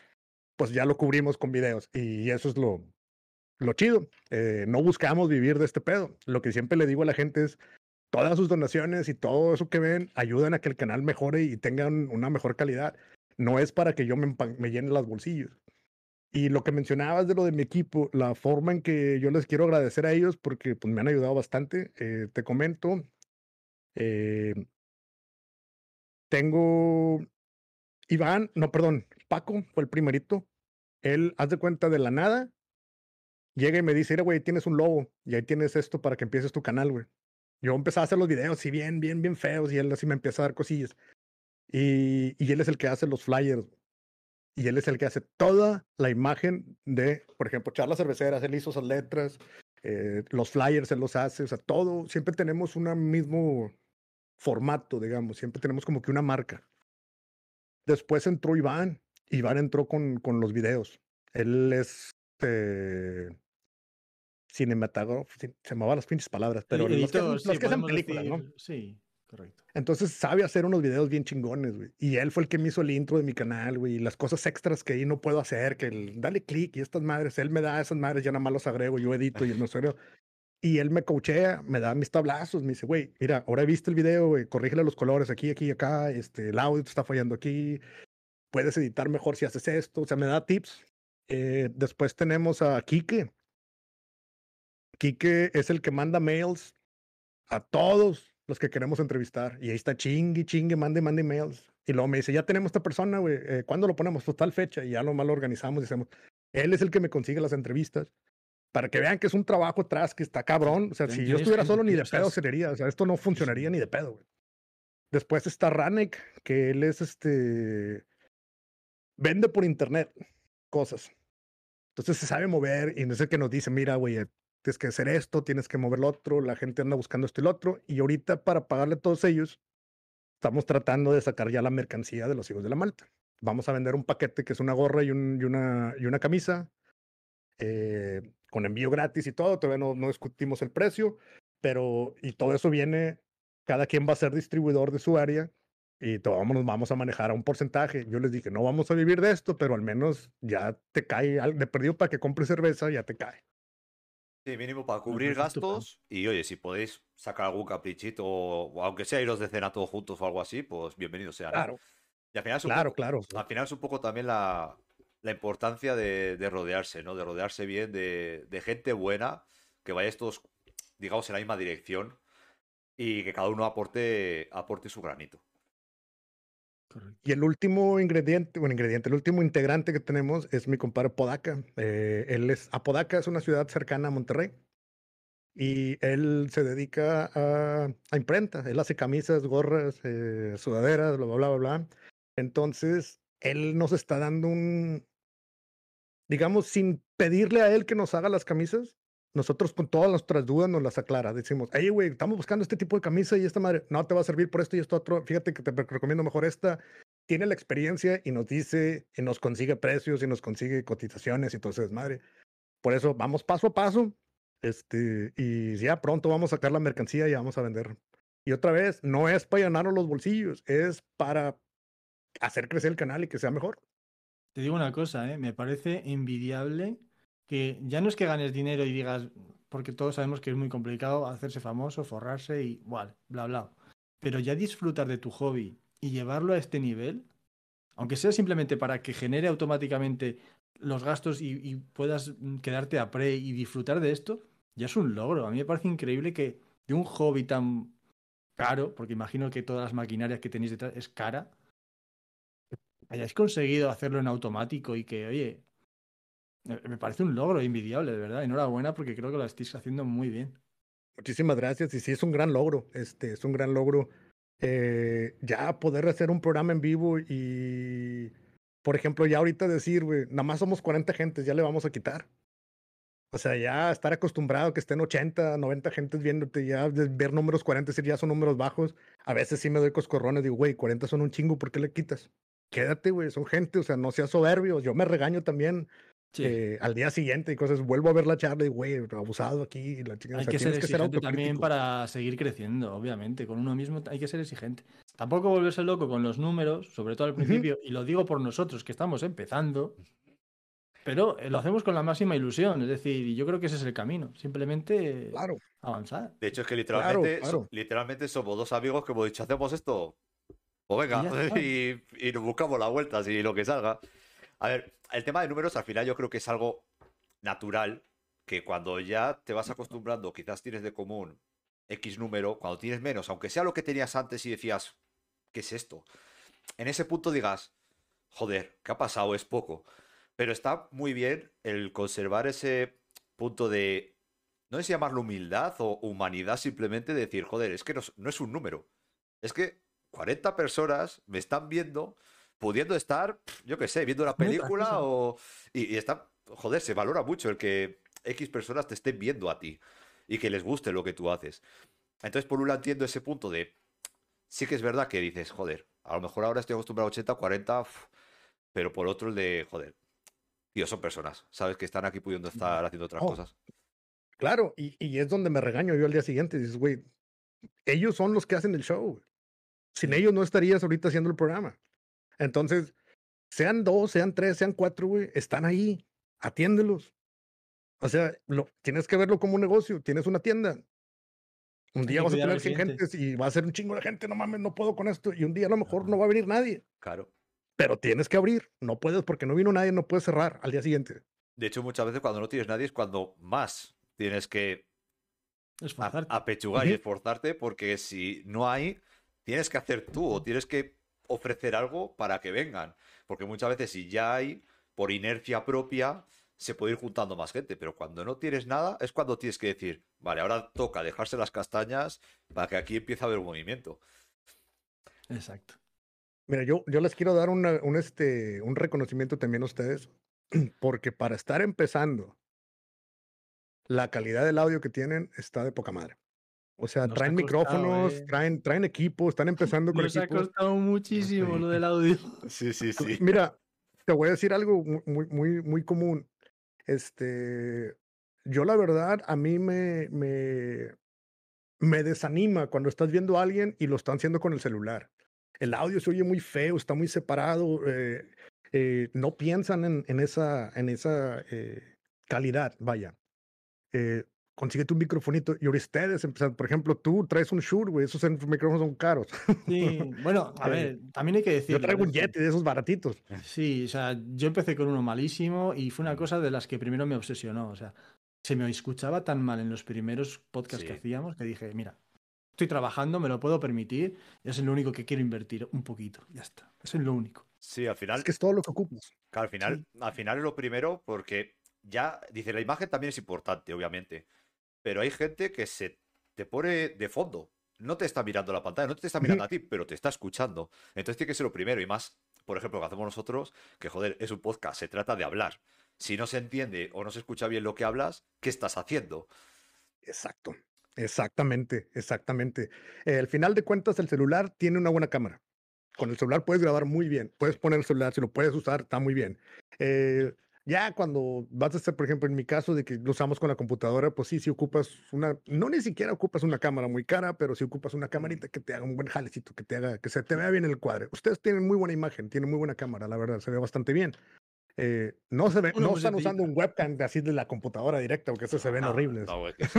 pues ya lo cubrimos con videos y eso es lo, lo chido. Eh, no buscamos vivir de este pedo. Lo que siempre le digo a la gente es, todas sus donaciones y todo eso que ven ayudan a que el canal mejore y tengan una mejor calidad no es para que yo me, me llene las bolsillos. Y lo que mencionabas de lo de mi equipo, la forma en que yo les quiero agradecer a ellos porque pues, me han ayudado bastante. Eh, te comento, eh, tengo Iván, no, perdón, Paco fue el primerito. Él, haz de cuenta de la nada, llega y me dice, güey, tienes un logo y ahí tienes esto para que empieces tu canal, güey. Yo empecé a hacer los videos, y bien, bien, bien feos, y él así me empieza a dar cosillas. Y, él es el que hace los flyers. Y él es el que hace toda la imagen de, por ejemplo, charlas cerveceras, él hizo esas letras, eh, los flyers él los hace, o sea, todo. Siempre tenemos un mismo formato, digamos, siempre tenemos como que una marca. Después entró Iván, Iván entró con, con los videos. Él es eh, cinematógrafo, se me van las pinches palabras, pero los, que, hacen películas, ¿no? Sí. Entonces sabe hacer unos videos bien chingones, güey. Y él fue el que me hizo el intro de mi canal, güey. Y las cosas extras que ahí no puedo hacer, que el, dale clic y estas madres, él me da esas madres, ya nada más los agrego, yo edito y él me Y él me coachea, me da mis tablazos, me dice, güey, mira, ahora he visto el video, güey, los colores aquí, aquí, acá, este, el audio está fallando aquí, puedes editar mejor si haces esto, o sea, me da tips. Eh, después tenemos a Kike Kike es el que manda mails a todos los que queremos entrevistar. Y ahí está chingue, chingue, mande, mande mails. Y luego me dice, ya tenemos esta persona, güey, eh, ¿cuándo lo ponemos? Total pues, fecha. Y ya lo mal organizamos y decimos, Él es el que me consigue las entrevistas. Para que vean que es un trabajo atrás, que está cabrón. O sea, si yo estuviera solo, ni de pedo sería. O sea, esto no funcionaría ni de pedo, güey. Después está Ranek, que él es este. Vende por internet cosas. Entonces se sabe mover y no es el que nos dice, mira, güey, tienes que hacer esto, tienes que mover lo otro, la gente anda buscando esto y lo otro, y ahorita para pagarle a todos ellos, estamos tratando de sacar ya la mercancía de los hijos de la malta. Vamos a vender un paquete que es una gorra y, una, y una camisa, eh, con envío gratis y todo, todavía no, no discutimos el precio, pero y todo eso viene, cada quien va a ser distribuidor de su área, y todos nos vamos a manejar a un porcentaje. Yo les dije, no vamos a vivir de esto, pero al menos ya te cae de perdido para que compre cerveza, ya te cae. Sí, mínimo para cubrir gastos. Y oye, si podéis sacar algún caprichito, o aunque sea iros de cena todos juntos o algo así, pues bienvenido sea. Claro. Y al final es un poco, Al final es un poco también la, importancia de, rodearse, ¿no? De rodearse bien, de, de gente buena, que vayáis todos, digamos, en la misma dirección y que cada uno aporte, aporte su granito. Y el último ingrediente, bueno, ingrediente, el último integrante que tenemos es mi compadre Podaca. Eh, él es, Apodaca es una ciudad cercana a Monterrey. Y él se dedica a, a imprenta. Él hace camisas, gorras, eh, sudaderas, bla, bla, bla, bla. Entonces, él nos está dando un, digamos, sin pedirle a él que nos haga las camisas, nosotros con todas nuestras dudas nos las aclara. Decimos, hey, güey, estamos buscando este tipo de camisa y esta madre no te va a servir por esto y esto otro. Fíjate que te recomiendo mejor esta. Tiene la experiencia y nos dice, y nos consigue precios y nos consigue cotizaciones y entonces, madre. Por eso vamos paso a paso. Este, y ya pronto vamos a sacar la mercancía y vamos a vender. Y otra vez, no es para llenarnos los bolsillos, es para hacer crecer el canal y que sea mejor. Te digo una cosa, ¿eh? me parece envidiable que ya no es que ganes dinero y digas, porque todos sabemos que es muy complicado hacerse famoso, forrarse y igual bla, bla. Pero ya disfrutar de tu hobby y llevarlo a este nivel, aunque sea simplemente para que genere automáticamente los gastos y, y puedas quedarte a pre y disfrutar de esto, ya es un logro. A mí me parece increíble que de un hobby tan caro, porque imagino que todas las maquinarias que tenéis detrás es cara, hayáis conseguido hacerlo en automático y que, oye, eh, me parece un logro invidiable, de verdad. Enhorabuena porque creo que lo estás haciendo muy bien. Muchísimas gracias. Y sí, es un gran logro. Este, es un gran logro. Eh, ya poder hacer un programa en vivo y, por ejemplo, ya ahorita decir, güey, nada más somos 40 gentes, ya le vamos a quitar. O sea, ya estar acostumbrado a que estén 80, 90 gentes viéndote, ya ver números 40, decir ya son números bajos. A veces sí me doy coscorrones, digo, güey, 40 son un chingo, ¿por qué le quitas? Quédate, güey, son gente, o sea, no seas soberbio. Yo me regaño también. Eh, al día siguiente y cosas, vuelvo a ver la charla y, güey, abusado aquí. hay que ser exigente también para seguir creciendo, obviamente. Con uno mismo hay que ser exigente. Tampoco volverse loco con los números, sobre todo al principio, y lo digo por nosotros que estamos empezando, pero eh, lo hacemos con la máxima ilusión. Es decir, yo creo que ese es el camino. Simplemente avanzar. De hecho, es que literalmente, literalmente somos dos amigos que hemos dicho, hacemos esto. o pues venga, y, y nos buscamos la vuelta, si lo que salga. A ver, el tema de números al final yo creo que es algo natural que cuando ya te vas acostumbrando, quizás tienes de común X número, cuando tienes menos, aunque sea lo que tenías antes y decías, ¿qué es esto? En ese punto digas, joder, ¿qué ha pasado? Es poco. Pero está muy bien el conservar ese punto de, no es llamarlo humildad o humanidad, simplemente decir, joder, es que no, no es un número. Es que 40 personas me están viendo pudiendo estar, yo qué sé, viendo una película o... Y, está, joder, se valora mucho el que X personas te estén viendo a ti y que les guste lo que tú haces. Entonces, por un lado, entiendo ese punto de, sí que es verdad que dices, joder, a lo mejor ahora estoy acostumbrado a 80, 40, pero por otro el de, joder, ellos son personas, ¿sabes? Que están aquí pudiendo estar haciendo otras oh, cosas. Claro, y, y, es donde me regaño yo al día siguiente, dices, güey, ellos son los que hacen el show. Sin ellos no estarías ahorita haciendo el programa. Entonces, sean dos, sean tres, sean cuatro, güey, están ahí, atiéndelos. O sea, lo, tienes que verlo como un negocio, tienes una tienda. Un día vas a tener 100 gentes y va a ser un chingo de gente, no mames, no puedo con esto. Y un día a lo mejor no, va a venir nadie. Claro. Pero tienes que abrir, no puedes porque no vino nadie, no puedes cerrar al día siguiente. De hecho, muchas veces cuando no tienes nadie es cuando más tienes que apechugar y esforzarte porque si no hay, tienes que hacer tú o tienes que ofrecer algo para que vengan. Porque muchas veces si ya hay, por inercia propia, se puede ir juntando más gente, pero cuando no tienes nada es cuando tienes que decir, vale, ahora toca dejarse las castañas para que aquí empiece a haber movimiento. Exacto. Mira, yo, yo les quiero dar un, este, un reconocimiento también a ustedes, porque para estar empezando, la calidad del audio que tienen está de poca madre. O sea, traen micrófonos, eh. traen, traen equipo, están empezando con nos se ha costado muchísimo lo del audio. Sí, sí, sí. Mira, te voy a decir algo muy, muy, muy común. Este, yo la verdad, a mí me, me, me desanima cuando estás viendo a alguien y lo están haciendo con el celular. El audio se oye muy feo, está muy separado, eh, eh, no piensan en, en esa, en esa calidad, vaya. Eh, consigue un microfonito y ustedes empezan por ejemplo, tú traes un Shure, güey, esos micrófonos son caros. Sí, bueno, a ver, también hay que decir. Yo traigo un Yeti de esos baratitos. Sí, o sea, yo empecé con uno malísimo y fue una cosa de las que primero me obsesionó, o sea, se me escuchaba tan mal en los primeros podcasts que hacíamos que dije, mira, estoy trabajando, me lo puedo permitir, es lo único que quiero invertir, un poquito, ya está, eso es lo único. Sí, al final. Es que es todo lo que ocupas. Claro, al final, al final es lo primero porque ya, dice, la imagen también es importante, obviamente pero hay gente que se te pone de fondo. No te está mirando la pantalla, no te está mirando a ti, pero te está escuchando. Entonces tiene que ser lo primero y más, por ejemplo, lo que hacemos nosotros, que joder, es un podcast, se trata de hablar. Si no se entiende o no se escucha bien lo que hablas, ¿qué estás haciendo? Exacto, exactamente, exactamente. al final de cuentas, el celular tiene una buena cámara. Con el celular puedes grabar muy bien, puedes poner el celular, si lo puedes usar, está muy bien. Eh, ya cuando vas a hacer, por ejemplo, en mi caso de que lo usamos con la computadora, pues sí, si ocupas una, no ni siquiera ocupas una cámara muy cara, pero si ocupas una camarita que te haga un buen jalecito, que te haga, que se te vea bien el cuadro. Ustedes tienen muy buena imagen, tienen muy buena cámara, la verdad, se ve bastante bien. Eh, no se ve, no están usando un webcam así de la computadora directa, porque eso se ven horrible. horribles.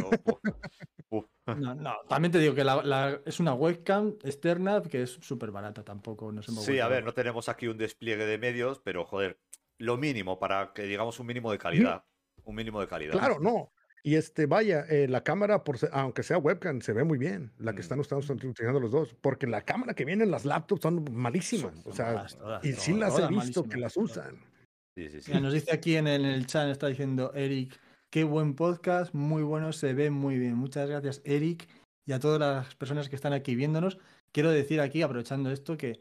No, no, también te digo que la, es una webcam externa que es súper barata tampoco. No sí, a ver, no tenemos aquí un despliegue de medios, pero joder, lo mínimo para que digamos un mínimo de calidad. Un mínimo de calidad. Claro, no. Y este, vaya, eh, la cámara, por, aunque sea webcam, se ve muy bien, la que mm. están usando utilizando los dos, porque la cámara que viene en las laptops son malísimas. o sea, y sí las he visto que las usan. Sí, sí, sí. nos dice aquí en el, en el, chat, está diciendo Eric, qué buen podcast, muy bueno, se ve muy bien. Muchas gracias, Eric, y a todas las personas que están aquí viéndonos. Quiero decir aquí, aprovechando esto, que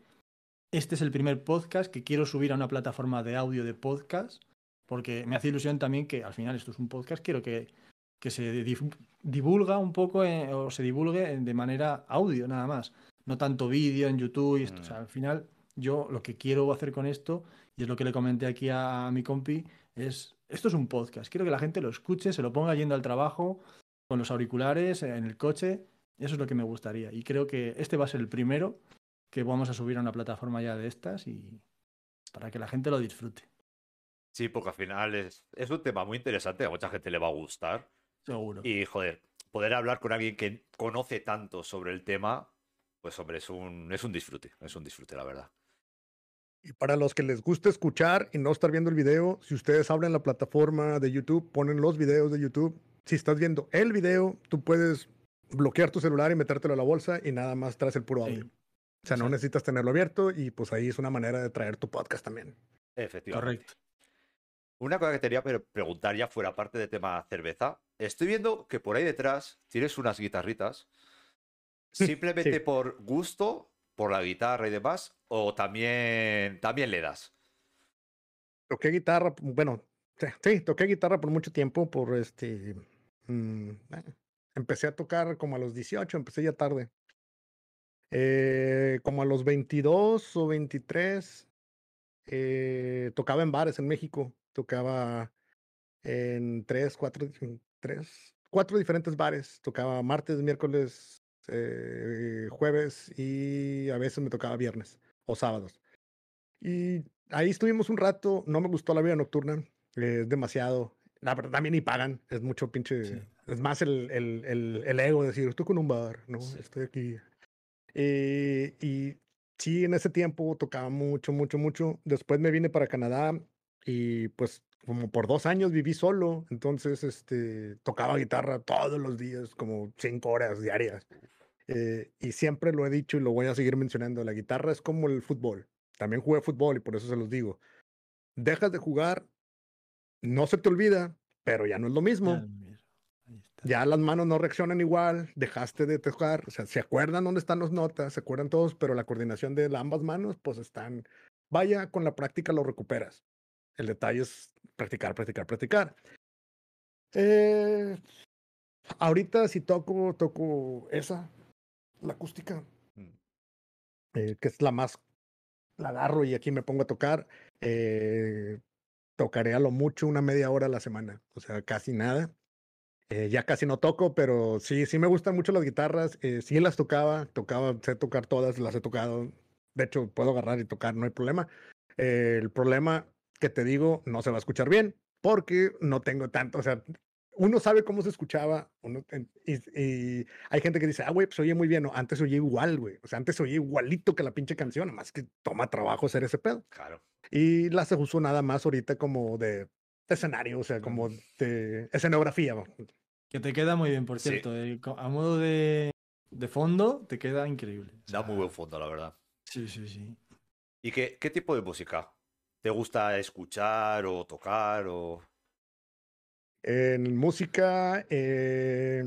este es el primer podcast que quiero subir a una plataforma de audio de podcast, porque me hace ilusión también que al final esto es un podcast, quiero que, se divulga un poco eh, o se divulgue de manera audio nada más, no tanto vídeo en YouTube y esto. al final yo lo que quiero hacer con esto, y es lo que le comenté aquí a, a mi compi, es, esto es un podcast, quiero que la gente lo escuche, se lo ponga yendo al trabajo, con los auriculares, en el coche, eso es lo que me gustaría. Y creo que este va a ser el primero que vamos a subir a una plataforma ya de estas y para que la gente lo disfrute. Sí, porque al final es, un tema muy interesante, a mucha gente le va a gustar. Seguro. Y joder, poder hablar con alguien que conoce tanto sobre el tema, pues hombre, es un, es un disfrute, es un disfrute, la verdad. Y para los que les gusta escuchar y no estar viendo el video, si ustedes hablan la plataforma de YouTube, ponen los videos de YouTube. Si estás viendo el video, tú puedes bloquear tu celular y metértelo a la bolsa y nada más traes el puro audio. O sea, no necesitas tenerlo abierto y pues ahí es una manera de traer tu podcast también. Efectivamente. Correcto. Una cosa que quería preguntar ya fuera parte de tema cerveza. Estoy viendo que por ahí detrás tienes unas guitarritas. ¿Simplemente por gusto, por la guitarra y demás? ¿O también, también le das? Toqué guitarra, bueno, sí, toqué guitarra por mucho tiempo, por este... Mm, eh, empecé a tocar como a los 18, empecé ya tarde. Eh, como a los 22 o 23, eh, tocaba en bares en México. Tocaba en tres, cuatro, tres, cuatro diferentes bares. Tocaba martes, miércoles, eh, jueves y a veces me tocaba viernes o sábados. Y ahí estuvimos un rato. No me gustó la vida nocturna. Es demasiado. La verdad, también ni pagan. Es mucho pinche. Es más el, el, ego de decir, estoy con un bar, ¿no? Estoy aquí. Eh, y sí, en ese tiempo tocaba mucho, mucho, mucho. Después me vine para Canadá y pues como por dos años viví solo, entonces este, tocaba guitarra todos los días, como cinco horas diarias. Eh, y siempre lo he dicho y lo voy a seguir mencionando, la guitarra es como el fútbol. También jugué fútbol y por eso se los digo. Dejas de jugar, no se te olvida, pero ya no es lo mismo ya las manos no reaccionan igual, dejaste de tocar, o sea, se acuerdan dónde están las notas, se acuerdan todos, pero la coordinación de ambas manos, pues están, vaya, con la práctica lo recuperas. El detalle es practicar, practicar, practicar. Eh, ahorita si toco, toco esa, la acústica, mm. eh, que es la más, la agarro y aquí me pongo a tocar. Eh, tocaré a lo mucho una media hora a la semana, o sea, casi nada. Eh, ya casi no toco, pero sí, sí me gustan mucho las guitarras. Eh, sí las tocaba, tocaba, sé tocar todas, las he tocado. De hecho, puedo agarrar y tocar, no hay problema. el problema que te digo no se va a escuchar bien porque no tengo tanto, o sea, uno sabe cómo se escuchaba uno, y, y, hay gente que dice, ah, güey, pues oye muy bien, no, antes oye igual, güey, o sea, antes oye igualito que la pinche canción, nada más que toma trabajo hacer ese pedo. Claro. Y las usó nada más ahorita como de escenario, o sea, como de escenografía. Que te queda muy bien, por cierto. Eh, a modo de, de, fondo, te queda increíble. da muy buen fondo, la verdad. Sí, sí, sí. ¿Y qué, qué tipo de música? ¿Te gusta escuchar o tocar o...? En música, eh,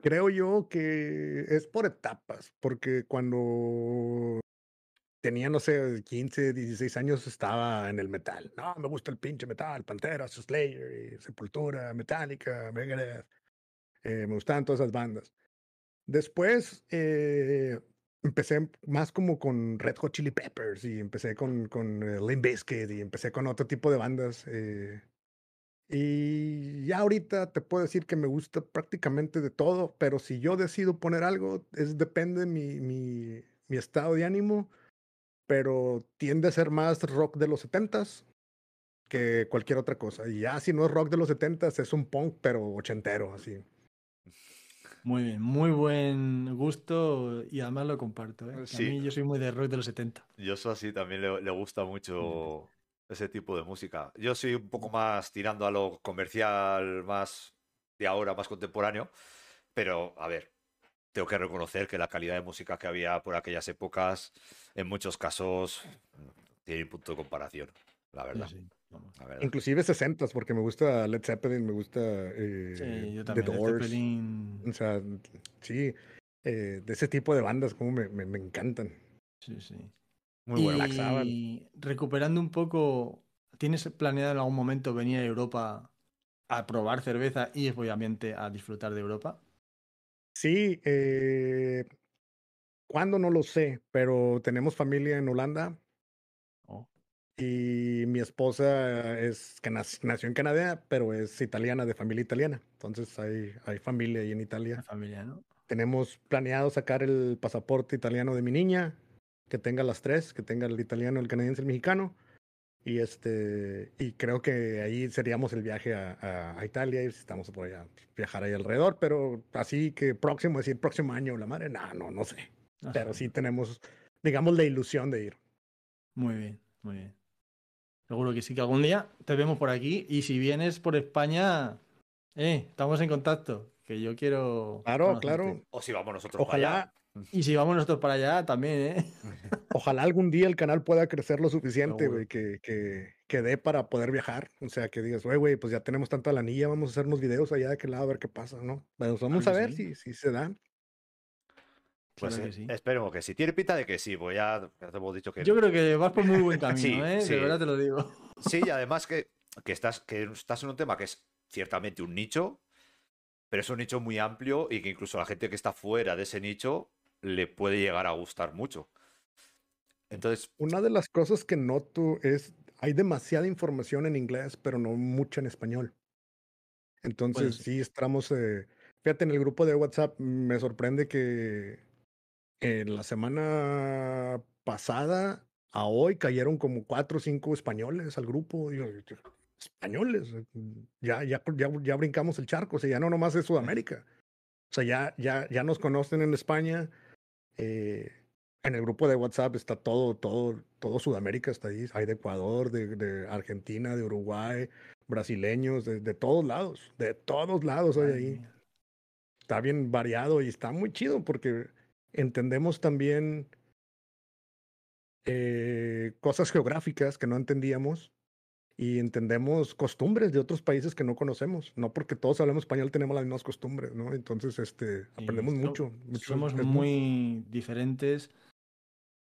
creo yo que es por etapas, porque cuando tenía, no sé, 15, 16 años, estaba en el metal. No, me gusta el pinche metal, Pantera, Slayer, Sepultura, Metallica, Megadeth. Eh, me gustaban todas esas bandas. Después eh, empecé más como con Red Hot Chili Peppers y empecé con, con eh, Limp Bizkit y empecé con otro tipo de bandas. Eh, y ya ahorita te puedo decir que me gusta prácticamente de todo, pero si yo decido poner algo, es depende mi, mi, mi estado de ánimo pero tiende a ser más rock de los setentas que cualquier otra cosa. Y ya si no es rock de los setentas, es un punk, pero ochentero, así. Muy bien, muy buen gusto y además lo comparto. ¿eh? Sí. A mí yo soy muy de rock de los 70. Yo soy así, también le gusta mucho ese tipo de música. Yo soy un poco más tirando a lo comercial, más de ahora, más contemporáneo, pero a ver, tengo que reconocer que la calidad de música que había por aquellas épocas, en muchos casos, tiene un punto de comparación, la verdad. Inclusive 60 porque me gusta Led Zeppelin, me gusta eh, sí, The Doors. sí, eh, de ese tipo de bandas como me, encantan. Sí, sí. Muy y Y recuperando un poco, ¿tienes planeado en algún momento venir a Europa a probar cerveza y obviamente a disfrutar de Europa? Sí, eh, No lo sé, pero tenemos familia en Holanda. Oh. Y mi esposa es nació en Canadá, pero es italiana, de familia italiana. Entonces hay, hay familia ahí en Italia. familia, ¿no? Tenemos planeado sacar el pasaporte italiano de mi niña, que tenga las tres, que tenga el italiano, el canadiense, y el mexicano. Y este, y creo que ahí seríamos el viaje a, a, Italia y estamos por allá, viajar ahí alrededor, pero así que próximo, decir próximo año, la madre, no, no, no sé. Pero sí tenemos, digamos, la ilusión de ir. Muy bien, muy bien. Seguro que sí, que algún día te vemos por aquí y si vienes por España, eh, estamos en contacto, que yo quiero. Claro, claro. O si vamos nosotros. Ojalá. Y si vamos nosotros para allá también, ¿eh? Ojalá algún día el canal pueda crecer lo suficiente, güey, que, que, que, dé para poder viajar. O sea, que digas, güey, güey, pues ya tenemos tanta lanilla, vamos a hacer videos allá de aquel lado a ver qué pasa, ¿no? Bueno, ah, vamos a pues ver si, si se dan. Pues que sí. esperemos que sí. Tiene de que sí, pues ya, te hemos dicho que. Yo creo que vas por muy buen camino, ¿eh? De verdad te lo digo. Sí, y además que, que, estás, que estás en un tema que es ciertamente un nicho, pero es un nicho muy amplio y que incluso la gente que está fuera de ese nicho le puede llegar a gustar mucho. Entonces. Una de las cosas que noto es. Hay demasiada información en inglés, pero no mucha en español. Entonces, sí, estamos. Eh, fíjate, en el grupo de WhatsApp me sorprende que en la semana pasada a hoy cayeron como cuatro o cinco españoles al grupo. españoles, eh, ya, ya, ya, ya brincamos el charco, o sea, ya no nomás es Sudamérica. O sea, ya, ya, ya nos conocen en España, eh, en el grupo de WhatsApp está todo, todo, todo Sudamérica está ahí. Hay de Ecuador, de, Argentina, de Uruguay, brasileños, de, todos lados, de todos lados ahí. Está bien variado y está muy chido porque entendemos también eh, cosas geográficas que no entendíamos y entendemos costumbres de otros países que no conocemos. No porque todos hablamos español tenemos las mismas costumbres, ¿no? Entonces, este, aprendemos mucho, Somos muy diferentes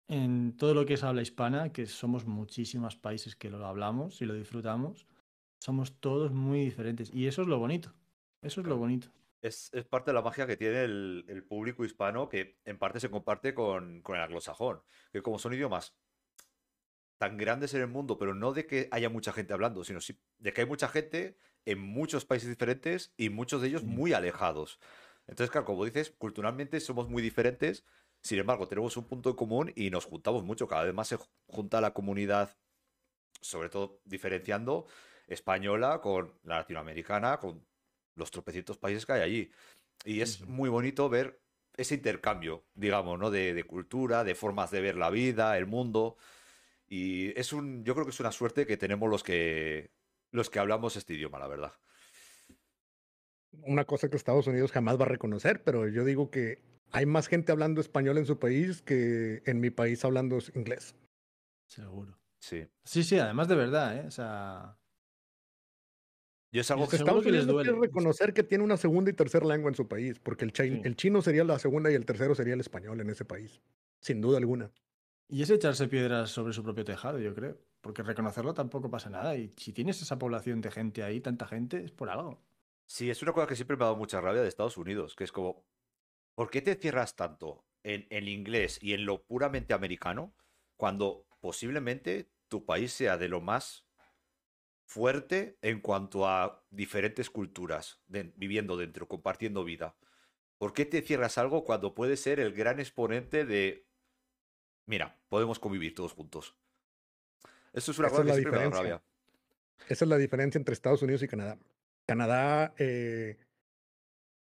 en todo lo que es habla hispana, que somos muchísimos países que lo hablamos y lo disfrutamos. Somos todos muy diferentes y eso es lo bonito. Eso es lo bonito. Es, es parte de la magia que tiene el, el, público hispano que en parte se comparte con, con el anglosajón, que como son idiomas tan grandes en el mundo, pero no de que haya mucha gente hablando, sino de que hay mucha gente en muchos países diferentes y muchos de ellos mm. muy alejados. Entonces, claro, como dices, culturalmente somos muy diferentes, sin embargo, tenemos un punto en común y nos juntamos mucho, cada vez más se junta la comunidad, sobre todo diferenciando española con la latinoamericana, con los tropecitos países que hay allí. Y es muy bonito ver ese intercambio, digamos, ¿no? de cultura, de formas de ver la vida, el mundo. Y es un, yo creo que es una suerte que tenemos los que, los que hablamos este idioma, la verdad. Una cosa que Estados Unidos jamás va a reconocer, pero yo digo que hay más gente hablando español en su país que en mi país hablando inglés. Seguro. Sí. Sí, sí, además de verdad, ¿eh? O sea. Yo es algo que, Estados que les duele. reconocer que tiene una segunda y tercera lengua en su país, porque el, el chino sería la segunda y el tercero sería el español en ese país, sin duda alguna. Y es echarse piedras sobre su propio tejado, yo creo. Porque reconocerlo tampoco pasa nada. Y si tienes esa población de gente ahí, tanta gente, es por algo. Sí, es una cosa que siempre me ha dado mucha rabia de Estados Unidos, que es como, ¿por qué te cierras tanto en el inglés y en lo puramente americano cuando posiblemente tu país sea de lo más fuerte en cuanto a diferentes culturas viviendo dentro, compartiendo vida? ¿Por qué te cierras algo cuando puedes ser el gran exponente de mira, podemos convivir todos juntos. Eso es una cosa es Esa es la diferencia entre Estados Unidos y Canadá. Canadá eh,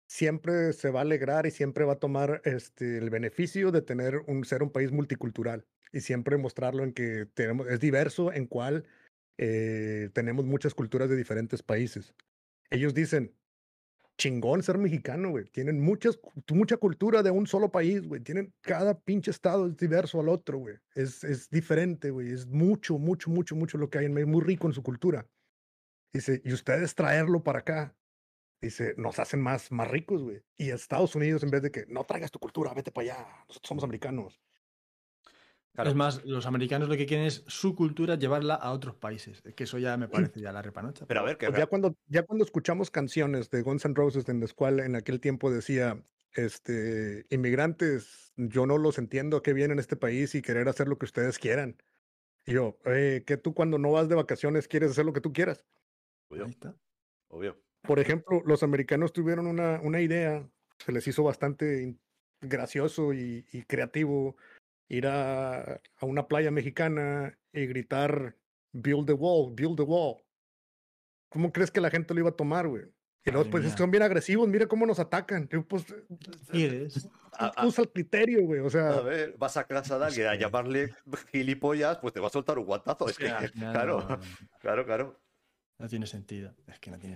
siempre se va a alegrar y siempre va a tomar este, el beneficio de tener un, ser un país multicultural y siempre mostrarlo en que tenemos, es diverso, en cual eh, tenemos muchas culturas de diferentes países. Ellos dicen, chingón ser mexicano, güey. Tienen muchas, mucha cultura de un solo país, güey. Tienen, cada pinche estado es diverso al otro, güey. Es, es diferente, güey. Es mucho, mucho, mucho, mucho lo que hay en Muy rico en su cultura. Dice, y ustedes traerlo para acá, dice, nos hacen más, más ricos, güey. Y Estados Unidos, en vez de que no traigas tu cultura, vete para allá, nosotros somos americanos. Es más, los americanos lo que quieren es su cultura llevarla a otros países. Que eso ya me parece ya la repanocha. Pero a ver, que ya cuando ya cuando escuchamos canciones de Guns N' Roses en las cuales en aquel tiempo decía este inmigrantes, yo no los entiendo que vienen a este país y querer hacer lo que ustedes quieran. Y yo, eh, que tú cuando no vas de vacaciones quieres hacer lo que tú quieras. Obvio. Por ejemplo, los americanos tuvieron una, una idea, se les hizo bastante gracioso y creativo ir a, una playa mexicana y gritar, build the wall, build the wall. ¿Cómo crees que la gente lo iba a tomar, güey? Y pues, son bien agresivos, mira cómo nos atacan. pues, eh, eh, eh, usa el criterio, güey. O sea, a ver, vas a casa de alguien a este. llamarle gilipollas, pues te va a soltar un guantazo. Es que, claro, claro, claro. No tiene sentido.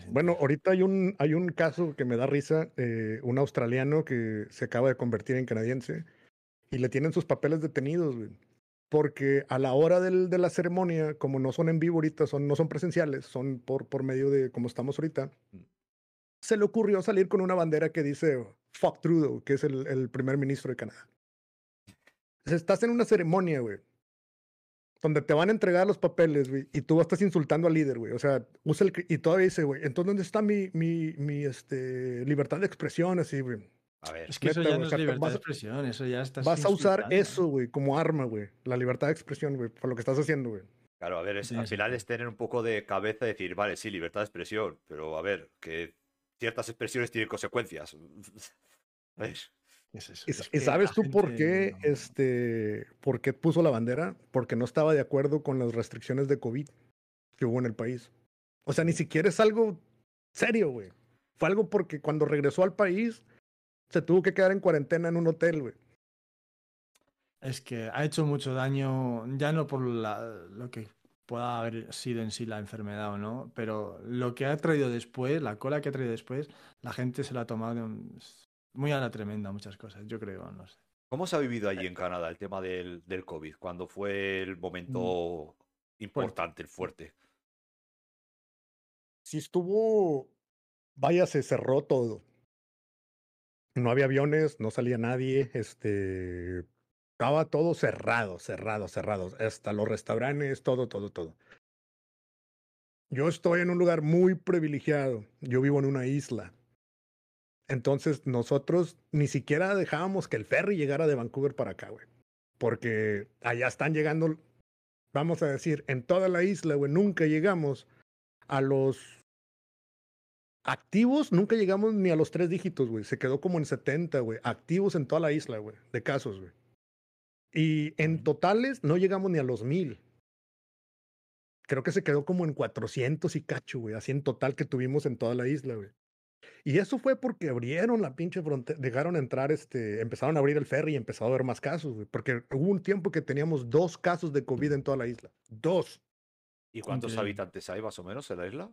Bueno, ahorita hay un, hay un caso que me da risa, un australiano que se acaba de convertir en canadiense y le tienen sus papeles detenidos, güey. Porque a la hora del, de la ceremonia, como no son en vivo ahorita, son, no son presenciales, son por, por medio de como estamos ahorita, mm. se le ocurrió salir con una bandera que dice fuck Trudeau, que es el, primer ministro de Canadá. estás en una ceremonia, güey, donde te van a entregar los papeles, güey, y tú estás insultando al líder, güey. O sea, usa el. Y todavía dice, güey, entonces, ¿dónde está mi, mi, mi este, libertad de expresión? Así, güey. A ver, es que eso ya no es libertad vas, de expresión, eso ya está... Vas a usar eso, güey, como arma, güey. La libertad de expresión, güey, por lo que estás haciendo, güey. Claro, a ver, al final es tener un poco de cabeza y decir, vale, sí, libertad de expresión, pero a ver, que ciertas expresiones tienen consecuencias. ¿Ves? eso, ¿Y sabes tú por qué, este, por qué puso la bandera? Porque no estaba de acuerdo con las restricciones de COVID que hubo en el país. O sea, ni siquiera es algo serio, güey. Fue algo porque cuando regresó al país se tuvo que quedar en cuarentena en un hotel, güey. Es que ha hecho mucho daño, ya no por lo que pueda haber sido en sí la enfermedad o no, pero lo que ha traído después, la cola que ha traído después, la gente se la ha tomado muy a la tremenda muchas cosas, yo creo, no sé. ¿Cómo se ha vivido allí en Canadá el tema del, del COVID? ¿cuándo fue el momento mm, importante, el fuerte? Si estuvo, vaya, se cerró todo no había aviones, no salía nadie, este, estaba todo cerrado, cerrado, cerrado, hasta los restaurantes, todo, todo, todo. Yo estoy en un lugar muy privilegiado, yo vivo en una isla. Entonces nosotros ni siquiera dejábamos que el ferry llegara de Vancouver para acá, güey. Porque allá están llegando, vamos a decir, en toda la isla, güey, nunca llegamos a los Activos, nunca llegamos ni a los tres dígitos, güey. Se quedó como en 70, güey. Activos en toda la isla, güey. De casos, güey. Y en totales no llegamos ni a los mil. Creo que se quedó como en 400 y cacho, güey. Así en total que tuvimos en toda la isla, güey. Y eso fue porque abrieron la pinche frontera, dejaron entrar, este, empezaron a abrir el ferry y empezó a haber más casos, güey. Porque hubo un tiempo que teníamos dos casos de COVID en toda la isla. Dos. ¿Y cuántos habitantes hay más o menos en la isla?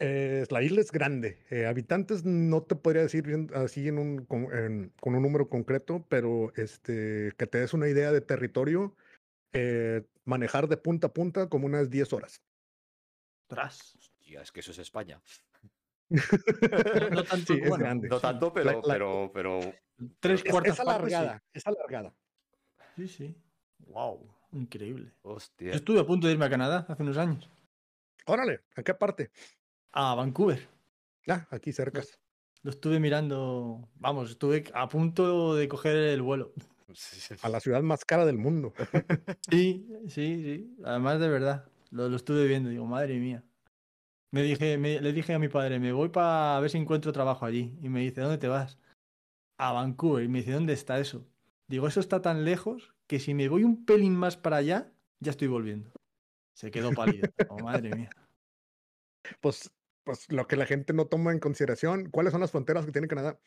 Eh, la isla es grande. Eh, habitantes no te podría decir así en un, con, un número concreto, pero este, que te des una idea de territorio, eh, manejar de punta a punta como unas 10 horas. Tras. Hostia, es que eso es España. no, tanto, no tanto, pero, pero, pero, Tres eh, es, alargada, sí. es alargada. Sí, sí. Wow, increíble. Hostia. estuve a punto de irme a Canadá hace unos años. Órale, ¿a qué parte? a Vancouver. Ah, aquí cerca. Lo estuve mirando, vamos, estuve a punto de coger el vuelo. A la ciudad más cara del mundo. Sí, sí, sí. Además, de verdad, lo, estuve viendo. Digo, madre mía. Me dije, le dije a mi padre, me voy para ver si encuentro trabajo allí. Y me dice, ¿dónde te vas? A Vancouver. Y me dice, ¿dónde está eso? Digo, eso está tan lejos que si me voy un pelín más para allá, ya estoy volviendo. Se quedó pálido. oh, madre mía. Pues pues lo que la gente no toma en consideración, ¿cuáles son las fronteras que tiene Canadá?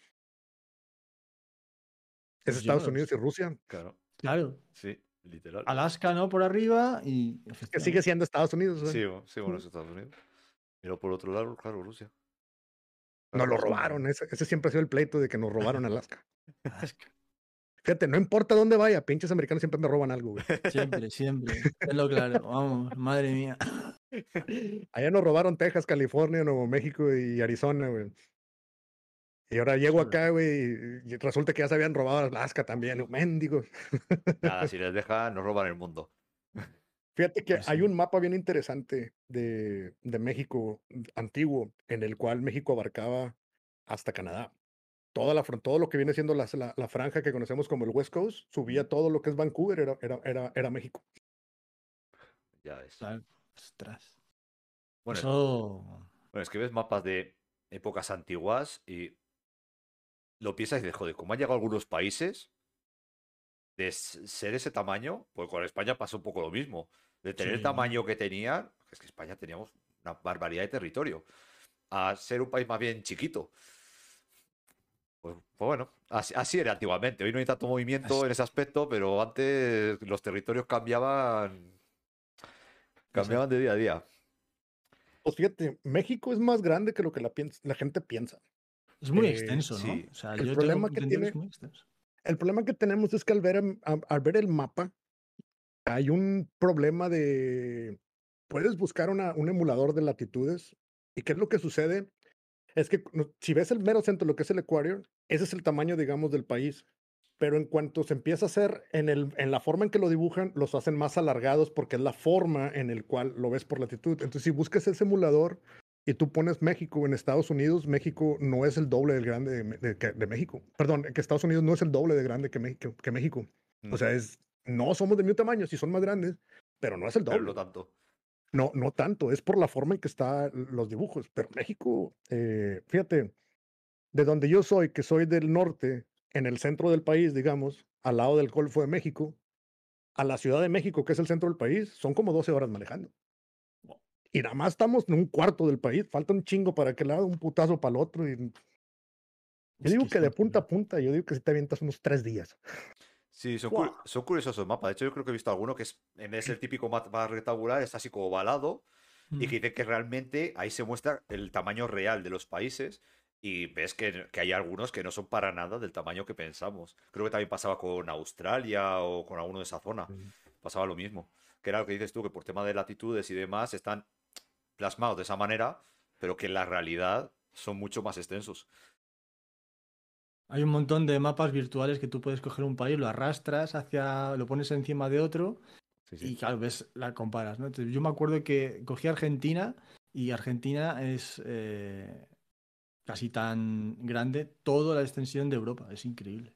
Es pues Estados Unidos y Rusia. Claro. Claro. Sí, literal. Alaska, ¿no? Por arriba y... que sigue siendo Estados Unidos. Sí, sí, bueno, es Estados Unidos. Pero por otro lado, claro, Rusia. Nos lo robaron. Ese, siempre ha sido el pleito de que nos robaron Alaska. Fíjate, no importa dónde vaya, pinches americanos siempre me roban algo, güey. Siempre, siempre. Es lo claro. Vamos, madre mía. Allá nos robaron Texas, California, Nuevo México y Arizona, güey. Y ahora llego acá, güey, y resulta que ya se habían robado Alaska también, mendigos. Nada, si les deja, nos roban el mundo. Fíjate que pues hay un mapa bien interesante de, de México antiguo, en el cual México abarcaba hasta Canadá. Toda la, todo lo que viene siendo la, franja que conocemos como el West Coast, subía todo lo que es Vancouver, era, era, era, era México. Ya está. Ostras. Bueno, es que ves mapas de épocas antiguas y lo piensas y dices, joder, cómo han llegado algunos países de ser ese tamaño, pues con España pasó un poco lo mismo. De tener el tamaño que tenían, es que España teníamos una barbaridad de territorio, a ser un país más bien chiquito. Pues, pues bueno, así, era antiguamente. Hoy no hay tanto movimiento en ese aspecto, pero antes los territorios cambiaban Cambiaban de día a día. Pues fíjate, México es más grande que lo que la, la gente piensa. Es muy eh, extenso, ¿no? el, problema que el problema que tenemos es que al ver, em, al ver el mapa, hay un problema de... Puedes buscar una, un emulador de latitudes. ¿Y qué es lo que sucede? Es que si ves el mero centro, lo que es el Ecuador, ese es el tamaño, digamos, del país pero en cuanto se empieza a hacer, en, el, en la forma en que lo dibujan, los hacen más alargados porque es la forma en el cual lo ves por latitud. Entonces, si buscas el simulador y tú pones México en Estados Unidos, México no es el doble del grande de, de, México. Perdón, que Estados Unidos no es el doble de grande que, que, México. O sea, mm. es, no somos de mismo tamaño, sí son más grandes, pero no es el doble. no tanto. No, no tanto, es por la forma en que están los dibujos. Pero México, eh, fíjate, de donde yo soy, que soy del norte, en el centro del país, digamos, al lado del Golfo de México, a la Ciudad de México, que es el centro del país, son como 12 horas manejando. Y nada más estamos en un cuarto del país, falta un chingo para aquel lado, un putazo para el otro. Y... Yo digo que de punta a punta, yo digo que si te avientas unos tres días. Sí, son, curiosos los mapas. De hecho, yo creo que he visto alguno que es, en ese típico mapa rectangular, está así como ovalado y que mm. dice que realmente ahí se muestra el tamaño real de los países y ves que, hay algunos que no son para nada del tamaño que pensamos. Creo que también pasaba con Australia o con alguno de esa zona. Pasaba lo mismo. Que era lo que dices tú, que por tema de latitudes y demás están plasmados de esa manera, pero que en la realidad son mucho más extensos. Hay un montón de mapas virtuales que tú puedes coger un país, lo arrastras hacia, lo pones encima de otro y claro, ves, la comparas, ¿no? yo me acuerdo que cogí Argentina y Argentina es eh, casi tan grande toda la extensión de Europa. Es increíble.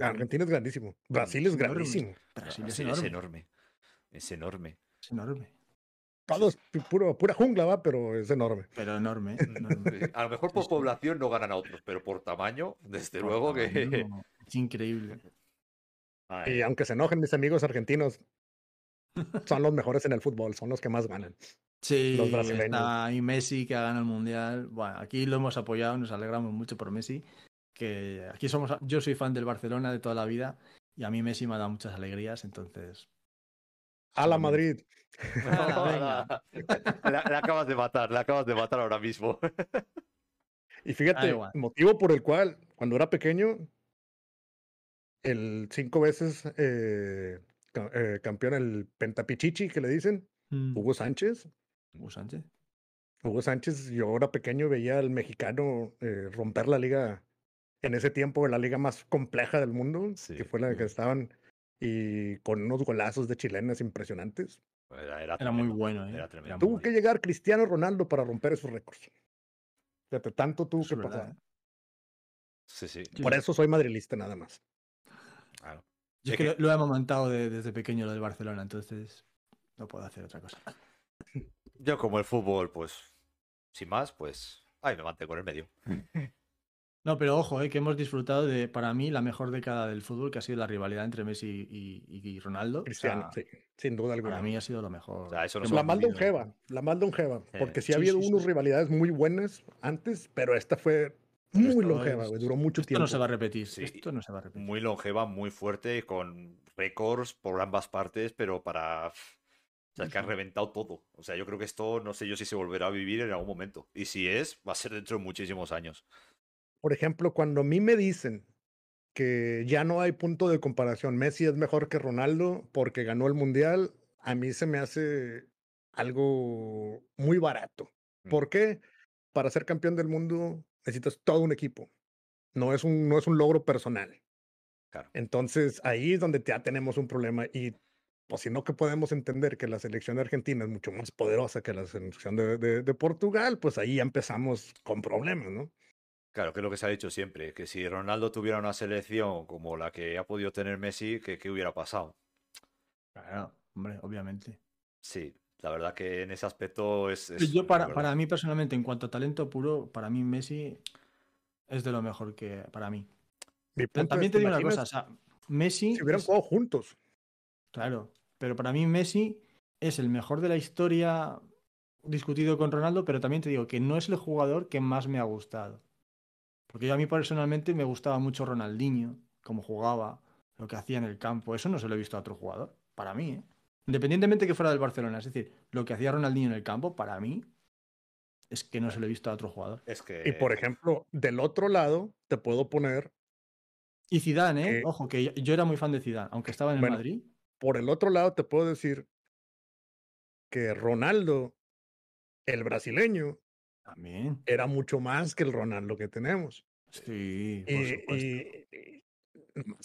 Argentina es grandísimo. Brasil es grandísimo. Brasil, es, enorme. es, enorme. Es enorme. pura jungla, va, pero es enorme. Pero enorme. A lo mejor por población no ganan a otros, pero por tamaño, desde luego que. Es increíble. Y aunque se enojen mis amigos argentinos, son los mejores en el fútbol, son los que más ganan. Sí, está ahí Messi que ha ganado el Mundial. Bueno, aquí lo hemos apoyado, nos alegramos mucho por Messi. Que aquí somos, yo soy fan del Barcelona de toda la vida y a mí Messi me ha dado muchas alegrías, entonces. ¡A pues, Madrid! La, acabas de matar, la acabas de matar ahora mismo. Y fíjate, motivo por el cual, cuando era pequeño, el cinco veces eh, eh, campeón, el pentapichichi que le dicen, mm. Hugo Sánchez, Hugo Sánchez. Hugo Sánchez, yo ahora pequeño veía al mexicano eh, romper la liga en ese tiempo, la liga más compleja del mundo, que fue la que estaban, y con unos golazos de chilenas impresionantes. Era, muy bueno, ¿eh? era tremendo. Tuvo que llegar Cristiano Ronaldo para romper esos récords. Fíjate, tanto tuvo que pasar. ¿eh? Sí, sí. Por eso soy madrilista nada más. Claro. Yo que, lo, he amamantado desde pequeño lo del Barcelona, entonces no puedo hacer otra cosa. Yo como el fútbol, pues, sin más, pues, ahí me mantengo en el medio. Mm. No, pero ojo, eh, que hemos disfrutado de, para mí, la mejor década del fútbol, que ha sido la rivalidad entre Messi y, Ronaldo. Cristiano, sin duda alguna. Para mí ha sido lo mejor. la más longeva, la más un porque sí, ha habido unas rivalidades muy buenas antes, pero esta fue muy longeva, duró mucho esto tiempo. No se va a repetir, esto no se va a repetir. Muy longeva, muy fuerte, con récords por ambas partes, pero para o sea, que ha reventado todo. O sea, yo creo que esto no sé yo si se volverá a vivir en algún momento. Y si es, va a ser dentro de muchísimos años. Por ejemplo, cuando a mí me dicen que ya no hay punto de comparación, Messi es mejor que Ronaldo porque ganó el Mundial, a mí se me hace algo muy barato. Mm. ¿Por qué? Para ser campeón del mundo necesitas todo un equipo. No es un, no es un logro personal. Claro. Entonces ahí es donde ya tenemos un problema y pues, si sino que podemos entender que la selección argentina es mucho más poderosa que la selección de, de, Portugal, pues ahí ya empezamos con problemas, ¿no? Claro, que es lo que se ha dicho siempre, que si Ronaldo tuviera una selección como la que ha podido tener Messi, ¿qué, qué hubiera pasado? Claro, hombre, obviamente. Sí, la verdad que en ese aspecto es... Yo para, para mí personalmente, en cuanto a talento puro, para mí Messi es de lo mejor que para mí. También te digo una cosa, o sea, Messi... Si hubieran jugado juntos. Claro, pero para mí Messi es el mejor de la historia discutido con Ronaldo, pero también te digo que no es el jugador que más me ha gustado. Porque yo a mí personalmente me gustaba mucho Ronaldinho, cómo jugaba, lo que hacía en el campo. Eso no se lo he visto a otro jugador, para mí. ¿eh? Independientemente que fuera del Barcelona, es decir, lo que hacía Ronaldinho en el campo, para mí, es que no se lo he visto a otro jugador. Es que... Y por ejemplo, del otro lado, te puedo poner. Y Zidane, ¿eh? Ojo, que yo era muy fan de Zidane, aunque estaba en el Madrid. Por el otro lado, te puedo decir que Ronaldo, el brasileño, era mucho más que el Ronaldo que tenemos. Sí, y, supuesto.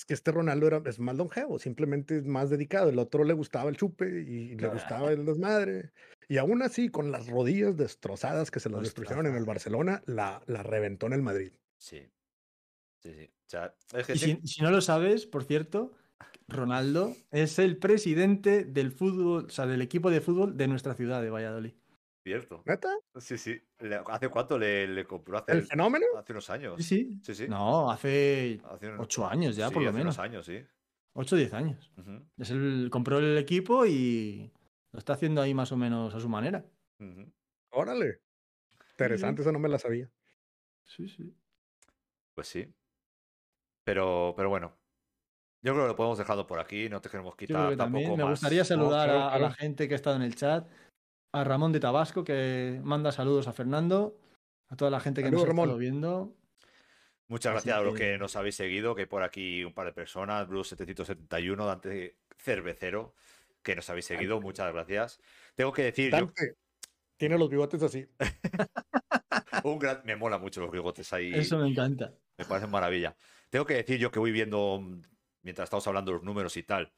que este Ronaldo era, es más longevo, simplemente es más dedicado. El otro le gustaba el chupe y le gustaba el desmadre. Y aún así, con las rodillas destrozadas que se las destruyeron en el Barcelona, la, reventó en el Madrid. Sí. Sí, sí. si, no lo sabes, por cierto, Ronaldo es el presidente del fútbol, o sea, del equipo de fútbol de nuestra ciudad de Valladolid. Cierto. ¿Neta? Sí, sí. ¿Hace cuánto le, compró? Hace, ¿El fenómeno? Hace unos años. Sí, sí. sí, No, hace, hace ocho años ya, por lo menos. Unos años, sí. Ocho o diez años. es el, compró el equipo y lo está haciendo ahí más o menos a su manera. Órale. Interesante, eso no me la sabía. Sí, sí. Pues sí. Pero, pero bueno, yo creo que lo podemos dejarlo por aquí, no te queremos quitar que tampoco Me gustaría saludar a, la gente que ha estado en el chat, a Ramón de Tabasco que manda saludos a Fernando, a toda la gente que nos ha estado viendo. Muchas gracias a los que nos habéis seguido, que hay por aquí un par de personas, blue 771, Dante Cervecero, que nos habéis seguido, muchas gracias. Tengo que decir... Tiene los bigotes así. Me mola mucho los bigotes ahí. Eso me encanta. Me parece maravilla. Tengo que decir yo que voy viendo mientras estamos hablando de los números y tal,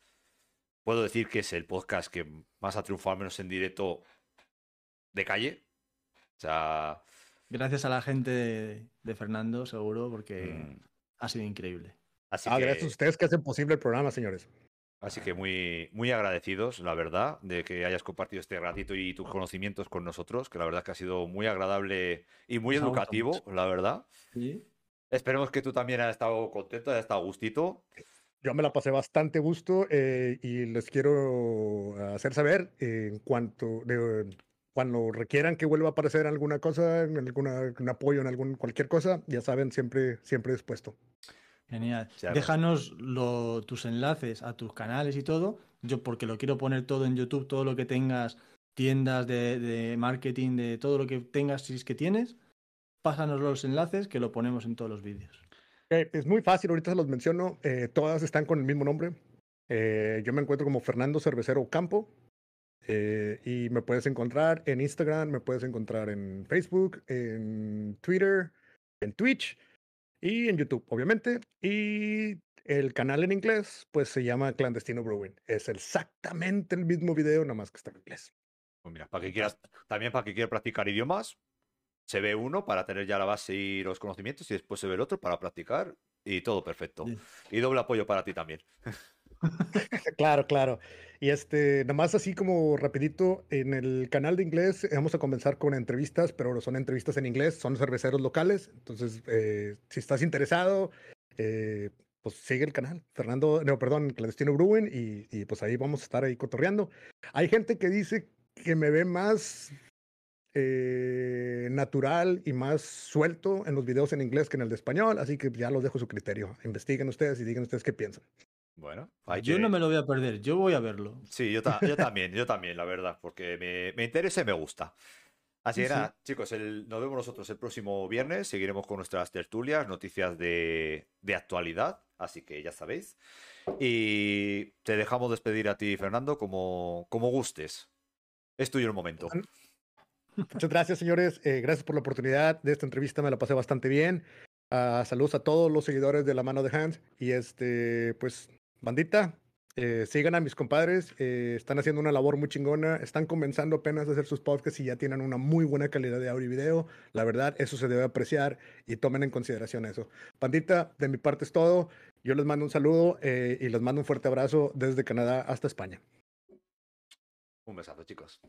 puedo decir que es el podcast que más ha triunfado, al menos en directo, de calle. O sea... Gracias a la gente de Fernando, seguro, porque mm. ha sido increíble. Así ah, Gracias a ustedes que hacen posible el programa, señores. Así que muy, muy agradecidos, la verdad, de que hayas compartido este ratito y tus conocimientos con nosotros, que la verdad que ha sido muy agradable y muy educativo, la verdad. ¿Sí? Esperemos que tú también hayas estado contento, hayas estado gustito. Yo me la pasé bastante gusto eh, y les quiero hacer saber eh, en cuanto cuando requieran que vuelva a aparecer alguna cosa, en alguna, apoyo en algún cualquier cosa, ya saben, siempre siempre dispuesto. Genial. Déjanos tus enlaces a tus canales y todo. Yo porque lo quiero poner todo en YouTube, todo lo que tengas, tiendas de, de marketing, de todo lo que tengas, si es que tienes, pásanos los enlaces que lo ponemos en todos los vídeos. Eh, es muy fácil, ahorita se los menciono. Eh, todas están con el mismo nombre. Eh, yo me encuentro como Fernando Cervecero Campo. y me puedes encontrar en Instagram, me puedes encontrar en Facebook, en Twitter, en Twitch y en YouTube, obviamente. Y el canal en inglés, pues se llama Clandestino Brewing. Es exactamente el mismo video, nada más que está en inglés. Pues mira, para que quieras, también para que quieras practicar idiomas, se ve uno para tener ya la base y los conocimientos y después se ve el otro para practicar y todo perfecto. Y doble apoyo para ti también. claro, claro. Y este, nada más así como rapidito, en el canal de inglés eh, vamos a comenzar con entrevistas, pero son entrevistas en inglés, son cerveceros locales. Entonces, eh, si estás interesado, eh, pues sigue el canal. Fernando, no, perdón, Clandestino Bruin, y, y pues ahí vamos a estar ahí cotorreando. Hay gente que dice que me ve más eh, natural y más suelto en los videos en inglés que en el de español, así que ya los dejo a su criterio. Investiguen ustedes y digan ustedes qué piensan. Bueno, yo no me lo voy a perder, yo voy a verlo. Sí, yo, yo también, yo también, la verdad, porque me, me interesa y me gusta. Así era, chicos, el, nos vemos nosotros el próximo viernes. Seguiremos con nuestras tertulias, noticias de, de, actualidad, así que ya sabéis. Y te dejamos despedir a ti, Fernando, como, como gustes. Es tuyo el momento. Muchas gracias, señores. Eh, gracias por la oportunidad de esta entrevista. Me la pasé bastante bien. Ah, saludos a todos los seguidores de La Mano de Hans. Y este, pues, bandita, eh, sigan a mis compadres. Eh, están haciendo una labor muy chingona. Están comenzando apenas a hacer sus podcasts y ya tienen una muy buena calidad de audio y video. La verdad, eso se debe apreciar y tomen en consideración eso. Bandita, de mi parte es todo. Yo les mando un saludo y les mando un fuerte abrazo desde Canadá hasta España. Un besazo, chicos.